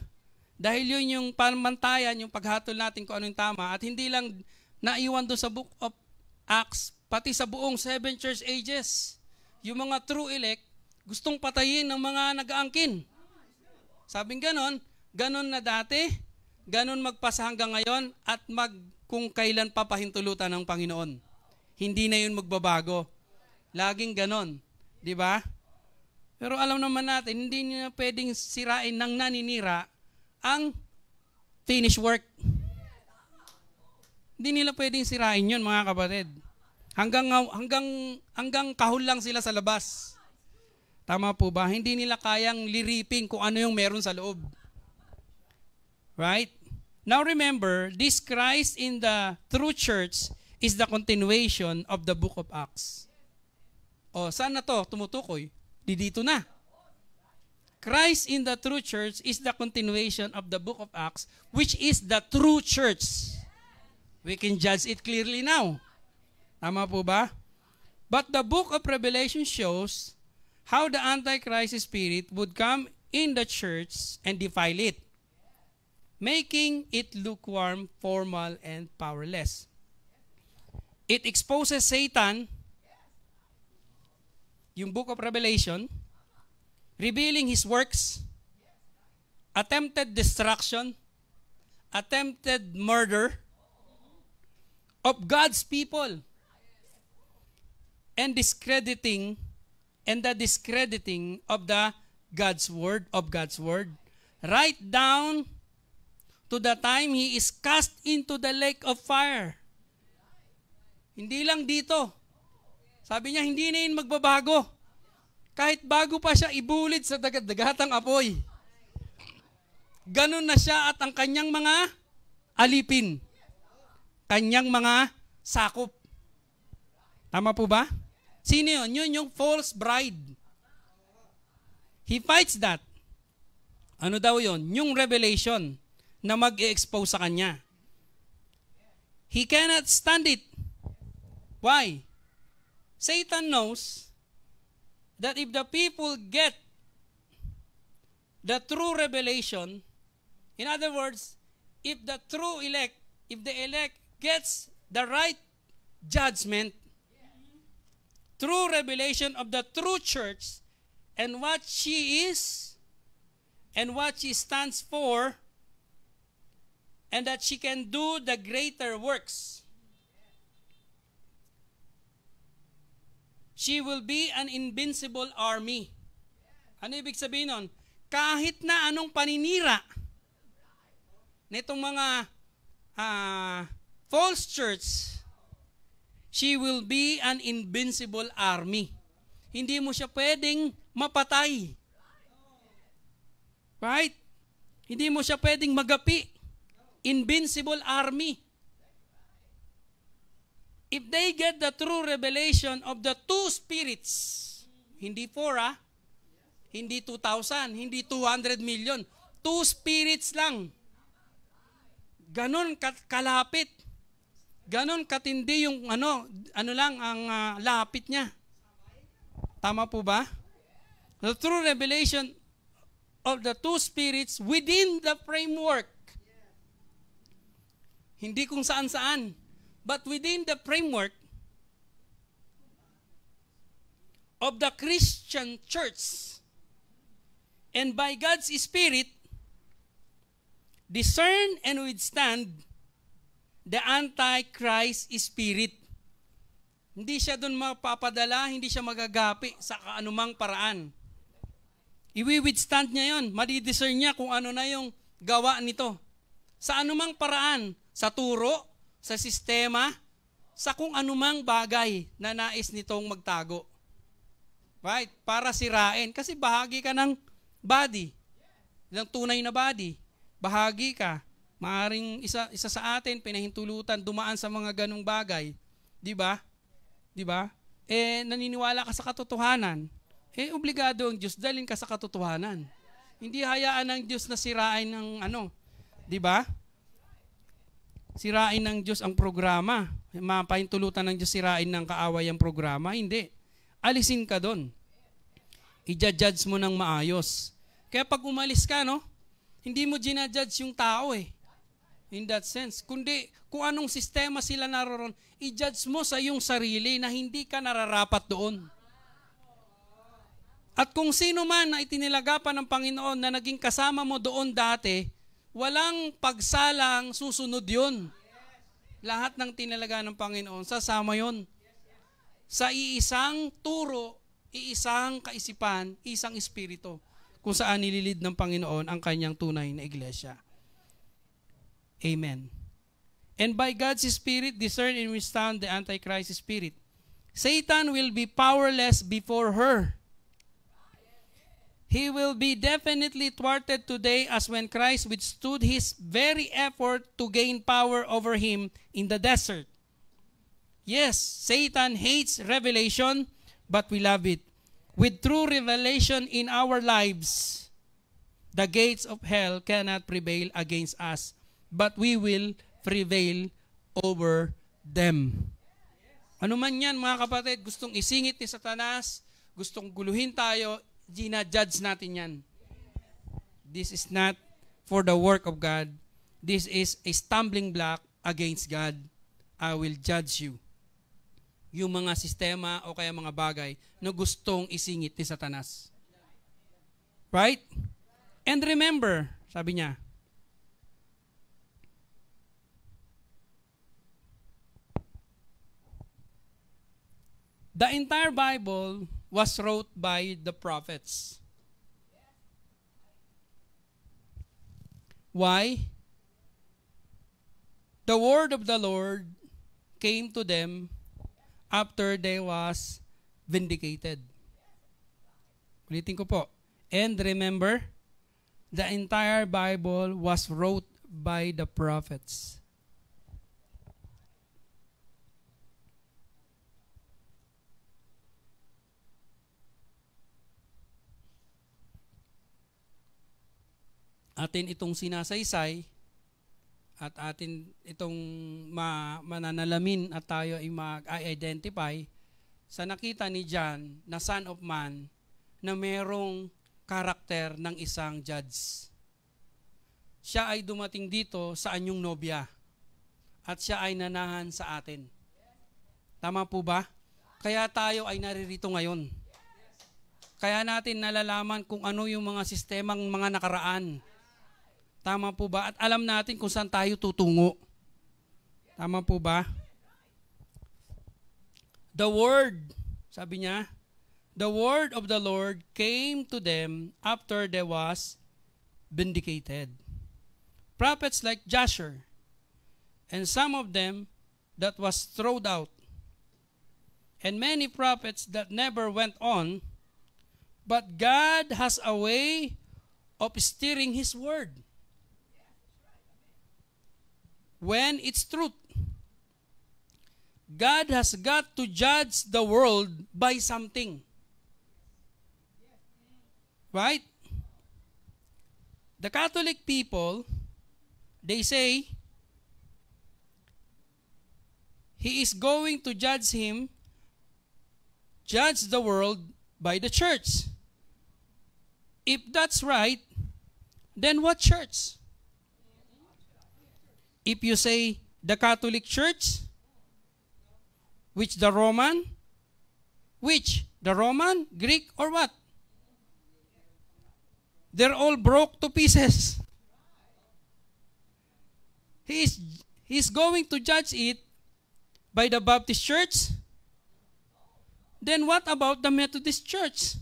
dahil yun yung pamantayan, yung paghatol natin kung ano yung tama, at hindi lang naiwan doon sa book of Acts, pati sa buong seven church ages. Yung mga true elect, gustong patayin ng mga nagaangkin. Sabing ganon, ganon na dati, ganon magpasa hanggang ngayon at mag kung kailan papahintulutan ng Panginoon. Hindi na yun magbabago. Laging ganon. Di ba? Pero alam naman natin, hindi niya pwedeng sirain ng naninira ang finished work. Hindi nila pwedeng sirain yun, mga kapatid. Hanggang, hanggang, hanggang kahul lang sila sa labas. Tama po ba? Hindi nila kayang liripin kung ano yung meron sa loob. Right? Now remember, this Christ in the true church is the continuation of the book of Acts. O, saan na to tumutukoy? Di dito na. Christ in the true church is the continuation of the book of Acts, which is the true church. We can judge it clearly now. Tama po ba? But the book of Revelation shows how the Antichrist spirit would come in the church and defile it, making it lukewarm, formal, and powerless. It exposes Satan, yung book of Revelation, revealing his works, attempted destruction, attempted murder, of God's people and discrediting and the discrediting of the God's word of God's word right down to the time he is cast into the lake of fire. Hindi lang dito. Sabi niya, hindi na yun magbabago. Kahit bago pa siya ibulid sa dagat-dagatang apoy. Ganun na siya at ang kanyang mga alipin kanyang mga sakop. Tama po ba? Sino yun? Yun yung false bride. He fights that. Ano daw yon? Yung revelation na mag-expose sa kanya. He cannot stand it. Why? Satan knows that if the people get the true revelation, in other words, if the true elect, if the elect gets the right judgment through revelation of the true church and what she is and what she stands for and that she can do the greater works. She will be an invincible army. Ano ibig sabihin nun? Kahit na anong paninira nitong mga uh, false church, she will be an invincible army. Hindi mo siya pwedeng mapatay. Right? Hindi mo siya pwedeng magapi. Invincible army. If they get the true revelation of the two spirits, hindi four ah, hindi 2,000, hindi 200 million, two spirits lang. Ganon kalapit Ganon katindi yung ano, ano lang ang uh, lapit niya. Tama po ba? The true revelation of the two spirits within the framework. Hindi kung saan-saan, but within the framework of the Christian church. And by God's Spirit, discern and withstand the Antichrist Spirit. Hindi siya doon mapapadala, hindi siya magagapi sa kaanumang paraan. Iwi-withstand niya yon, madidiscern niya kung ano na yung gawa nito. Sa anumang paraan, sa turo, sa sistema, sa kung anumang bagay na nais nitong magtago. Right? Para sirain. Kasi bahagi ka ng body. Ng tunay na body. Bahagi ka. Maaring isa, isa sa atin, pinahintulutan, dumaan sa mga ganong bagay. Di ba? Di ba? Eh, naniniwala ka sa katotohanan. Eh, obligado ang Diyos, dalhin ka sa katotohanan. Hindi hayaan ng Diyos na sirain ng ano. Di ba? Sirain ng Diyos ang programa. Mapahintulutan ng Diyos sirain ng kaaway ang programa. Hindi. Alisin ka doon. Ija-judge mo ng maayos. Kaya pag umalis ka, no? Hindi mo ginajudge yung tao eh in that sense. Kundi kung anong sistema sila naroon, i-judge mo sa iyong sarili na hindi ka nararapat doon. At kung sino man na itinilagapan ng Panginoon na naging kasama mo doon dati, walang pagsalang susunod yon. Lahat ng tinalaga ng Panginoon, sasama yon. Sa iisang turo, iisang kaisipan, isang espiritu kung saan nililid ng Panginoon ang kanyang tunay na iglesia. Amen. And by God's Spirit, discern and withstand the Antichrist spirit. Satan will be powerless before her. He will be definitely thwarted today as when Christ withstood his very effort to gain power over him in the desert. Yes, Satan hates revelation, but we love it. With true revelation in our lives, the gates of hell cannot prevail against us but we will prevail over them. Ano man yan mga kapatid, gustong isingit ni Satanas, gustong guluhin tayo, gina-judge natin yan. This is not for the work of God. This is a stumbling block against God. I will judge you. Yung mga sistema o kaya mga bagay na gustong isingit ni Satanas. Right? And remember, sabi niya, The entire Bible was wrote by the prophets. Why? The word of the Lord came to them after they was vindicated. Ulitin ko po. And remember, the entire Bible was wrote by the prophets. atin itong sinasaysay at atin itong ma- mananalamin at tayo ay mag-identify sa nakita ni John na Son of Man na merong karakter ng isang judge. Siya ay dumating dito sa anyong nobya at siya ay nanahan sa atin. Tama po ba? Kaya tayo ay naririto ngayon. Kaya natin nalalaman kung ano yung mga sistemang mga nakaraan Tama po ba? At alam natin kung saan tayo tutungo. Tama po ba? The word, sabi niya, the word of the Lord came to them after they was vindicated. Prophets like Joshua and some of them that was thrown out and many prophets that never went on, but God has a way of steering His word. when it's truth. God has got to judge the world by something. Right? The Catholic people, they say, He is going to judge him, judge the world by the church. If that's right, then what church? If you say the Catholic Church, which the Roman, which the Roman, Greek, or what? They're all broke to pieces. He is, he's going to judge it by the Baptist Church. Then what about the Methodist Church?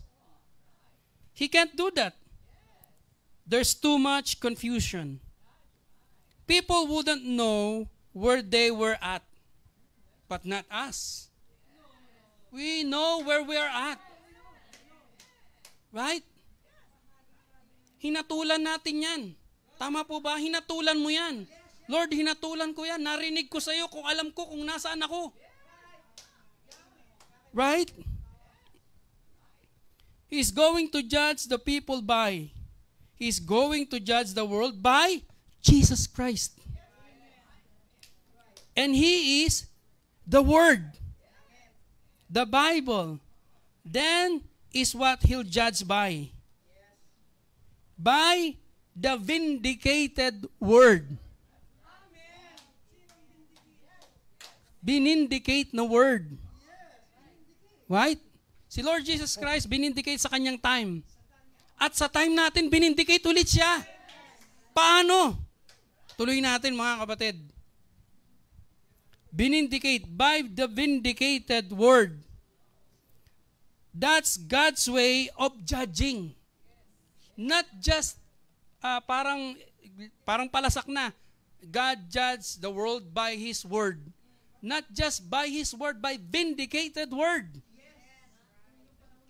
He can't do that. There's too much confusion people wouldn't know where they were at, but not us. We know where we are at. Right? Hinatulan natin yan. Tama po ba? Hinatulan mo yan. Lord, hinatulan ko yan. Narinig ko sa iyo kung alam ko kung nasaan ako. Right? He's going to judge the people by. He's going to judge the world by Jesus Christ. And He is the Word, the Bible. Then is what He'll judge by. By the vindicated Word. Binindicate na Word. Right? Si Lord Jesus Christ binindicate sa kanyang time. At sa time natin, binindicate ulit siya. Paano? Tuloy natin mga kapatid. Vindicate by the vindicated word. That's God's way of judging. Not just uh, parang parang palasak na. God judges the world by His word. Not just by His word, by vindicated word.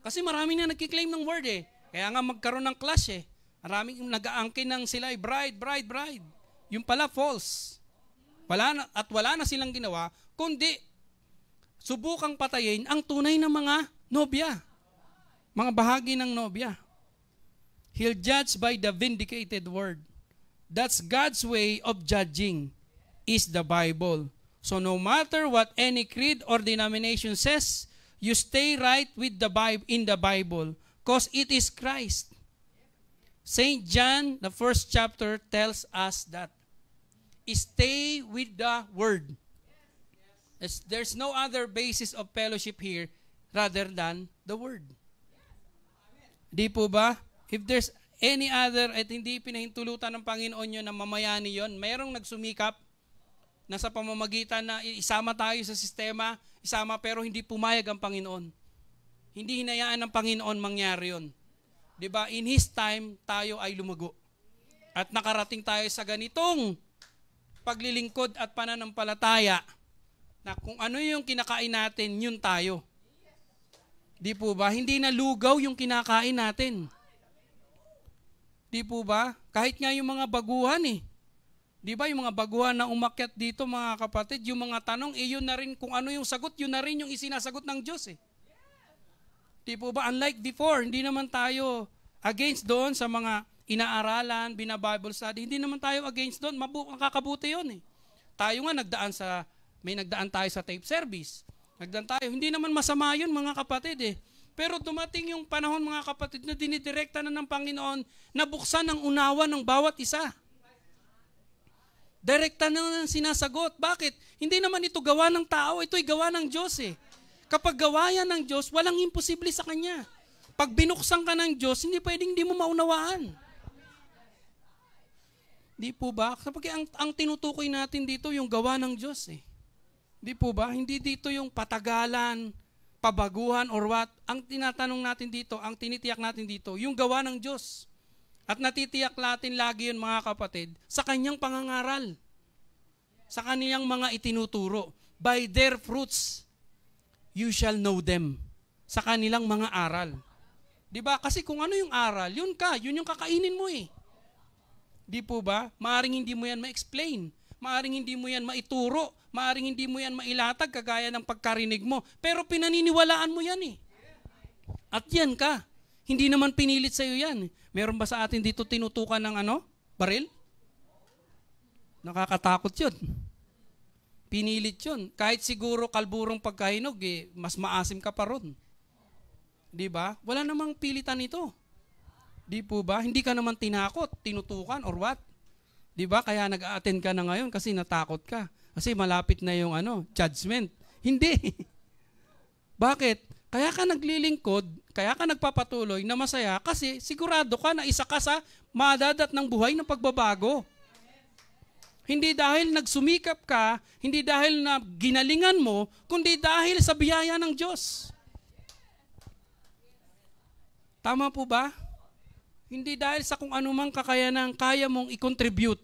Kasi marami na nagki-claim ng word eh. Kaya nga magkaroon ng clash eh. Maraming nag-aangkin ng sila, eh, bride, bride, bride. Yung pala false. Wala na, at wala na silang ginawa, kundi subukang patayin ang tunay na mga nobya. Mga bahagi ng nobya. He'll judge by the vindicated word. That's God's way of judging is the Bible. So no matter what any creed or denomination says, you stay right with the Bible in the Bible because it is Christ. St. John, the first chapter, tells us that stay with the Word. Yes. There's no other basis of fellowship here rather than the Word. Di po ba? If there's any other at hindi pinahintulutan ng Panginoon nyo na mamayani yon, mayroong nagsumikap na sa pamamagitan na isama tayo sa sistema, isama pero hindi pumayag ang Panginoon. Hindi hinayaan ng Panginoon mangyari yon. 'Di ba? In his time tayo ay lumago. At nakarating tayo sa ganitong paglilingkod at pananampalataya na kung ano yung kinakain natin, yun tayo. Di po ba? Hindi na lugaw yung kinakain natin. Di po ba? Kahit nga yung mga baguhan eh. Di ba yung mga baguhan na umakyat dito mga kapatid, yung mga tanong, eh yun na rin kung ano yung sagot, yun na rin yung isinasagot ng Diyos eh. Di po ba? Unlike before, hindi naman tayo against doon sa mga inaaralan, binabible study, hindi naman tayo against doon. Mabu- ang kakabuti yun eh. Tayo nga nagdaan sa, may nagdaan tayo sa tape service. Nagdaan tayo. Hindi naman masama yun mga kapatid eh. Pero dumating yung panahon mga kapatid na dinidirekta na ng Panginoon na buksan ang unawa ng bawat isa. Direkta na ng sinasagot. Bakit? Hindi naman ito gawa ng tao, ito'y gawa ng Diyos eh. Kapag gawa yan ng Diyos, walang imposible sa Kanya. Pag binuksan ka ng Diyos, hindi pwedeng hindi mo maunawaan. Di po ba? Sapagkat ang, ang tinutukoy natin dito yung gawa ng Diyos eh. Di po ba? Hindi dito yung patagalan, pabaguhan or what. Ang tinatanong natin dito, ang tinitiyak natin dito, yung gawa ng Diyos. At natitiyak natin lagi yun mga kapatid, sa kanyang pangangaral. Sa kaniyang mga itinuturo. By their fruits, you shall know them. Sa kanilang mga aral. Di ba? Kasi kung ano yung aral, yun ka, yun yung kakainin mo eh. Di po ba? Maaring hindi mo yan ma-explain. Maaring hindi mo yan maituro. Maaring hindi mo yan mailatag kagaya ng pagkarinig mo. Pero pinaniniwalaan mo yan eh. At yan ka. Hindi naman pinilit sa'yo yan. Meron ba sa atin dito tinutukan ng ano? Baril? Nakakatakot yun. Pinilit yun. Kahit siguro kalburong pagkahinog, eh, mas maasim ka pa ron. Di ba? Wala namang pilitan ito. Di po ba? Hindi ka naman tinakot, tinutukan or what? Di ba? Kaya nag-attend a ka na ngayon kasi natakot ka. Kasi malapit na yung ano, judgment. Hindi. (laughs) Bakit? Kaya ka naglilingkod, kaya ka nagpapatuloy na masaya kasi sigurado ka na isa ka sa madadat ng buhay ng pagbabago. Hindi dahil nagsumikap ka, hindi dahil na ginalingan mo, kundi dahil sa biyaya ng Diyos. Tama po ba? Hindi dahil sa kung anumang kakayanang kaya mong i-contribute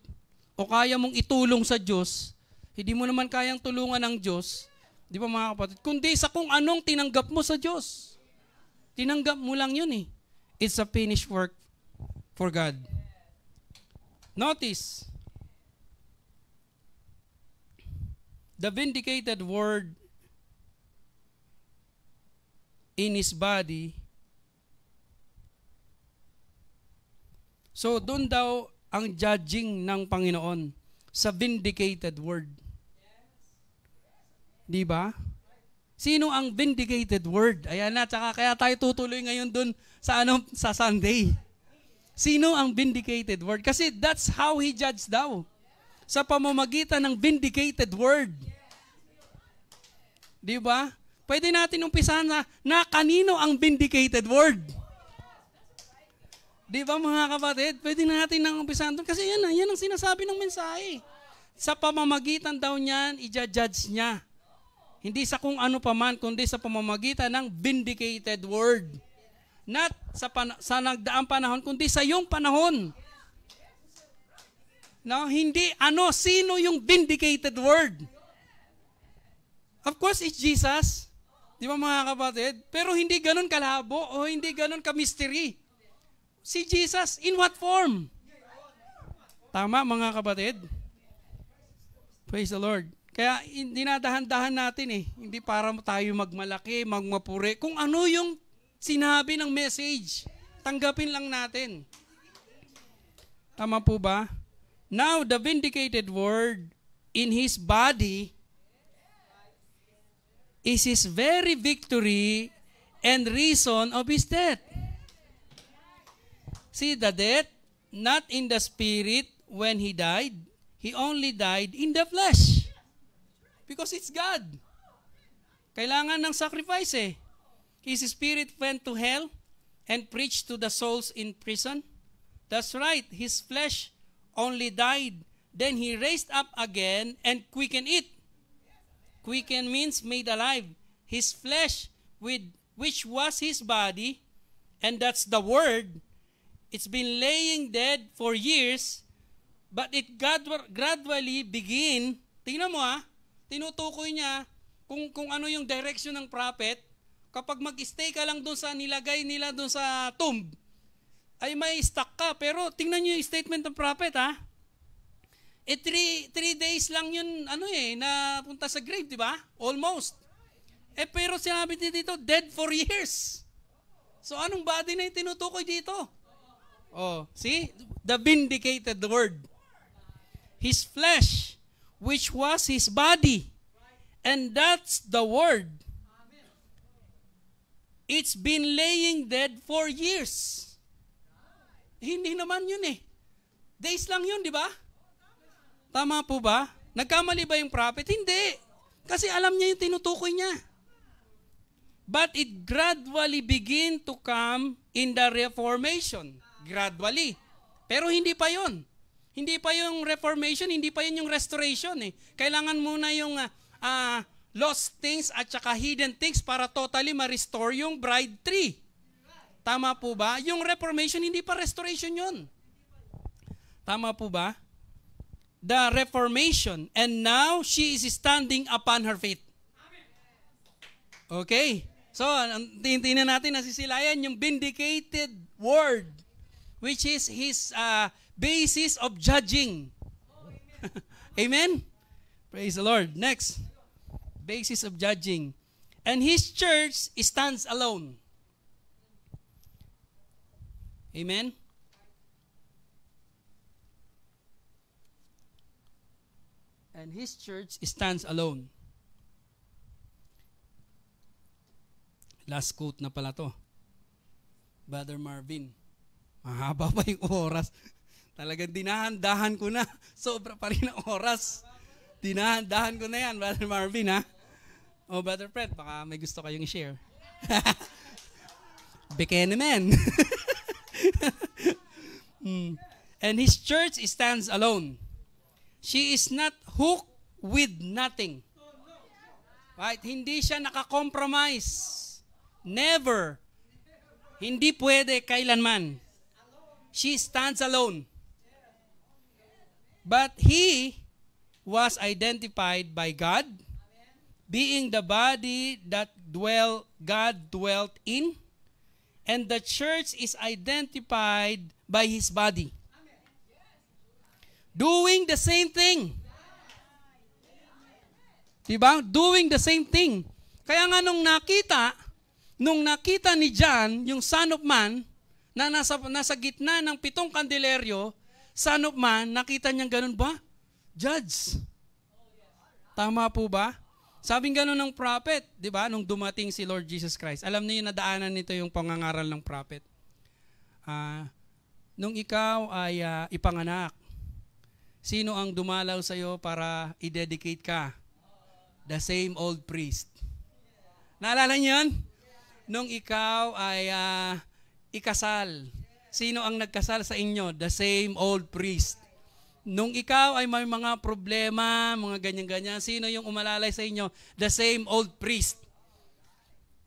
o kaya mong itulong sa Diyos, hindi mo naman kayang tulungan ng Diyos, di ba mga kapatid? Kundi sa kung anong tinanggap mo sa Diyos. Tinanggap mo lang yun eh. It's a finished work for God. Notice, the vindicated word in His body So doon daw ang judging ng Panginoon sa vindicated word. Di ba? Sino ang vindicated word? Ayan na, tsaka kaya tayo tutuloy ngayon doon sa ano sa Sunday. Sino ang vindicated word? Kasi that's how he judged daw. Sa pamamagitan ng vindicated word. Di ba? Pwede natin umpisahan na, na kanino ang vindicated word? Di ba mga kapatid? Pwede na natin nang umpisahan doon kasi yan, yan ang sinasabi ng mensahe. Sa pamamagitan daw niyan, i judge niya. Hindi sa kung ano pa man, kundi sa pamamagitan ng vindicated word. Not sa, pan- sa nagdaang panahon, kundi sa iyong panahon. No, hindi ano, sino yung vindicated word. Of course, it's Jesus. Di ba mga kapatid? Pero hindi ganun kalabo o hindi ganun ka-mystery. Si Jesus, in what form? Tama mga kapatid? Praise the Lord. Kaya dinadahan-dahan natin eh. Hindi para tayo magmalaki, magmapuri. Kung ano yung sinabi ng message, tanggapin lang natin. Tama po ba? Now, the vindicated word in His body is His very victory and reason of His death. See the death, not in the spirit when he died. He only died in the flesh. Because it's God. Kailangan ng sacrifice eh. His spirit went to hell and preached to the souls in prison. That's right. His flesh only died. Then he raised up again and quickened it. Quicken means made alive. His flesh, with which was his body, and that's the word, It's been laying dead for years, but it gradually begin, tingnan mo ha, ah. tinutukoy niya kung, kung ano yung direction ng prophet, kapag mag-stay ka lang doon sa nilagay nila doon sa tomb, ay may stuck ka. Pero tingnan niyo yung statement ng prophet ha. Ah. Eh, three, three days lang yun, ano eh, napunta sa grave, di ba? Almost. Eh, pero sinabi dito, dead for years. So, anong body na yung tinutukoy dito? Oh, see? The vindicated word. His flesh, which was his body. And that's the word. It's been laying dead for years. Hindi naman yun eh. Days lang yun, di ba? Tama po ba? Nagkamali ba yung prophet? Hindi. Kasi alam niya yung tinutukoy niya. But it gradually begin to come in the reformation gradually. Pero hindi pa yon. Hindi pa yung reformation, hindi pa yun yung restoration eh. Kailangan muna yung uh, uh, lost things at saka hidden things para totally ma-restore yung bride tree. Tama po ba? Yung reformation, hindi pa restoration yun. Tama po ba? The reformation. And now, she is standing upon her feet. Okay. So, tingnan natin, nasisilayan yung vindicated word which is his uh, basis of judging. Oh, (laughs) amen. amen? Praise the Lord. Next, basis of judging. And his church stands alone. Amen? And his church stands alone. Last quote na pala to. Brother Marvin. Mahaba pa yung oras. Talagang dinahandahan ko na. Sobra pa rin ang oras. Dinahandahan ko na yan, Brother Marvin, ha? Oh, Brother Fred, baka may gusto kayong i-share. (laughs) Bikini men. (laughs) mm. And his church stands alone. She is not hooked with nothing. Right? Hindi siya nakakompromise. Never. Hindi pwede kailanman she stands alone. But he was identified by God, being the body that dwell God dwelt in, and the church is identified by his body. Doing the same thing. Diba? Doing the same thing. Kaya nga nung nakita, nung nakita ni John, yung son of man, na nasa, nasa gitna ng pitong kandileryo, son of man, nakita niyang ganun ba? Judge. Tama po ba? Sabi ganun ng prophet, di ba, nung dumating si Lord Jesus Christ. Alam niyo yung nadaanan nito yung pangangaral ng prophet. Uh, nung ikaw ay uh, ipanganak, sino ang dumalaw sa iyo para i-dedicate ka? The same old priest. Naalala niyo yun? Nung ikaw ay uh, ikasal. Sino ang nagkasal sa inyo? The same old priest. Nung ikaw ay may mga problema, mga ganyan-ganyan, sino yung umalalay sa inyo? The same old priest.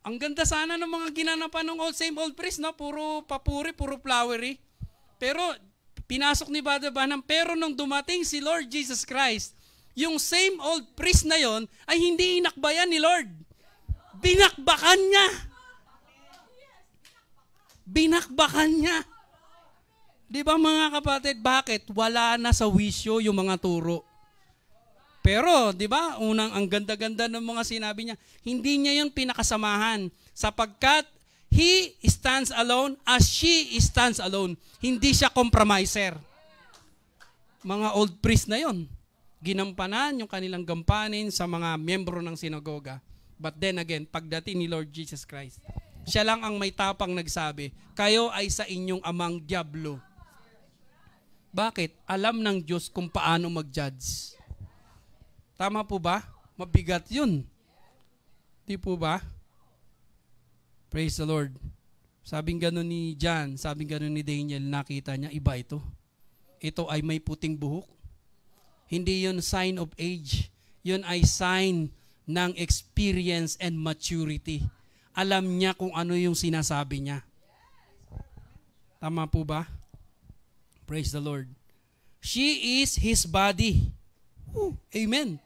Ang ganda sana ng mga ginanapan ng old same old priest, no? Puro papuri, puro flowery. Pero pinasok ni Brother Branham, pero nung dumating si Lord Jesus Christ, yung same old priest na yon ay hindi inakbayan ni Lord. Binakbakan niya binakbakan niya. Di ba mga kapatid, bakit? Wala na sa wisyo yung mga turo. Pero, di ba, unang ang ganda-ganda ng mga sinabi niya, hindi niya yun pinakasamahan sapagkat he stands alone as she stands alone. Hindi siya compromiser. Mga old priest na yon ginampanan yung kanilang gampanin sa mga miyembro ng sinagoga. But then again, pagdating ni Lord Jesus Christ, siya lang ang may tapang nagsabi, kayo ay sa inyong amang Diablo. Bakit? Alam ng Diyos kung paano mag-judge. Tama po ba? Mabigat yun. Di po ba? Praise the Lord. Sabing ganun ni John, sabing ganun ni Daniel, nakita niya, iba ito. Ito ay may puting buhok. Hindi yun sign of age. Yun ay sign ng experience and maturity alam niya kung ano yung sinasabi niya. Tama po ba? Praise the Lord. She is His body. Ooh, amen.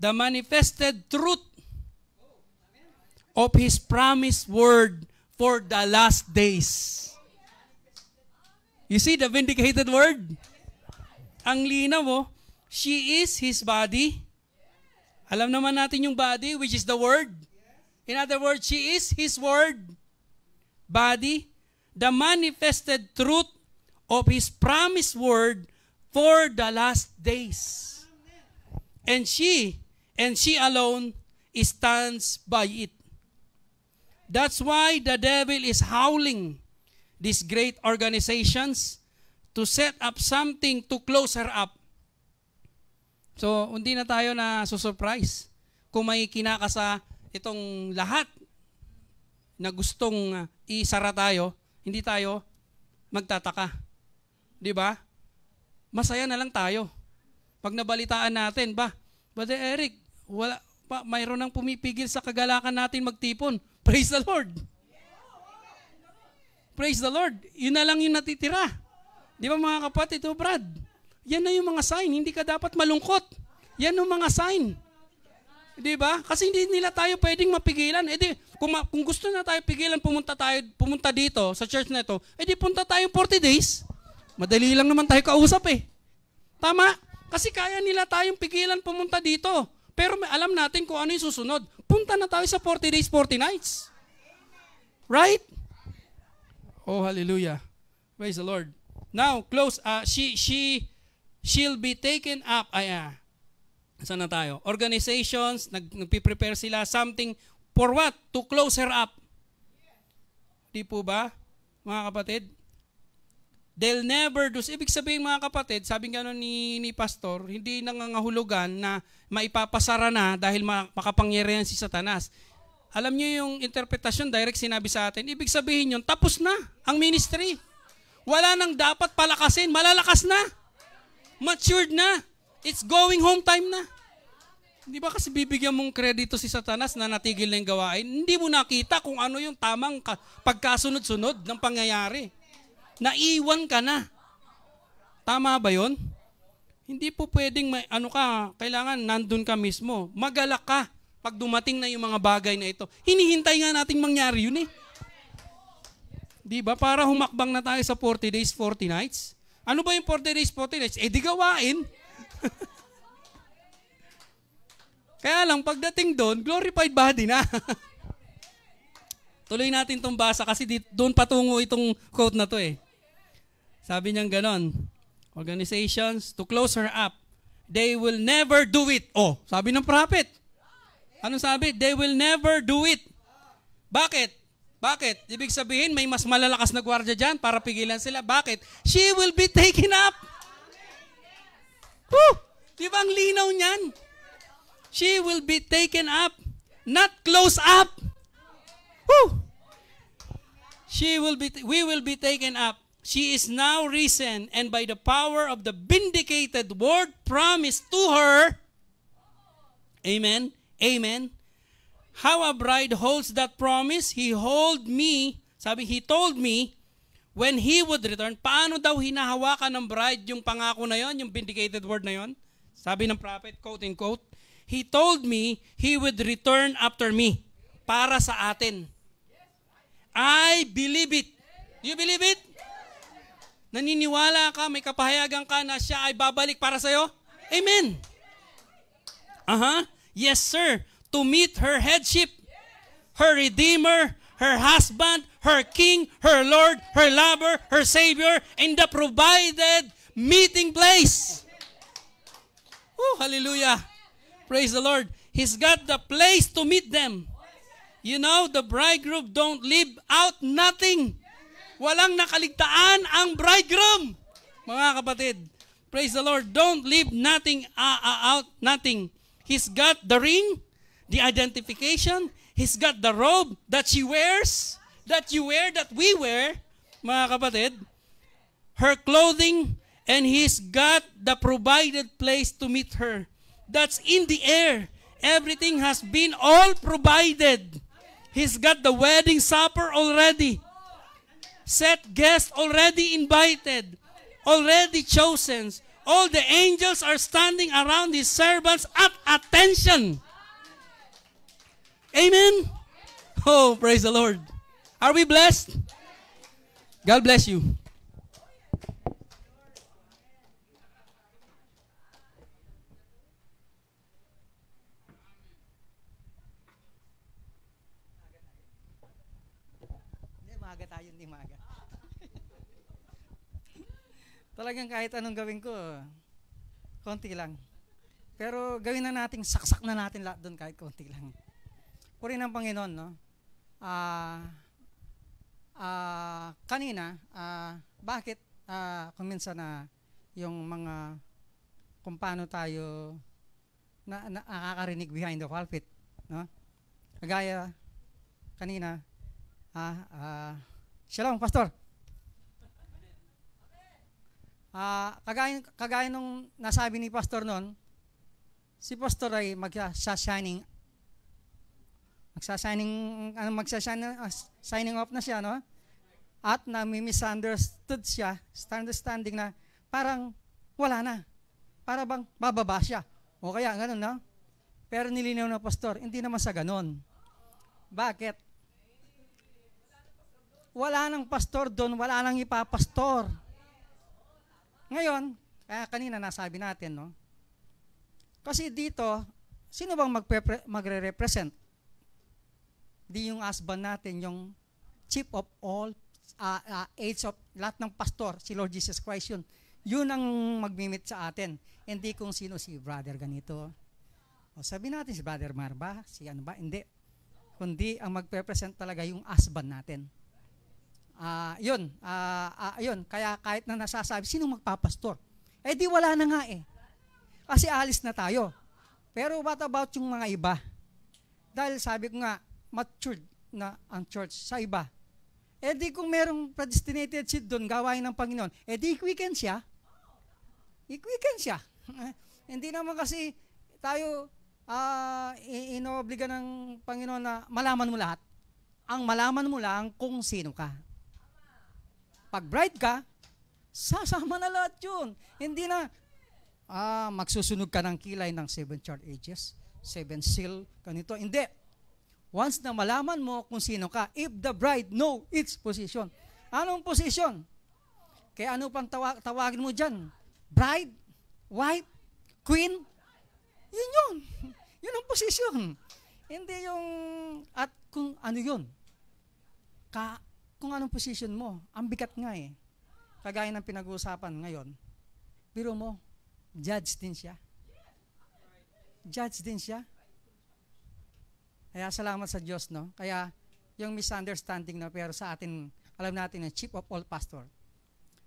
The manifested truth of His promised word for the last days. You see the vindicated word? Ang linaw mo, oh. She is His body. Alam naman natin yung body, which is the word. In other words, she is His Word, body, the manifested truth of His promised Word for the last days. And she, and she alone, stands by it. That's why the devil is howling these great organizations to set up something to close her up. So, hindi na tayo na susurprise kung may kinakasa itong lahat na gustong ah, isara tayo, hindi tayo magtataka. 'Di ba? Masaya na lang tayo. Pag nabalitaan natin, ba, Brother Eric, wala pa mayroon nang pumipigil sa kagalakan natin magtipon. (laughs) Praise the Lord. Praise the Lord. Yun na lang yung natitira. 'Di ba mga kapatid, ito oh, Brad? Yan na yung mga sign, hindi ka dapat malungkot. Yan yung mga sign. Di ba? Kasi hindi nila tayo pwedeng mapigilan. Eh di, kung, ma- kung gusto na tayo pigilan, pumunta tayo, pumunta dito sa church na ito, eh di punta tayo 40 days. Madali lang naman tayo kausap eh. Tama? Kasi kaya nila tayong pigilan pumunta dito. Pero may alam natin kung ano yung susunod. Punta na tayo sa 40 days, 40 nights. Right? Oh, hallelujah. Praise the Lord. Now, close. Uh, she, she, she'll be taken up. Ayan. Saan tayo? Organizations, nag, nagpiprepare sila something for what? To close her up. Di po ba, mga kapatid? They'll never do. Ibig sabihin mga kapatid, sabi nga ni, ni Pastor, hindi nangangahulugan na maipapasara na dahil makapangyarihan si Satanas. Alam niyo yung interpretasyon, direct sinabi sa atin, ibig sabihin yun, tapos na ang ministry. Wala nang dapat palakasin, malalakas na. Matured na. It's going home time na. Hindi ba kasi bibigyan mong kredito si Satanas na natigil na yung gawain? Hindi mo nakita kung ano yung tamang pagkasunod-sunod ng pangyayari. Naiwan ka na. Tama ba yon? Hindi po pwedeng may, ano ka, kailangan nandun ka mismo. Magalak ka pag dumating na yung mga bagay na ito. Hinihintay nga nating mangyari yun eh. Di ba? Para humakbang na tayo sa 40 days, 40 nights. Ano ba yung 40 days, 40 nights? Eh di gawain. Kaya lang, pagdating doon, glorified body na. (laughs) Tuloy natin itong basa kasi doon patungo itong quote na to eh. Sabi niyang ganon, organizations to close her up, they will never do it. Oh, sabi ng prophet. Anong sabi? They will never do it. Bakit? Bakit? Ibig sabihin, may mas malalakas na gwardiya dyan para pigilan sila. Bakit? She will be taken up. Woo! Di ba ang linaw niyan? She will be taken up, not close up. Woo! She will be, we will be taken up. She is now risen, and by the power of the vindicated word promised to her, Amen, Amen, how a bride holds that promise, he hold me, sabi, he told me, when he would return, paano daw hinahawakan ng bride yung pangako na yon, yung vindicated word na yon? Sabi ng prophet, quote in quote, He told me he would return after me para sa atin. I believe it. You believe it? Naniniwala ka, may kapahayagan ka na siya ay babalik para sa'yo? Amen. Aha. Uh-huh. Yes, sir. To meet her headship, her redeemer, her husband, her King, her Lord, her lover, her Savior, and the provided meeting place. Oh, hallelujah. Praise the Lord. He's got the place to meet them. You know, the bridegroom don't leave out nothing. Walang nakaligtaan ang bridegroom. Mga kapatid, praise the Lord. Don't leave nothing uh, uh, out, nothing. He's got the ring, the identification. He's got the robe that she wears. that you wear, that we wear, mga kapatid, her clothing, and He's got the provided place to meet her. That's in the air. Everything has been all provided. He's got the wedding supper already. Set guests already invited, already chosen. All the angels are standing around his servants at attention. Amen? Oh, praise the Lord. Are we blessed? God bless you. maaga tayo, hindi maaga. (laughs) Talagang kahit anong gawin ko, konti lang. Pero gawin na natin, saksak na natin lahat doon kahit konti lang. Puri ng Panginoon, no? Ah... Uh, uh, kanina, uh, bakit uh, kung minsan na uh, yung mga kung paano tayo na, na nakakarinig behind the pulpit, no? Kagaya kanina, ah, ah, Shalom, Pastor. Ah, kagaya, kagaya nung nasabi ni Pastor noon, si Pastor ay magsa-shining magsa-shining ano magsa-shining uh, signing off na siya, no? at nami-misunderstood siya, understanding na parang wala na. Para bang bababa siya. O kaya ganun na. Pero nilinaw na pastor, hindi naman sa ganun. Bakit? Wala nang pastor doon, wala nang ipapastor. Ngayon, kaya kanina nasabi natin, no? Kasi dito, sino bang magre-represent? Di yung asban natin, yung chief of all uh, uh, age of lahat ng pastor, si Lord Jesus Christ yun. Yun ang magmimit sa atin. Hindi kung sino si brother ganito. O sabi natin si brother Marba, Si ano ba? Hindi. Kundi ang magpepresent talaga yung husband natin. Uh, yun, uh, uh, yun. Kaya kahit na nasasabi, sino magpapastor? Eh di wala na nga eh. Kasi alis na tayo. Pero what about yung mga iba? Dahil sabi ko nga, matured na ang church sa iba eh di kung merong predestinated seed doon, gawain ng Panginoon, eh di i-quicken siya. I-quicken siya. (laughs) Hindi naman kasi tayo uh, ah, inoobliga ng Panginoon na malaman mo lahat. Ang malaman mo lang kung sino ka. Pag bride ka, sasama na lahat yun. Hindi na, ah, magsusunog ka ng kilay ng seven chart ages, seven seal, ganito. Hindi. Once na malaman mo kung sino ka, if the bride know its position. Anong position? Kaya ano pang tawa- tawagin mo dyan? Bride? Wife? Queen? Yun yun. (laughs) yun ang position. Hindi yung, at kung ano yun. Ka, kung anong position mo. Ang bigat nga eh. Kagaya ng pinag-uusapan ngayon. Pero mo, judge din siya. Judge din siya. Kaya salamat sa Diyos, no? Kaya yung misunderstanding no? pero sa atin, alam natin na chief of all pastor.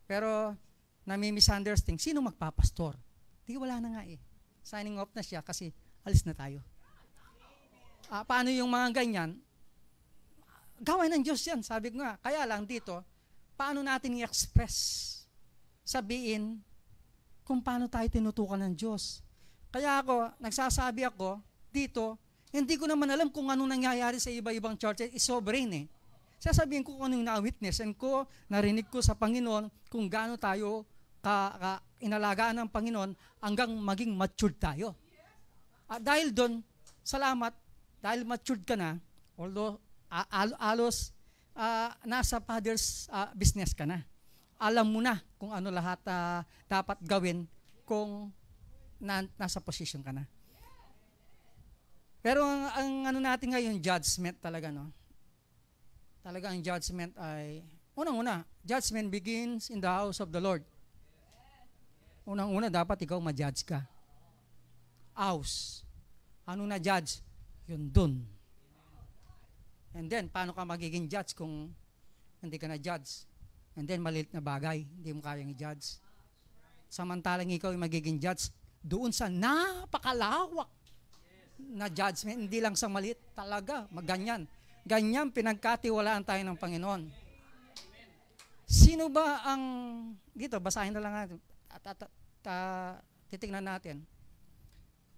Pero nami-misunderstanding, sino magpapastor? Di wala na nga eh. Signing off na siya kasi alis na tayo. Ah, paano yung mga ganyan? Gawin ng Diyos yan, sabi ko nga. Kaya lang dito, paano natin i-express? Sabihin kung paano tayo tinutukan ng Diyos. Kaya ako, nagsasabi ako dito, hindi ko naman alam kung anong nangyayari sa iba-ibang churches. Eh, It's sovereign eh. Sasabihin ko kung anong na-witness and ko, narinig ko sa Panginoon kung gaano tayo ka, ka inalagaan ng Panginoon hanggang maging matured tayo. At ah, dahil doon, salamat, dahil matured ka na, although ah, al- alos uh, ah, nasa father's uh, business ka na. Alam mo na kung ano lahat uh, dapat gawin kung na, nasa position ka na. Pero ang, ang ano natin ngayon, judgment talaga, no? Talaga ang judgment ay, unang-una, judgment begins in the house of the Lord. Unang-una, dapat ikaw ma-judge ka. House. Ano na-judge? Yun dun. And then, paano ka magiging judge kung hindi ka na-judge? And then, maliit na bagay, hindi mo kayang i-judge. Samantalang ikaw ay magiging judge doon sa napakalawak na judgment, hindi lang sa maliit, talaga, maganyan. Ganyan pinagkatiwalaan tayo ng Panginoon. Sino ba ang, dito, basahin na lang natin, at, at, at, at titignan natin.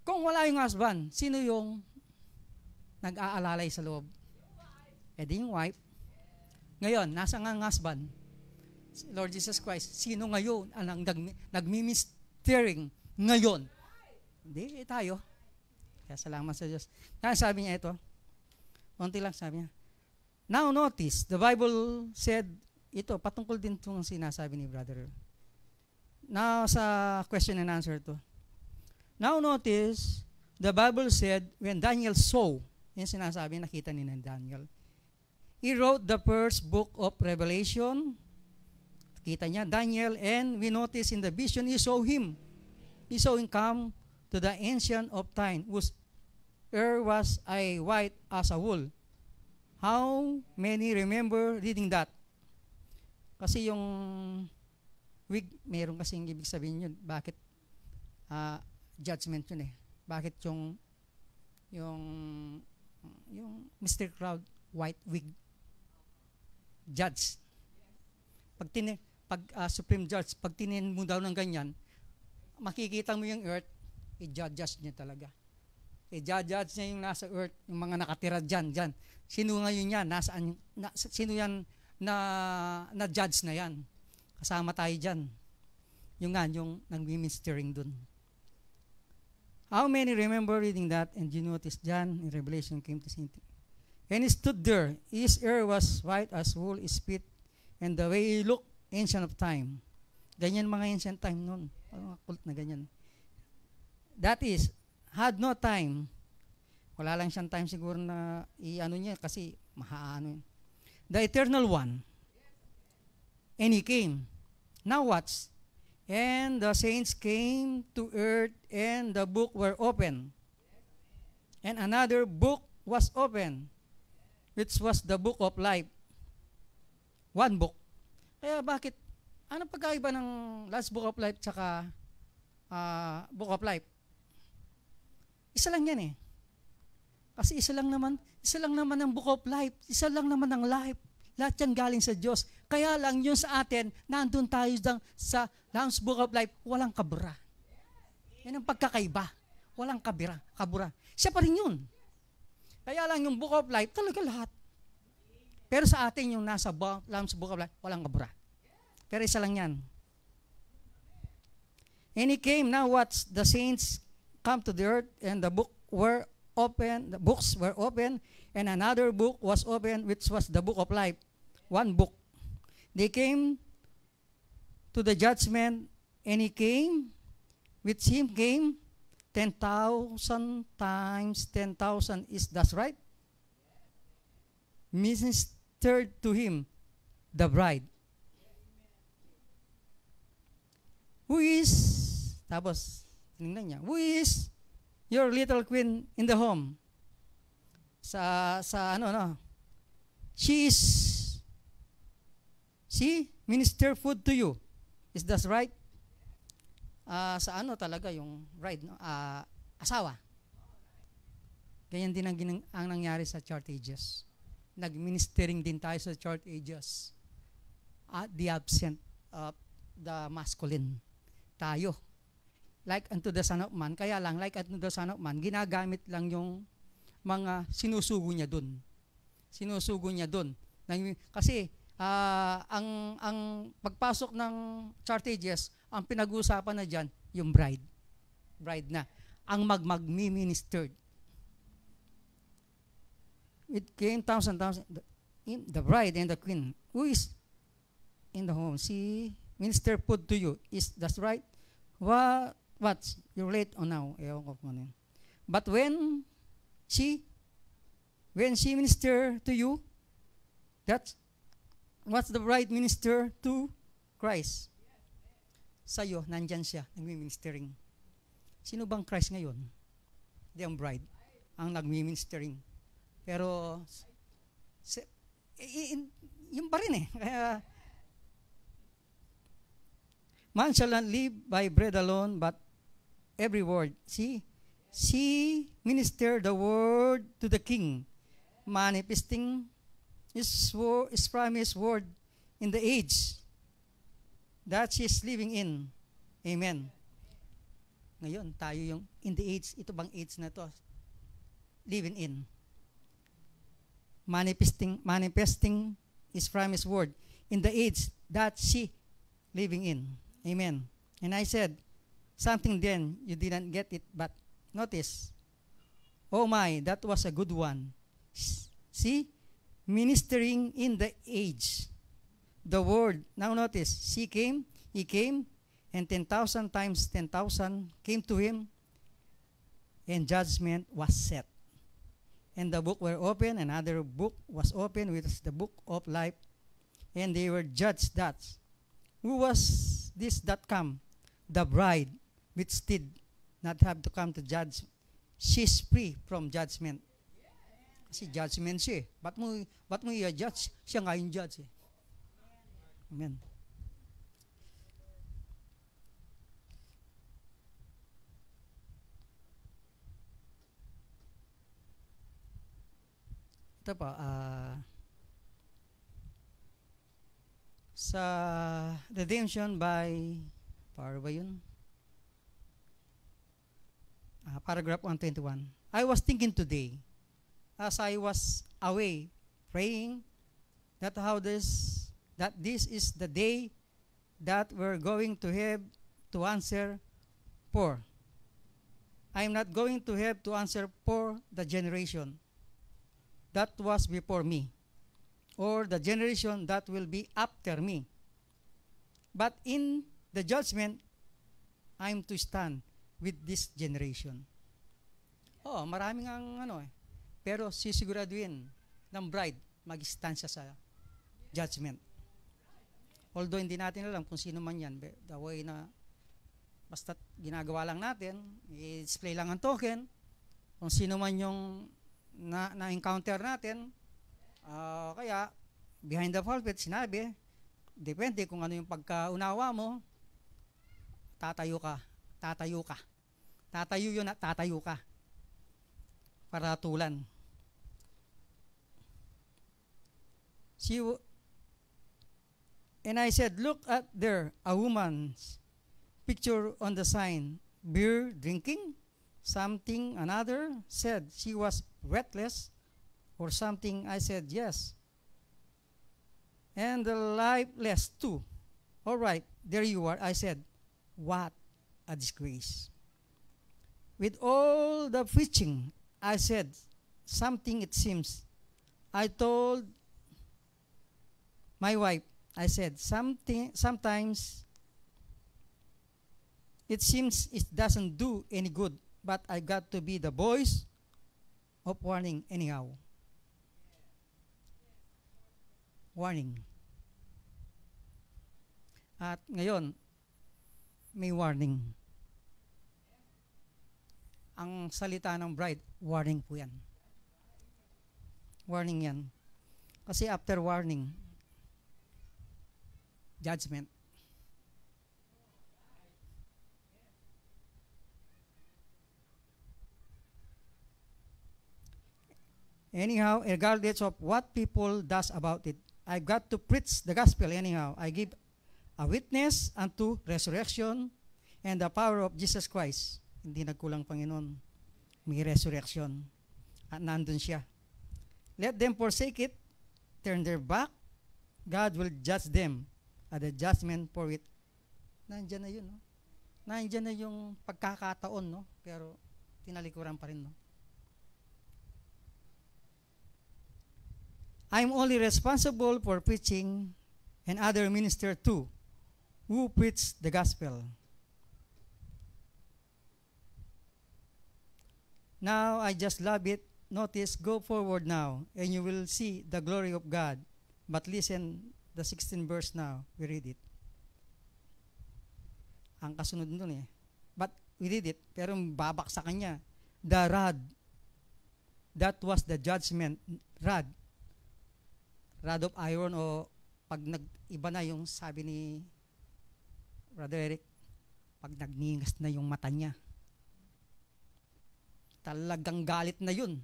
Kung wala yung husband, sino yung nag-aalalay sa loob? E di yung wife. Ngayon, nasa nga ang husband? Lord Jesus Christ, sino ngayon ang nag, nagmi-mistering ngayon? Hindi eh, tayo. Kaya salamat sa Diyos. Kaya sabi niya ito, konti lang sabi niya, Now notice, the Bible said, ito, patungkol din itong sinasabi ni Brother. Now sa question and answer to. Now notice, the Bible said, when Daniel saw, yung sinasabi, nakita ni Daniel, he wrote the first book of Revelation, kita niya, Daniel, and we notice in the vision, he saw him. He saw him come to the ancient of time, whose Earth was I white as a wool. How many remember reading that? Kasi yung wig, meron kasi kasing ibig sabihin yun. Bakit? Uh, judgment yun eh. Bakit yung yung yung Mr. Crowd white wig judge. Pag tinin, pag uh, Supreme Judge, pag tinin mo daw ng ganyan, makikita mo yung earth, i-judge niya talaga i-judge niya yung nasa earth, yung mga nakatira dyan, dyan. Sino ngayon yan? Nasaan, na, sino yan na, na judge na yan? Kasama tayo dyan. Yung nga, yung nag-ministering dun. How many remember reading that and you notice John in Revelation came to Saint? And he stood there. His hair was white as wool, his feet, and the way he looked, ancient of time. Ganyan mga ancient time noon. Parang cult na ganyan. That is, had no time. Wala lang siyang time siguro na i-ano niya kasi mahaano yun. The eternal one. And he came. Now watch. And the saints came to earth and the book were open. And another book was open, which was the book of life. One book. Kaya bakit? Ano pagkaiba ng last book of life tsaka uh, book of life? Isa lang yan eh. Kasi isa lang naman, isa lang naman ang book of life, isa lang naman ang life. Lahat yan galing sa Diyos. Kaya lang yun sa atin, nandun tayo sa Lamb's Book of Life, walang kabura. Yan ang pagkakaiba. Walang kabira, kabura. Siya pa rin yun. Kaya lang yung Book of Life, talaga lahat. Pero sa atin yung nasa bo- Lamb's Book of Life, walang kabura. Pero isa lang yan. And he came, now what's the saints come to the earth, and the book were open, the books were open, and another book was open, which was the book of life. One book. They came to the judgment, and he came, with him came 10,000 times 10,000 is that's right? Ministered to him, the bride. Who is, tapos, Tinignan niya, who is your little queen in the home? Sa, sa ano, no? She is, she minister food to you. Is that right? Uh, sa ano talaga yung ride, no? Uh, asawa. Ganyan din ang, ginang, ang nangyari sa church ages. Nag-ministering din tayo sa church ages. At the absent of the masculine. Tayo, like unto the Son of Man. Kaya lang, like unto the Son of Man, ginagamit lang yung mga sinusugo niya doon. Sinusugo niya doon. Kasi uh, ang, ang pagpasok ng chartages, ang pinag-uusapan na dyan, yung bride. Bride na. Ang magmag-ministered. It came thousands and thousands. in the bride and the queen. Who is in the home? See, minister put to you. Is that right? What What? You're late on now. Ewan ko kung ano But when she, when she minister to you, that's what's the right minister to Christ? Sa'yo, nandyan siya, nagmi-ministering. Sino bang Christ ngayon? Hindi ang bride, ang nagmi-ministering. Pero, sa, yun pa rin eh. (laughs) Kaya, man shall not live by bread alone, but every word. See? She ministered the word to the king, manifesting his, word, his promised word in the age that she is living in. Amen. Ngayon, tayo yung in the age, ito bang age na to? Living in. Manifesting, manifesting his from word in the age that she living in. Amen. And I said, something then you didn't get it, but notice, oh my, that was a good one. See, ministering in the age, the word. Now notice, she came, he came, and 10,000 times 10,000 came to him, and judgment was set. And the book were open, another book was open, which is the book of life, and they were judged that. Who was this that come? The bride withstood, not have to come to judge. She's free from judgment. Kasi judgment siya eh. Ba't mo, ba't mo i-judge? Siya nga yung judge eh. Amen. Ito pa, uh, sa redemption by, para ba yun? Uh, paragraph 121. I was thinking today, as I was away praying, that how this that this is the day that we're going to have to answer for. I am not going to have to answer for the generation that was before me or the generation that will be after me. But in the judgment, I'm to stand with this generation. Oh, marami nga ano eh. Pero sisiguraduhin ng bride, mag sa judgment. Although hindi natin alam kung sino man yan, the way na basta ginagawa lang natin, i-display lang ang token, kung sino man yung na, na-encounter natin, uh, kaya behind the pulpit, sinabi, depende kung ano yung pagkaunawa mo, tatayo ka, tatayo ka. Tatayo yun at tatayo ka para tulan. She w- and I said, look at there, a woman's picture on the sign, beer drinking, something another said she was breathless or something. I said, yes. And the lifeless too. All right, there you are. I said, what a disgrace. With all the preaching, I said, something it seems. I told my wife, I said, something, sometimes it seems it doesn't do any good, but I got to be the voice of warning anyhow. Warning. At ngayon, may warning ang salita ng bride, warning po yan. Warning yan. Kasi after warning, judgment. Anyhow, regardless of what people does about it, I've got to preach the gospel anyhow. I give a witness unto resurrection and the power of Jesus Christ. Hindi nagkulang Panginoon. May resurrection. At nandun siya. Let them forsake it, turn their back. God will judge them at the judgment for it. Nandiyan na yun, no? Nandiyan na yung pagkakataon, no? Pero tinalikuran pa rin, no? I'm only responsible for preaching and other minister too who preach the gospel. Now I just love it. Notice, go forward now, and you will see the glory of God. But listen, the 16 verse now, we read it. Ang kasunod nun eh. But we did it, pero babak sa kanya. The rod. That was the judgment. Rod. Rod of iron o pag nag-iba na yung sabi ni Brother Eric, pag nagningas na yung mata niya, Talagang galit na yun.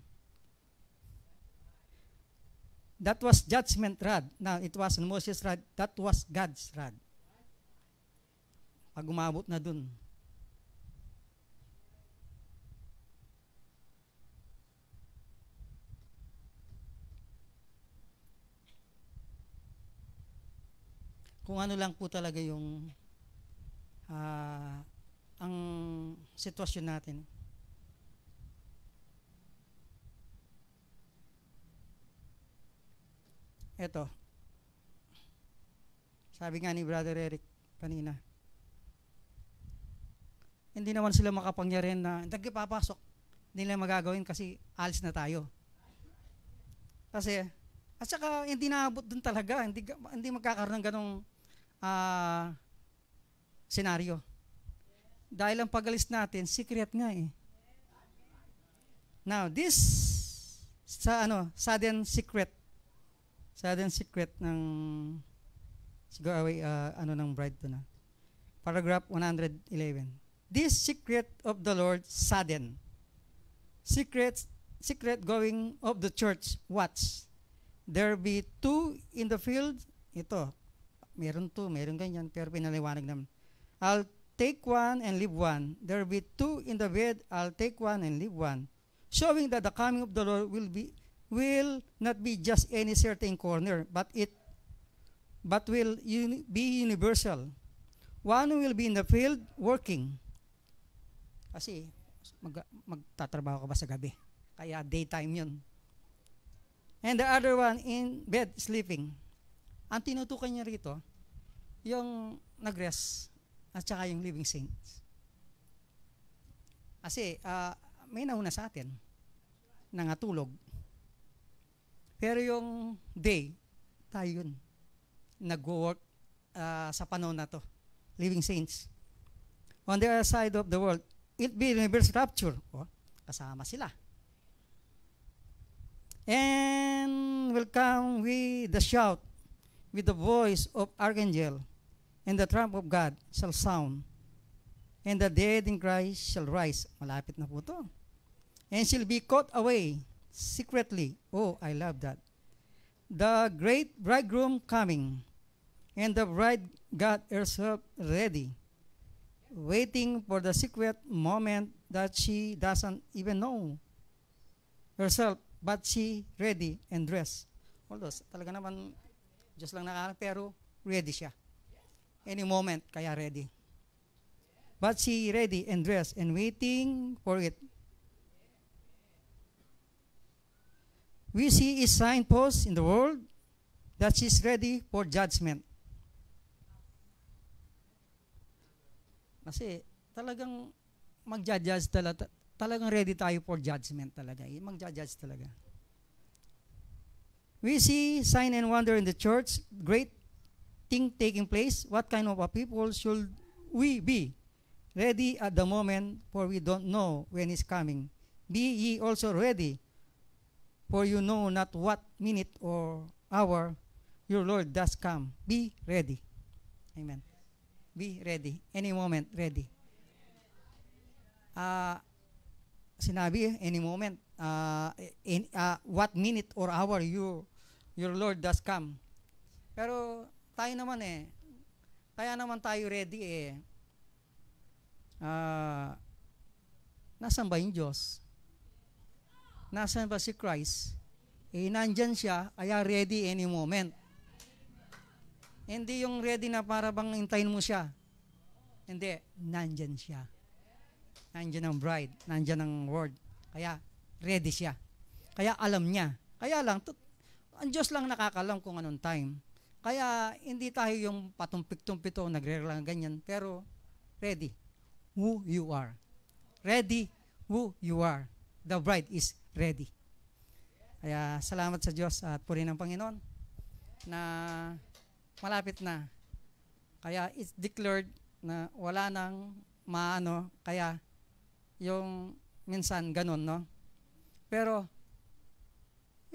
That was judgment rod. Now, it was ano, Moses' rod. That was God's rod. Pag umabot na dun. Kung ano lang po talaga yung uh, ang sitwasyon natin. Ito. Sabi nga ni Brother Eric kanina. Hindi naman sila makapangyarihan na papasok. Hindi nila magagawin kasi alis na tayo. Kasi, at saka hindi naabot dun talaga. Hindi, hindi magkakaroon ng ganong uh, senaryo. Dahil ang pagalis natin, secret nga eh. Now, this sa ano, sudden secret sudden secret ng siguro uh, ano ng bride to na. Paragraph 111. This secret of the Lord sudden. Secret secret going of the church. Watch. There be two in the field. Ito. Meron two, meron ganyan, pero pinaliwanag naman. I'll take one and leave one. There be two in the bed. I'll take one and leave one. Showing that the coming of the Lord will be will not be just any certain corner, but it but will uni be universal. One will be in the field working. Kasi mag, magtatrabaho ka ba sa gabi? Kaya daytime yun. And the other one in bed, sleeping. Ang tinutukan niya rito, yung nag-rest at saka yung living saints. Kasi uh, may nauna sa atin, nangatulog, pero yung day, tayo yun. Nag-work uh, sa panahon na to. Living saints. On the other side of the world, it be universal rapture. O, kasama sila. And will come with the shout, with the voice of archangel, and the trump of God shall sound, and the dead in Christ shall rise. Malapit na po to. And shall be caught away secretly. Oh, I love that. The great bridegroom coming, and the bride got herself ready, waiting for the secret moment that she doesn't even know herself, but she ready and dressed. Although talaga naman, just lang nakarang, pero ready siya. Any moment, kaya ready. But she ready and dressed and waiting for it. we see his signposts in the world that she's ready for judgment. Kasi talagang mag judge talaga. Talagang ready tayo for judgment talaga. Eh, mag judge talaga. We see sign and wonder in the church, great thing taking place. What kind of a people should we be? Ready at the moment, for we don't know when He's coming. Be ye also ready, for you know not what minute or hour your Lord does come. Be ready. Amen. Be ready. Any moment, ready. Uh, sinabi, any moment, uh, in, uh, what minute or hour you, your Lord does come. Pero tayo naman eh, kaya naman tayo ready eh. Uh, nasan ba yung Diyos? Nasaan ba si Christ? Eh, nandyan siya, kaya ah, ready any moment. Hindi yung ready na para bang intayin mo siya. Hindi, nandyan siya. Nandyan ang bride, nandyan ang word. Kaya, ready siya. Kaya alam niya. Kaya lang, to, ang Diyos lang nakakalam kung anong time. Kaya, hindi tayo yung patumpik-tumpito, nagre-relang ganyan, pero ready who you are. Ready who you are. The bride is ready. Kaya salamat sa Diyos at puri ng Panginoon na malapit na. Kaya it's declared na wala nang maano, kaya yung minsan ganun, no? Pero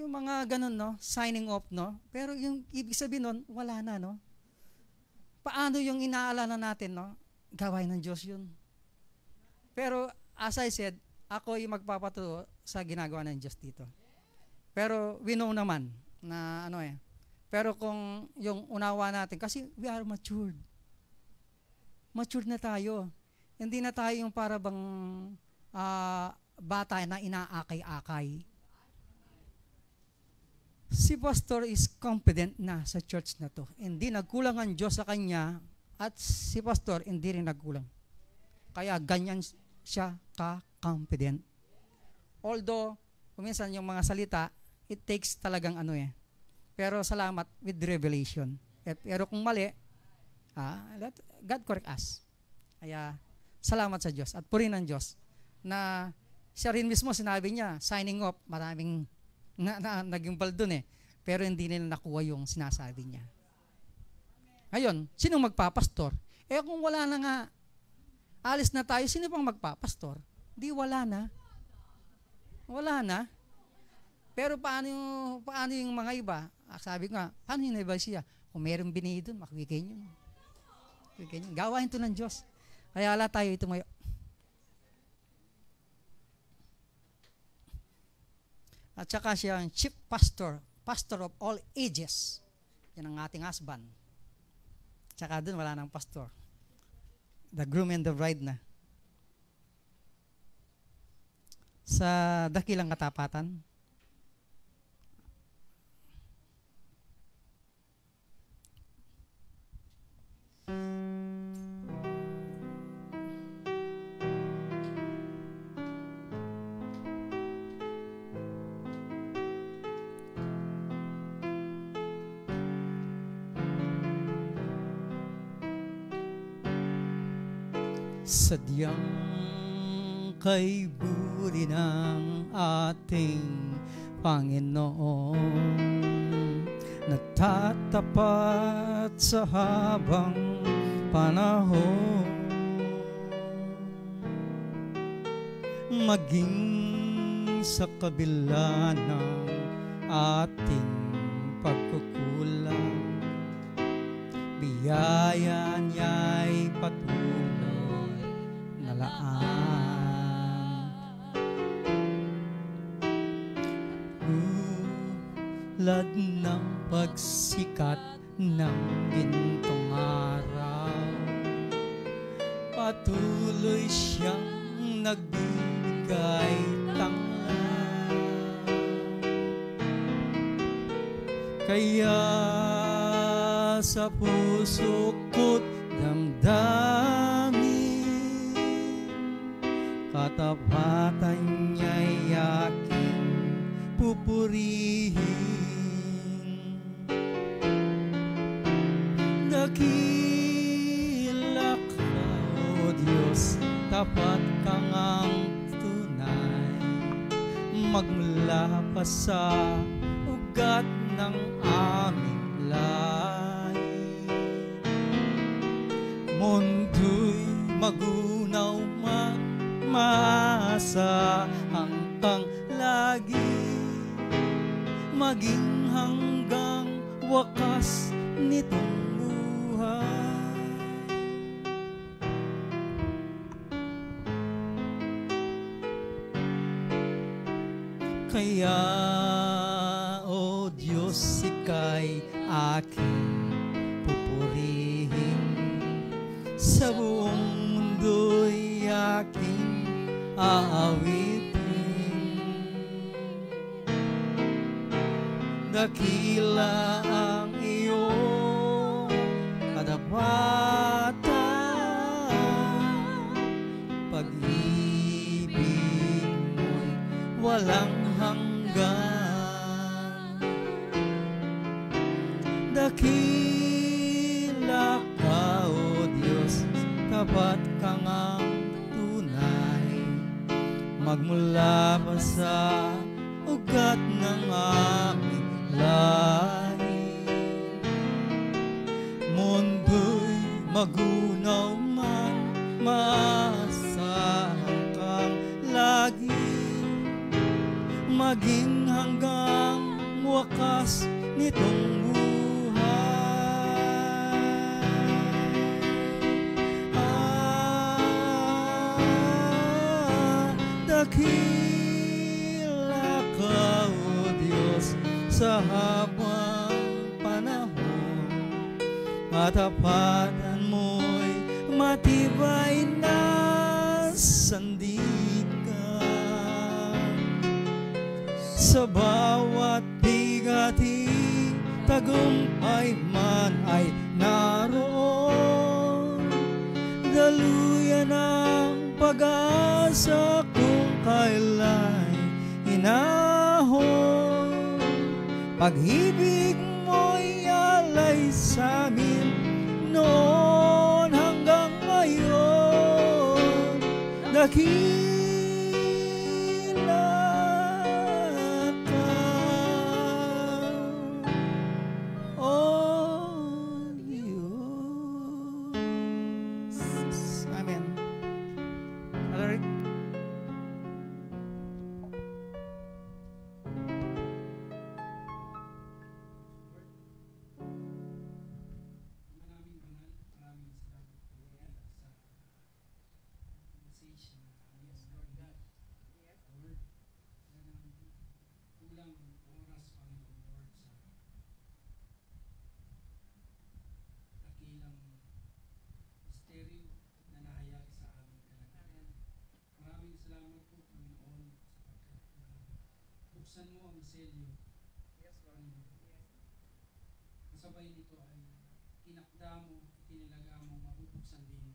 yung mga ganun, no? Signing off, no? Pero yung ibig sabihin nun, wala na, no? Paano yung inaalala natin, no? Gawain ng Diyos yun. Pero as I said, ako yung magpapatuto sa ginagawa ng Diyos dito. Pero we know naman na ano eh. Pero kung yung unawa natin, kasi we are matured. Matured na tayo. Hindi na tayo yung para bang uh, bata na inaakay-akay. Si pastor is confident na sa church na to. Hindi nagkulang ang Diyos sa kanya at si pastor hindi rin nagkulang. Kaya ganyan siya ka-confident Although, kuminsan yung mga salita, it takes talagang ano eh. Pero salamat with revelation. Eh, pero kung mali, ah, let God correct us. Kaya, salamat sa Diyos at purin ng Diyos na siya rin mismo sinabi niya, signing up, maraming na, na, naging baldon eh. Pero hindi nila nakuha yung sinasabi niya. Ngayon, sino magpapastor? Eh kung wala na nga, alis na tayo, sino pang magpapastor? Di wala na. Wala na. Pero paano yung, paano yung mga iba? Ah, sabi ko nga, paano yung iba siya? Kung meron binigay doon, makikikin niyo. Makikikin Gawain to ng Diyos. Kaya ala tayo ito itumayo. At saka siya ang chief pastor, pastor of all ages. Yan ang ating husband. Tsaka doon, wala nang pastor. The groom and the bride na. sa dakilang katapatan? Sadyang kay buhay pagpupuri ng ating Panginoon. Natatapat sa habang panahon Maging sa kabila ng ating sikat buksan mo ang selyo. Yes, Lord. Yes. Kasabay nito ay tinakda mo, tinilaga mo, mabubuksan din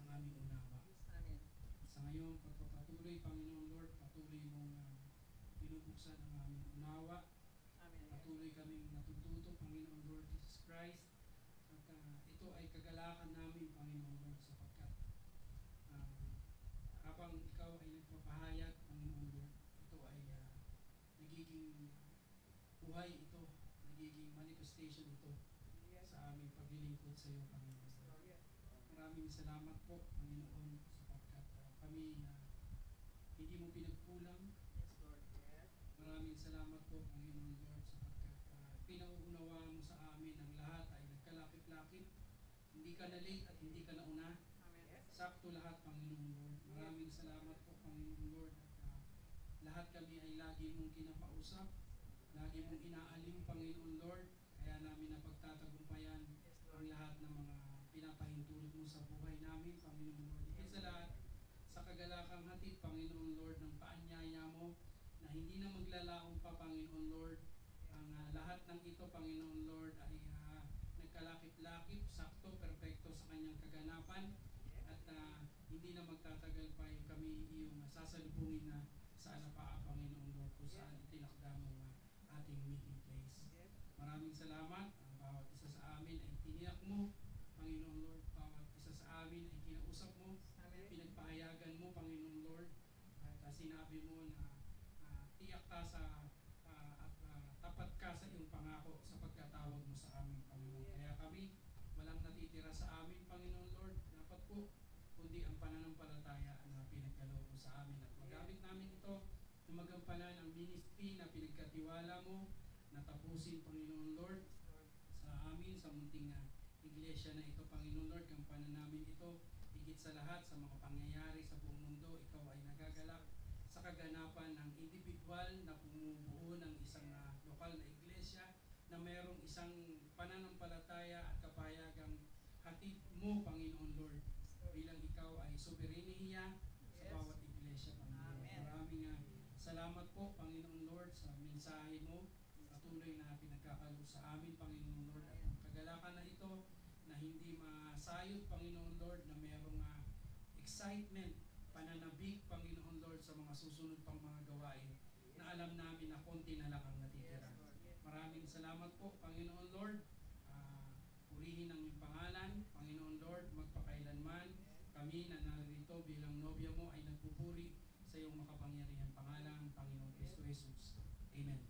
ang aming unawa. Amen. Sa ngayon, pagpapatuloy, Panginoon Lord, patuloy mong uh, ang aming unawa. Amen. Patuloy kaming natututo, Panginoon Lord Jesus Christ. At uh, ito ay kagalakan namin, Panginoon Lord, sapagkat uh, habang ikaw ay nagpapahayag nagiging buhay ito, nagiging manifestation ito sa aming paglilingkod sa iyo, Panginoon. Maraming salamat po, Panginoon, sapagkat uh, kami uh, hindi mo pinagkulang. Lord. Maraming salamat po, Panginoon Lord, sapagkat uh, ah, pinauunawa mo sa amin ang lahat ay nagkalapit-lapit. Hindi ka na late at hindi ka na una. Sakto lahat, Panginoon Lord. Maraming salamat po, Panginoon Lord, lahat kami ay lagi mong kinakausap, lagi mong inaaling Panginoon Lord, kaya namin napagtatagumpayan ang lahat ng mga pinapahintulot mo sa buhay namin, Panginoon Lord. Higit sa lahat, sa kagalakang hatid, Panginoon Lord, ng paanyaya mo, na hindi na maglalakong pa, Panginoon Lord, ang uh, lahat ng ito, Panginoon Lord, ay uh, nagkalakip-lakip, sakto, perpekto sa kanyang kaganapan, at uh, hindi na magtatagal pa yung eh, kami iyong sasalubungin na sana pa, Panginoong Lord, kung saan itinakda mo ang ating meeting place. Maraming salamat. Ang bawat isa sa amin ay tiniyak mo, Panginoon Lord. Bawat isa sa amin ay kinausap mo. Pinagpahayagan mo, Panginoon Lord. At ah, sinabi mo na uh, tiyak ka sa uh, at uh, tapat ka sa iyong pangako sa pagkatawag mo sa amin, Panginoon. Kaya kami, walang natitira sa amin, Panginoon Lord. Dapat po, kundi ang pananampalataya namin ito na magampanan ang ministry na pinagkatiwala mo na tapusin, Panginoon Lord, sa amin, sa munting uh, iglesia na ito, Panginoon Lord, kampanan namin ito, higit sa lahat, sa mga pangyayari sa buong mundo, ikaw ay nagagalak sa kaganapan ng individual na bumubuo ng isang uh, lokal na iglesia na mayroong isang pananampalataya at kapayagang hatid mo, Panginoon Lord, bilang ikaw ay sobereniya Salamat po, Panginoon Lord, sa mensahe mo. Patuloy na pinagkakalo sa amin, Panginoon Lord. At ang kagalakan na ito na hindi masayot, Panginoon Lord, na mayroong uh, ah, excitement, pananabik, Panginoon Lord, sa mga susunod pang mga gawain na alam namin na konti na lang ang natitira. Maraming salamat po, Panginoon Lord. Uh, purihin ang iyong pangalan, Panginoon Lord, magpakailanman kami na Amen.